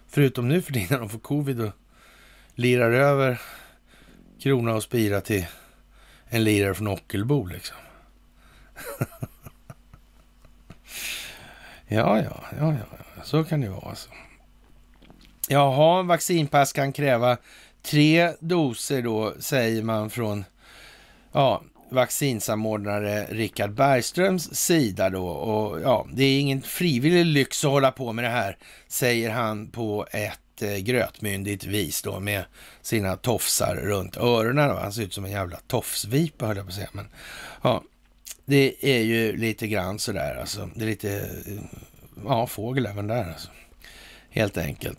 Förutom nu för tiden när de får covid och lirar över krona och spira till en lirare från Ockelbo liksom. <laughs> Ja, ja, ja, ja, så kan det vara. Alltså. Jaha, vaccinpass kan kräva tre doser då, säger man från ja, vaccinsamordnare Richard Bergströms sida då. Och ja, det är ingen frivillig lyx att hålla på med det här, säger han på ett eh, grötmyndigt vis då med sina tofsar runt öronen. Han ser ut som en jävla tofsvipa höll jag på att säga. Men, ja det är ju lite grann sådär alltså. Det är lite, eh, ja, fågel även där alltså. Helt enkelt.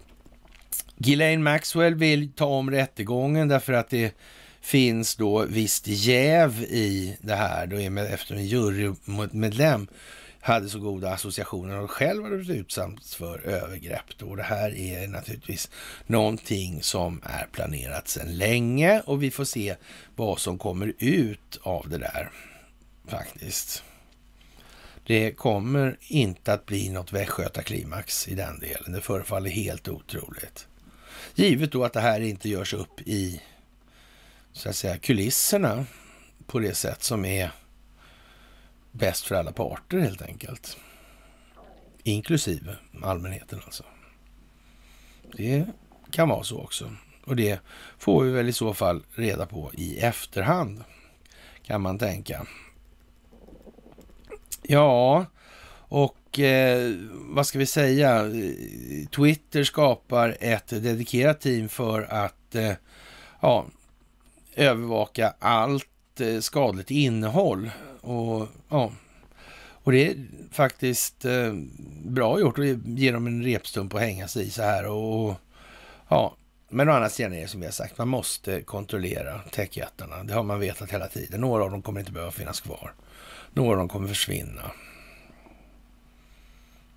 Ghislaine Maxwell vill ta om rättegången därför att det finns då visst jäv i det här då efter en jurymedlem hade så goda associationer och själv hade blivit utsatt för övergrepp. Då. Det här är naturligtvis någonting som är planerat sedan länge och vi får se vad som kommer ut av det där faktiskt. Det kommer inte att bli något västgötaklimax i den delen. Det förefaller helt otroligt. Givet då att det här inte görs upp i så att säga kulisserna på det sätt som är bäst för alla parter helt enkelt. Inklusive allmänheten alltså. Det kan vara så också. Och det får vi väl i så fall reda på i efterhand, kan man tänka. Ja, och eh, vad ska vi säga? Twitter skapar ett dedikerat team för att eh, ja, övervaka allt eh, skadligt innehåll. Och, ja. och det är faktiskt eh, bra gjort att ge dem en repstump att hänga sig i så här. Och, och ja, men å andra sidan är det som vi har sagt, man måste kontrollera techjättarna. Det har man vetat hela tiden. Några av dem kommer inte behöva finnas kvar. Några av dem kommer försvinna.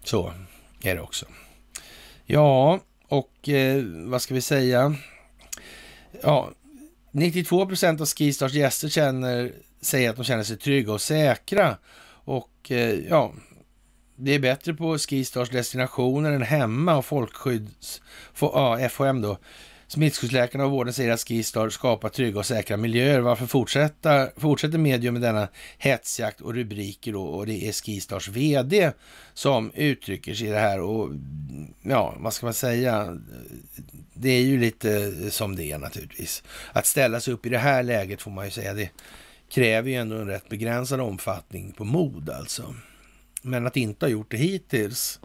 Så är det också. Ja, och eh, vad ska vi säga? Ja, 92 procent av Skistars gäster känner, säger att de känner sig trygga och säkra. Och eh, ja, det är bättre på Skistars destinationer än hemma och folkskydds... Ja, FHM då Smittskyddsläkarna och vården säger att Skistar skapar trygga och säkra miljöer. Varför fortsätta, fortsätter medium med denna hetsjakt och rubriker då? Och det är Skistars VD som uttrycker sig i det här och ja, vad ska man säga? Det är ju lite som det är naturligtvis. Att ställa sig upp i det här läget får man ju säga, det kräver ju ändå en rätt begränsad omfattning på mod alltså. Men att inte ha gjort det hittills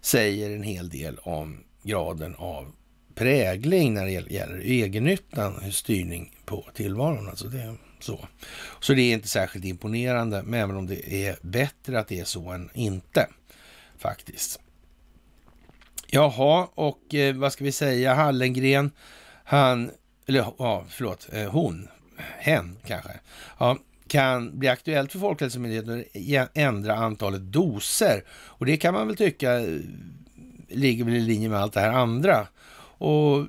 säger en hel del om graden av prägling när det gäller egennyttan, eh, styrning på tillvaron. Alltså det, så. så det är inte särskilt imponerande, men även om det är bättre att det är så än inte, faktiskt. Jaha, och eh, vad ska vi säga? Hallengren, han, eller ja, förlåt, eh, hon, hen kanske, ja, kan bli aktuellt för Folkhälsomyndigheten att e-, ändra antalet doser. Och det kan man väl tycka eh, ligger väl i linje med allt det här andra och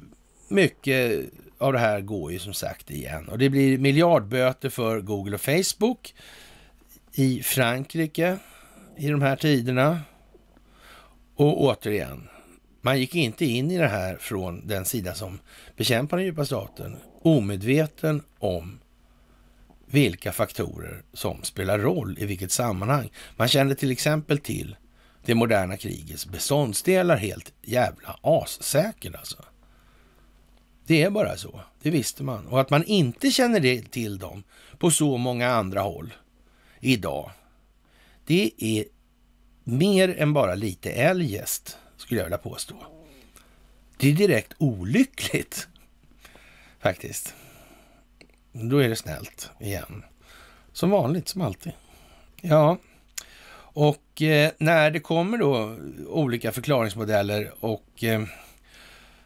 mycket av det här går ju som sagt igen. Och det blir miljardböter för Google och Facebook i Frankrike i de här tiderna. Och återigen, man gick inte in i det här från den sida som bekämpar den djupa staten, omedveten om vilka faktorer som spelar roll i vilket sammanhang. Man kände till exempel till det moderna krigets beståndsdelar. Helt jävla assäker alltså. Det är bara så. Det visste man. Och att man inte känner till dem på så många andra håll idag. Det är mer än bara lite eljest, skulle jag vilja påstå. Det är direkt olyckligt, faktiskt. Då är det snällt igen. Som vanligt, som alltid. Ja, och eh, när det kommer då olika förklaringsmodeller och eh,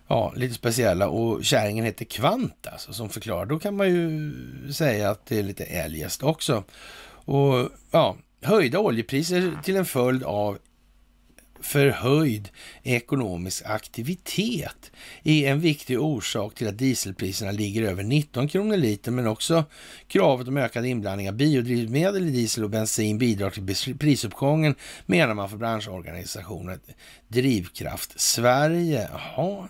ja, lite speciella och kärringen heter kvant alltså som förklarar, då kan man ju säga att det är lite eljest också. Och ja, höjda oljepriser till en följd av förhöjd ekonomisk aktivitet är en viktig orsak till att dieselpriserna ligger över 19 kronor liter, men också kravet om ökad inblandning av biodrivmedel i diesel och bensin bidrar till prisuppgången, menar man för branschorganisationen Drivkraft Sverige. Jaha.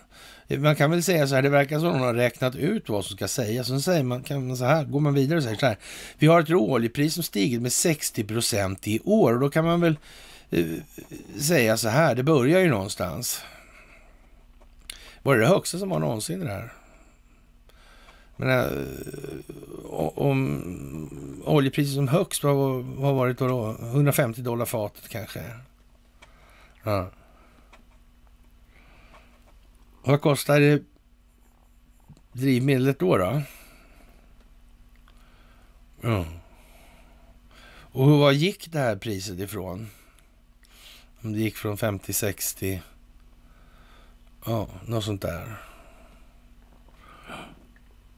Man kan väl säga så här, det verkar som att de har räknat ut vad som ska sägas. Sen säger man, kan man så här, går man vidare och säger så här, vi har ett råoljepris som stigit med 60 procent i år och då kan man väl Eh, säga så här, det börjar ju någonstans. Var det det högsta som var någonsin det här? Men, eh, om oljepriset som högst, vad har varit då, 150 dollar fatet kanske? Ja. Vad kostar det drivmedlet då? då? Ja. Och var gick det här priset ifrån? Om det gick från 50, 60. Ja, något sånt där.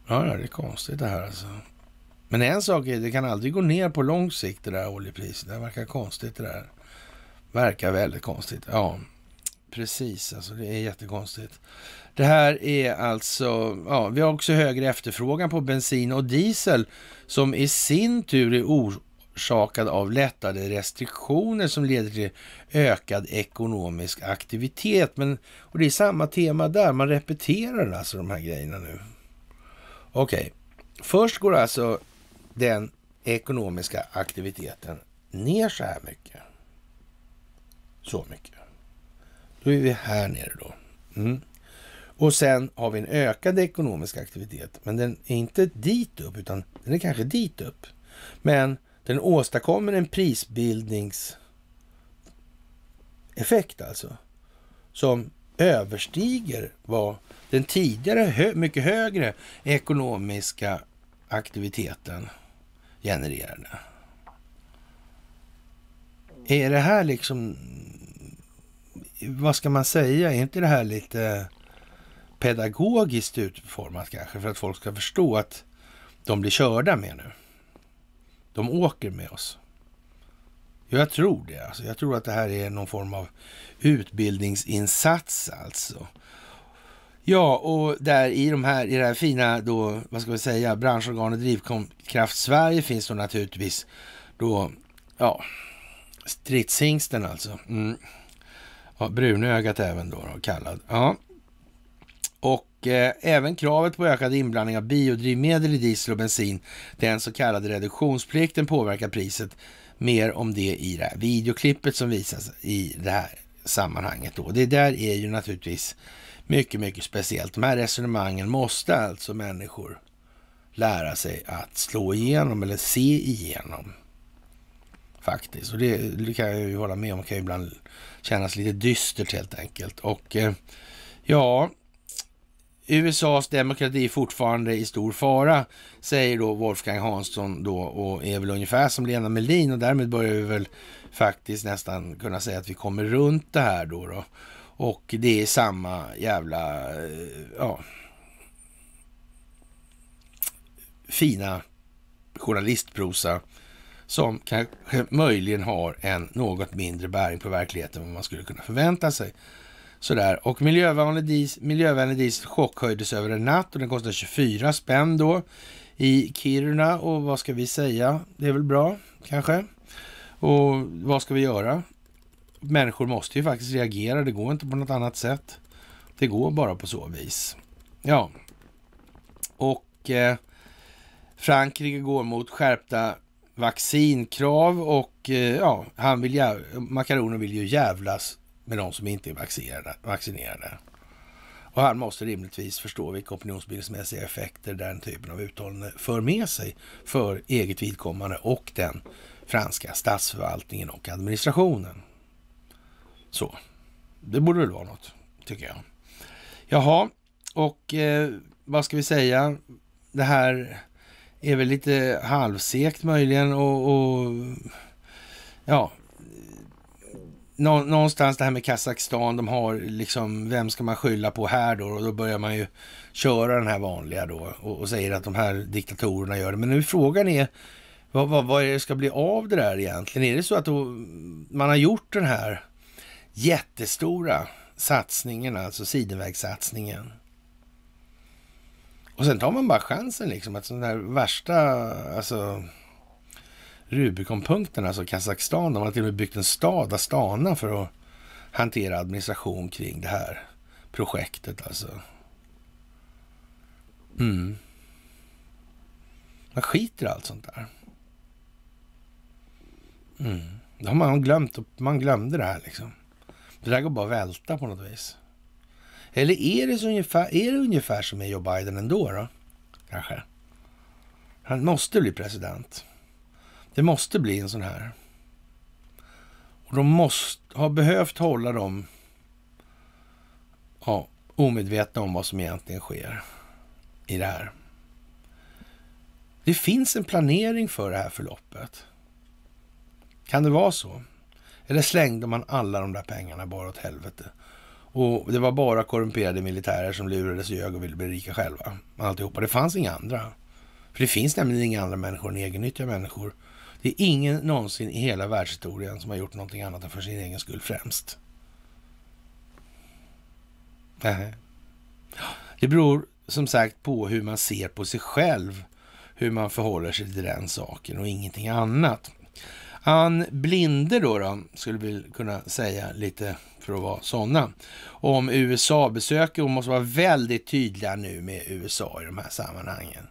Ja, ja, det är konstigt det här alltså. Men en sak är, det kan aldrig gå ner på lång sikt det där oljepriset. Det verkar konstigt det där. Verkar väldigt konstigt. Ja, precis alltså. Det är jättekonstigt. Det här är alltså, ja, vi har också högre efterfrågan på bensin och diesel som i sin tur är or orsakad av lättade restriktioner som leder till ökad ekonomisk aktivitet. Men, och det är samma tema där, man repeterar alltså de här grejerna nu. Okej, okay. först går alltså den ekonomiska aktiviteten ner så här mycket. Så mycket. Då är vi här nere då. Mm. Och sen har vi en ökad ekonomisk aktivitet, men den är inte dit upp, utan den är kanske dit upp. Men den åstadkommer en prisbildningseffekt alltså, som överstiger vad den tidigare hö mycket högre ekonomiska aktiviteten genererade. Är det här liksom, vad ska man säga, är inte det här lite pedagogiskt utformat kanske för att folk ska förstå att de blir körda med nu? De åker med oss. Jag tror det. Alltså. Jag tror att det här är någon form av utbildningsinsats alltså. Ja, och där i, de här, i det här fina då, vad ska vi säga, branschorganet Drivkraft Sverige finns då naturligtvis då, ja, stridshingsten alltså. Mm. Ja, brunögat även då, då kallad. Ja. Och Eh, även kravet på ökad inblandning av biodrivmedel i diesel och bensin, den så kallade reduktionsplikten, påverkar priset. Mer om det i det här videoklippet som visas i det här sammanhanget. Då. Det där är ju naturligtvis mycket, mycket speciellt. De här resonemangen måste alltså människor lära sig att slå igenom eller se igenom. Faktiskt, och det, det kan jag ju hålla med om, det kan ju ibland kännas lite dystert helt enkelt. Och eh, ja, USAs demokrati fortfarande i stor fara, säger då Wolfgang Hansson då och är väl ungefär som Lena Melin och därmed börjar vi väl faktiskt nästan kunna säga att vi kommer runt det här då. då. Och det är samma jävla, eh, ja, fina journalistprosa som kanske möjligen har en något mindre bäring på verkligheten än vad man skulle kunna förvänta sig. Sådär. Och miljövänlig diesel, miljövänlig diesel chockhöjdes över en natt och den kostar 24 spänn då i Kiruna. Och vad ska vi säga? Det är väl bra kanske. Och vad ska vi göra? Människor måste ju faktiskt reagera. Det går inte på något annat sätt. Det går bara på så vis. Ja. Och eh, Frankrike går mot skärpta vaccinkrav och eh, ja, han vill, Makaroner vill ju jävlas med de som inte är vaccinerade. Och han måste rimligtvis förstå vilka opinionsbildningsmässiga effekter den typen av uttalande för med sig för eget vidkommande och den franska statsförvaltningen och administrationen. Så, det borde väl vara något, tycker jag. Jaha, och eh, vad ska vi säga? Det här är väl lite halvsekt möjligen och, och ja, nå, någonstans det här med Kazakstan, de har liksom, vem ska man skylla på här då? Och då börjar man ju köra den här vanliga då och, och säger att de här diktatorerna gör det. Men nu frågan är, vad, vad, vad det ska bli av det där egentligen? Är det så att då, man har gjort den här jättestora satsningen, alltså sidenvägssatsningen. Och sen tar man bara chansen liksom att sån här värsta, alltså Rubikonpunkten, alltså Kazakstan. De har till och med byggt en stad, Astana, för att hantera administration kring det här projektet. alltså. Mm. Man skiter i allt sånt där. Mm. Då har man glömt, man glömde det här liksom. Det där går bara att välta på något vis. Eller är det, så ungefär, är det ungefär som med Joe Biden ändå då? Kanske. Han måste bli president. Det måste bli en sån här. Och de måste ha behövt hålla dem ja, omedvetna om vad som egentligen sker i det här. Det finns en planering för det här förloppet. Kan det vara så? Eller slängde man alla de där pengarna bara åt helvete? Och det var bara korrumperade militärer som lurades och ljög och ville bli rika själva. Alltihopa. Det fanns inga andra. För det finns nämligen inga andra människor än egennyttiga människor det är ingen någonsin i hela världshistorien som har gjort någonting annat än för sin egen skull främst. Nej. Det beror som sagt på hur man ser på sig själv, hur man förhåller sig till den saken och ingenting annat. Han blinde då, då skulle vi kunna säga lite för att vara sådana, om USA-besöket och måste vara väldigt tydliga nu med USA i de här sammanhangen.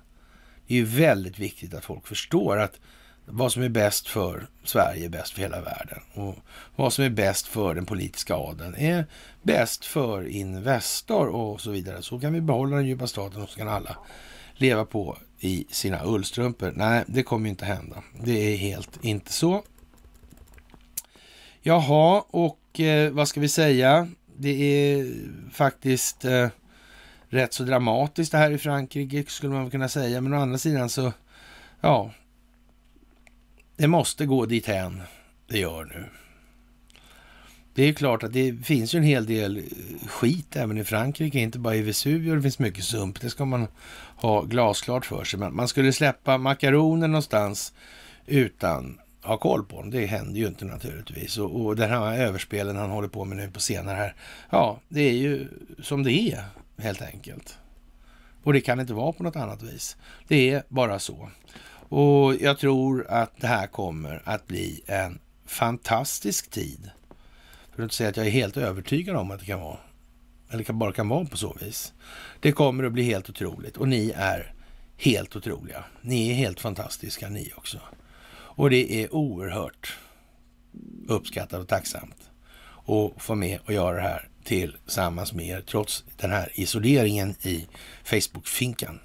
Det är ju väldigt viktigt att folk förstår att vad som är bäst för Sverige, bäst för hela världen. Och vad som är bäst för den politiska adeln är bäst för Investor och så vidare. Så kan vi behålla den djupa staten och så kan alla leva på i sina ullstrumpor. Nej, det kommer inte hända. Det är helt inte så. Jaha, och eh, vad ska vi säga? Det är faktiskt eh, rätt så dramatiskt det här i Frankrike skulle man kunna säga. Men å andra sidan så, ja, det måste gå dithän det gör nu. Det är klart att det finns ju en hel del eh, skit även i Frankrike, inte bara i Vesuvio. Det finns mycket sump, det ska man ha glasklart för sig. Men man skulle släppa makaroner någonstans utan ha koll på dem. Det händer ju inte naturligtvis. Och, och den här överspelen han håller på med nu på senare här. Ja, det är ju som det är helt enkelt. Och det kan inte vara på något annat vis. Det är bara så. Och jag tror att det här kommer att bli en fantastisk tid. För att inte säga att jag är helt övertygad om att det kan vara. Eller bara kan vara på så vis. Det kommer att bli helt otroligt och ni är helt otroliga. Ni är helt fantastiska ni också. Och det är oerhört uppskattat och tacksamt att få med och göra det här tillsammans med er trots den här isoleringen i Facebook-finkan.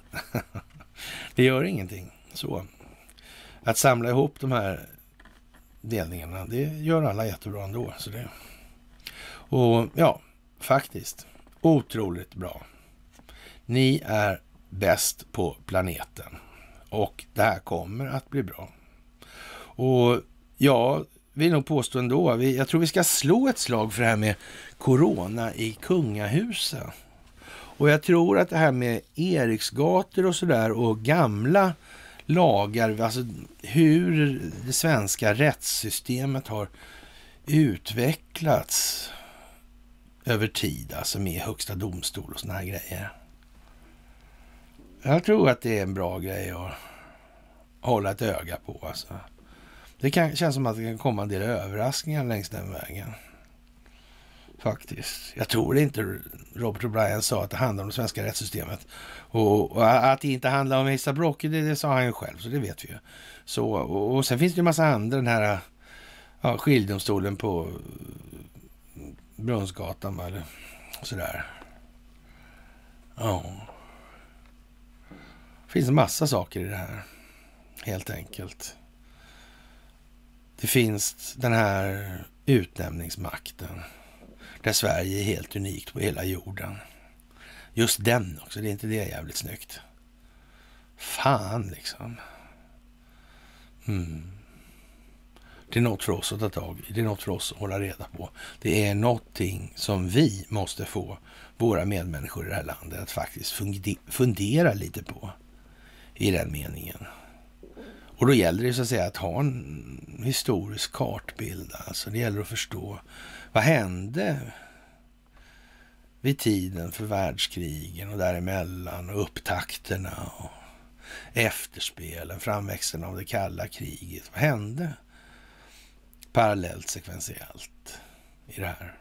<laughs> det gör ingenting. Så att samla ihop de här delningarna, det gör alla jättebra ändå. Så det. Och ja, faktiskt. Otroligt bra. Ni är bäst på planeten och det här kommer att bli bra. Och ja, vill nog påstå ändå, vi, jag tror vi ska slå ett slag för det här med corona i kungahuset. Och jag tror att det här med Eriksgator och sådär och gamla lagar, alltså hur det svenska rättssystemet har utvecklats över tid, alltså med högsta domstol och såna här grejer. Jag tror att det är en bra grej att hålla ett öga på. Alltså. Det kan, känns som att det kan komma en del överraskningar längs den vägen. Faktiskt. Jag tror inte Robert O'Brien sa att det handlar om det svenska rättssystemet och, och att det inte handlar om Asa Brock, det, det, sa han ju själv, så det vet vi ju. Så, och, och sen finns det ju en massa andra, den här ja, skiljedomstolen på Brunnsgatan eller sådär. Ja. Det finns en massa saker i det här, helt enkelt. Det finns den här utnämningsmakten där Sverige är helt unikt på hela jorden. Just den också, det är inte det jävligt snyggt? Fan liksom. Mm. Det är något för oss att ta tag i. Det är något för oss att hålla reda på. Det är någonting som vi måste få våra medmänniskor i det här landet att faktiskt fundera lite på i den meningen. Och då gäller det så att säga att ha en historisk kartbild. Alltså det gäller att förstå vad hände vid tiden för världskrigen och däremellan och upptakterna och efterspelen, framväxten av det kalla kriget. Vad hände parallellt sekventiellt i det här?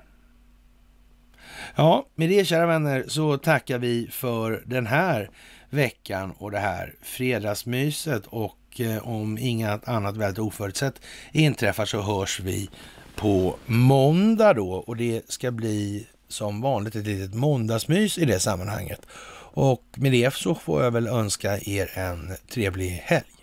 Ja, med det kära vänner så tackar vi för den här veckan och det här fredagsmyset och eh, om inget annat väldigt oförutsett inträffar så hörs vi på måndag då och det ska bli som vanligt ett litet måndagsmys i det sammanhanget. Och med det så får jag väl önska er en trevlig helg.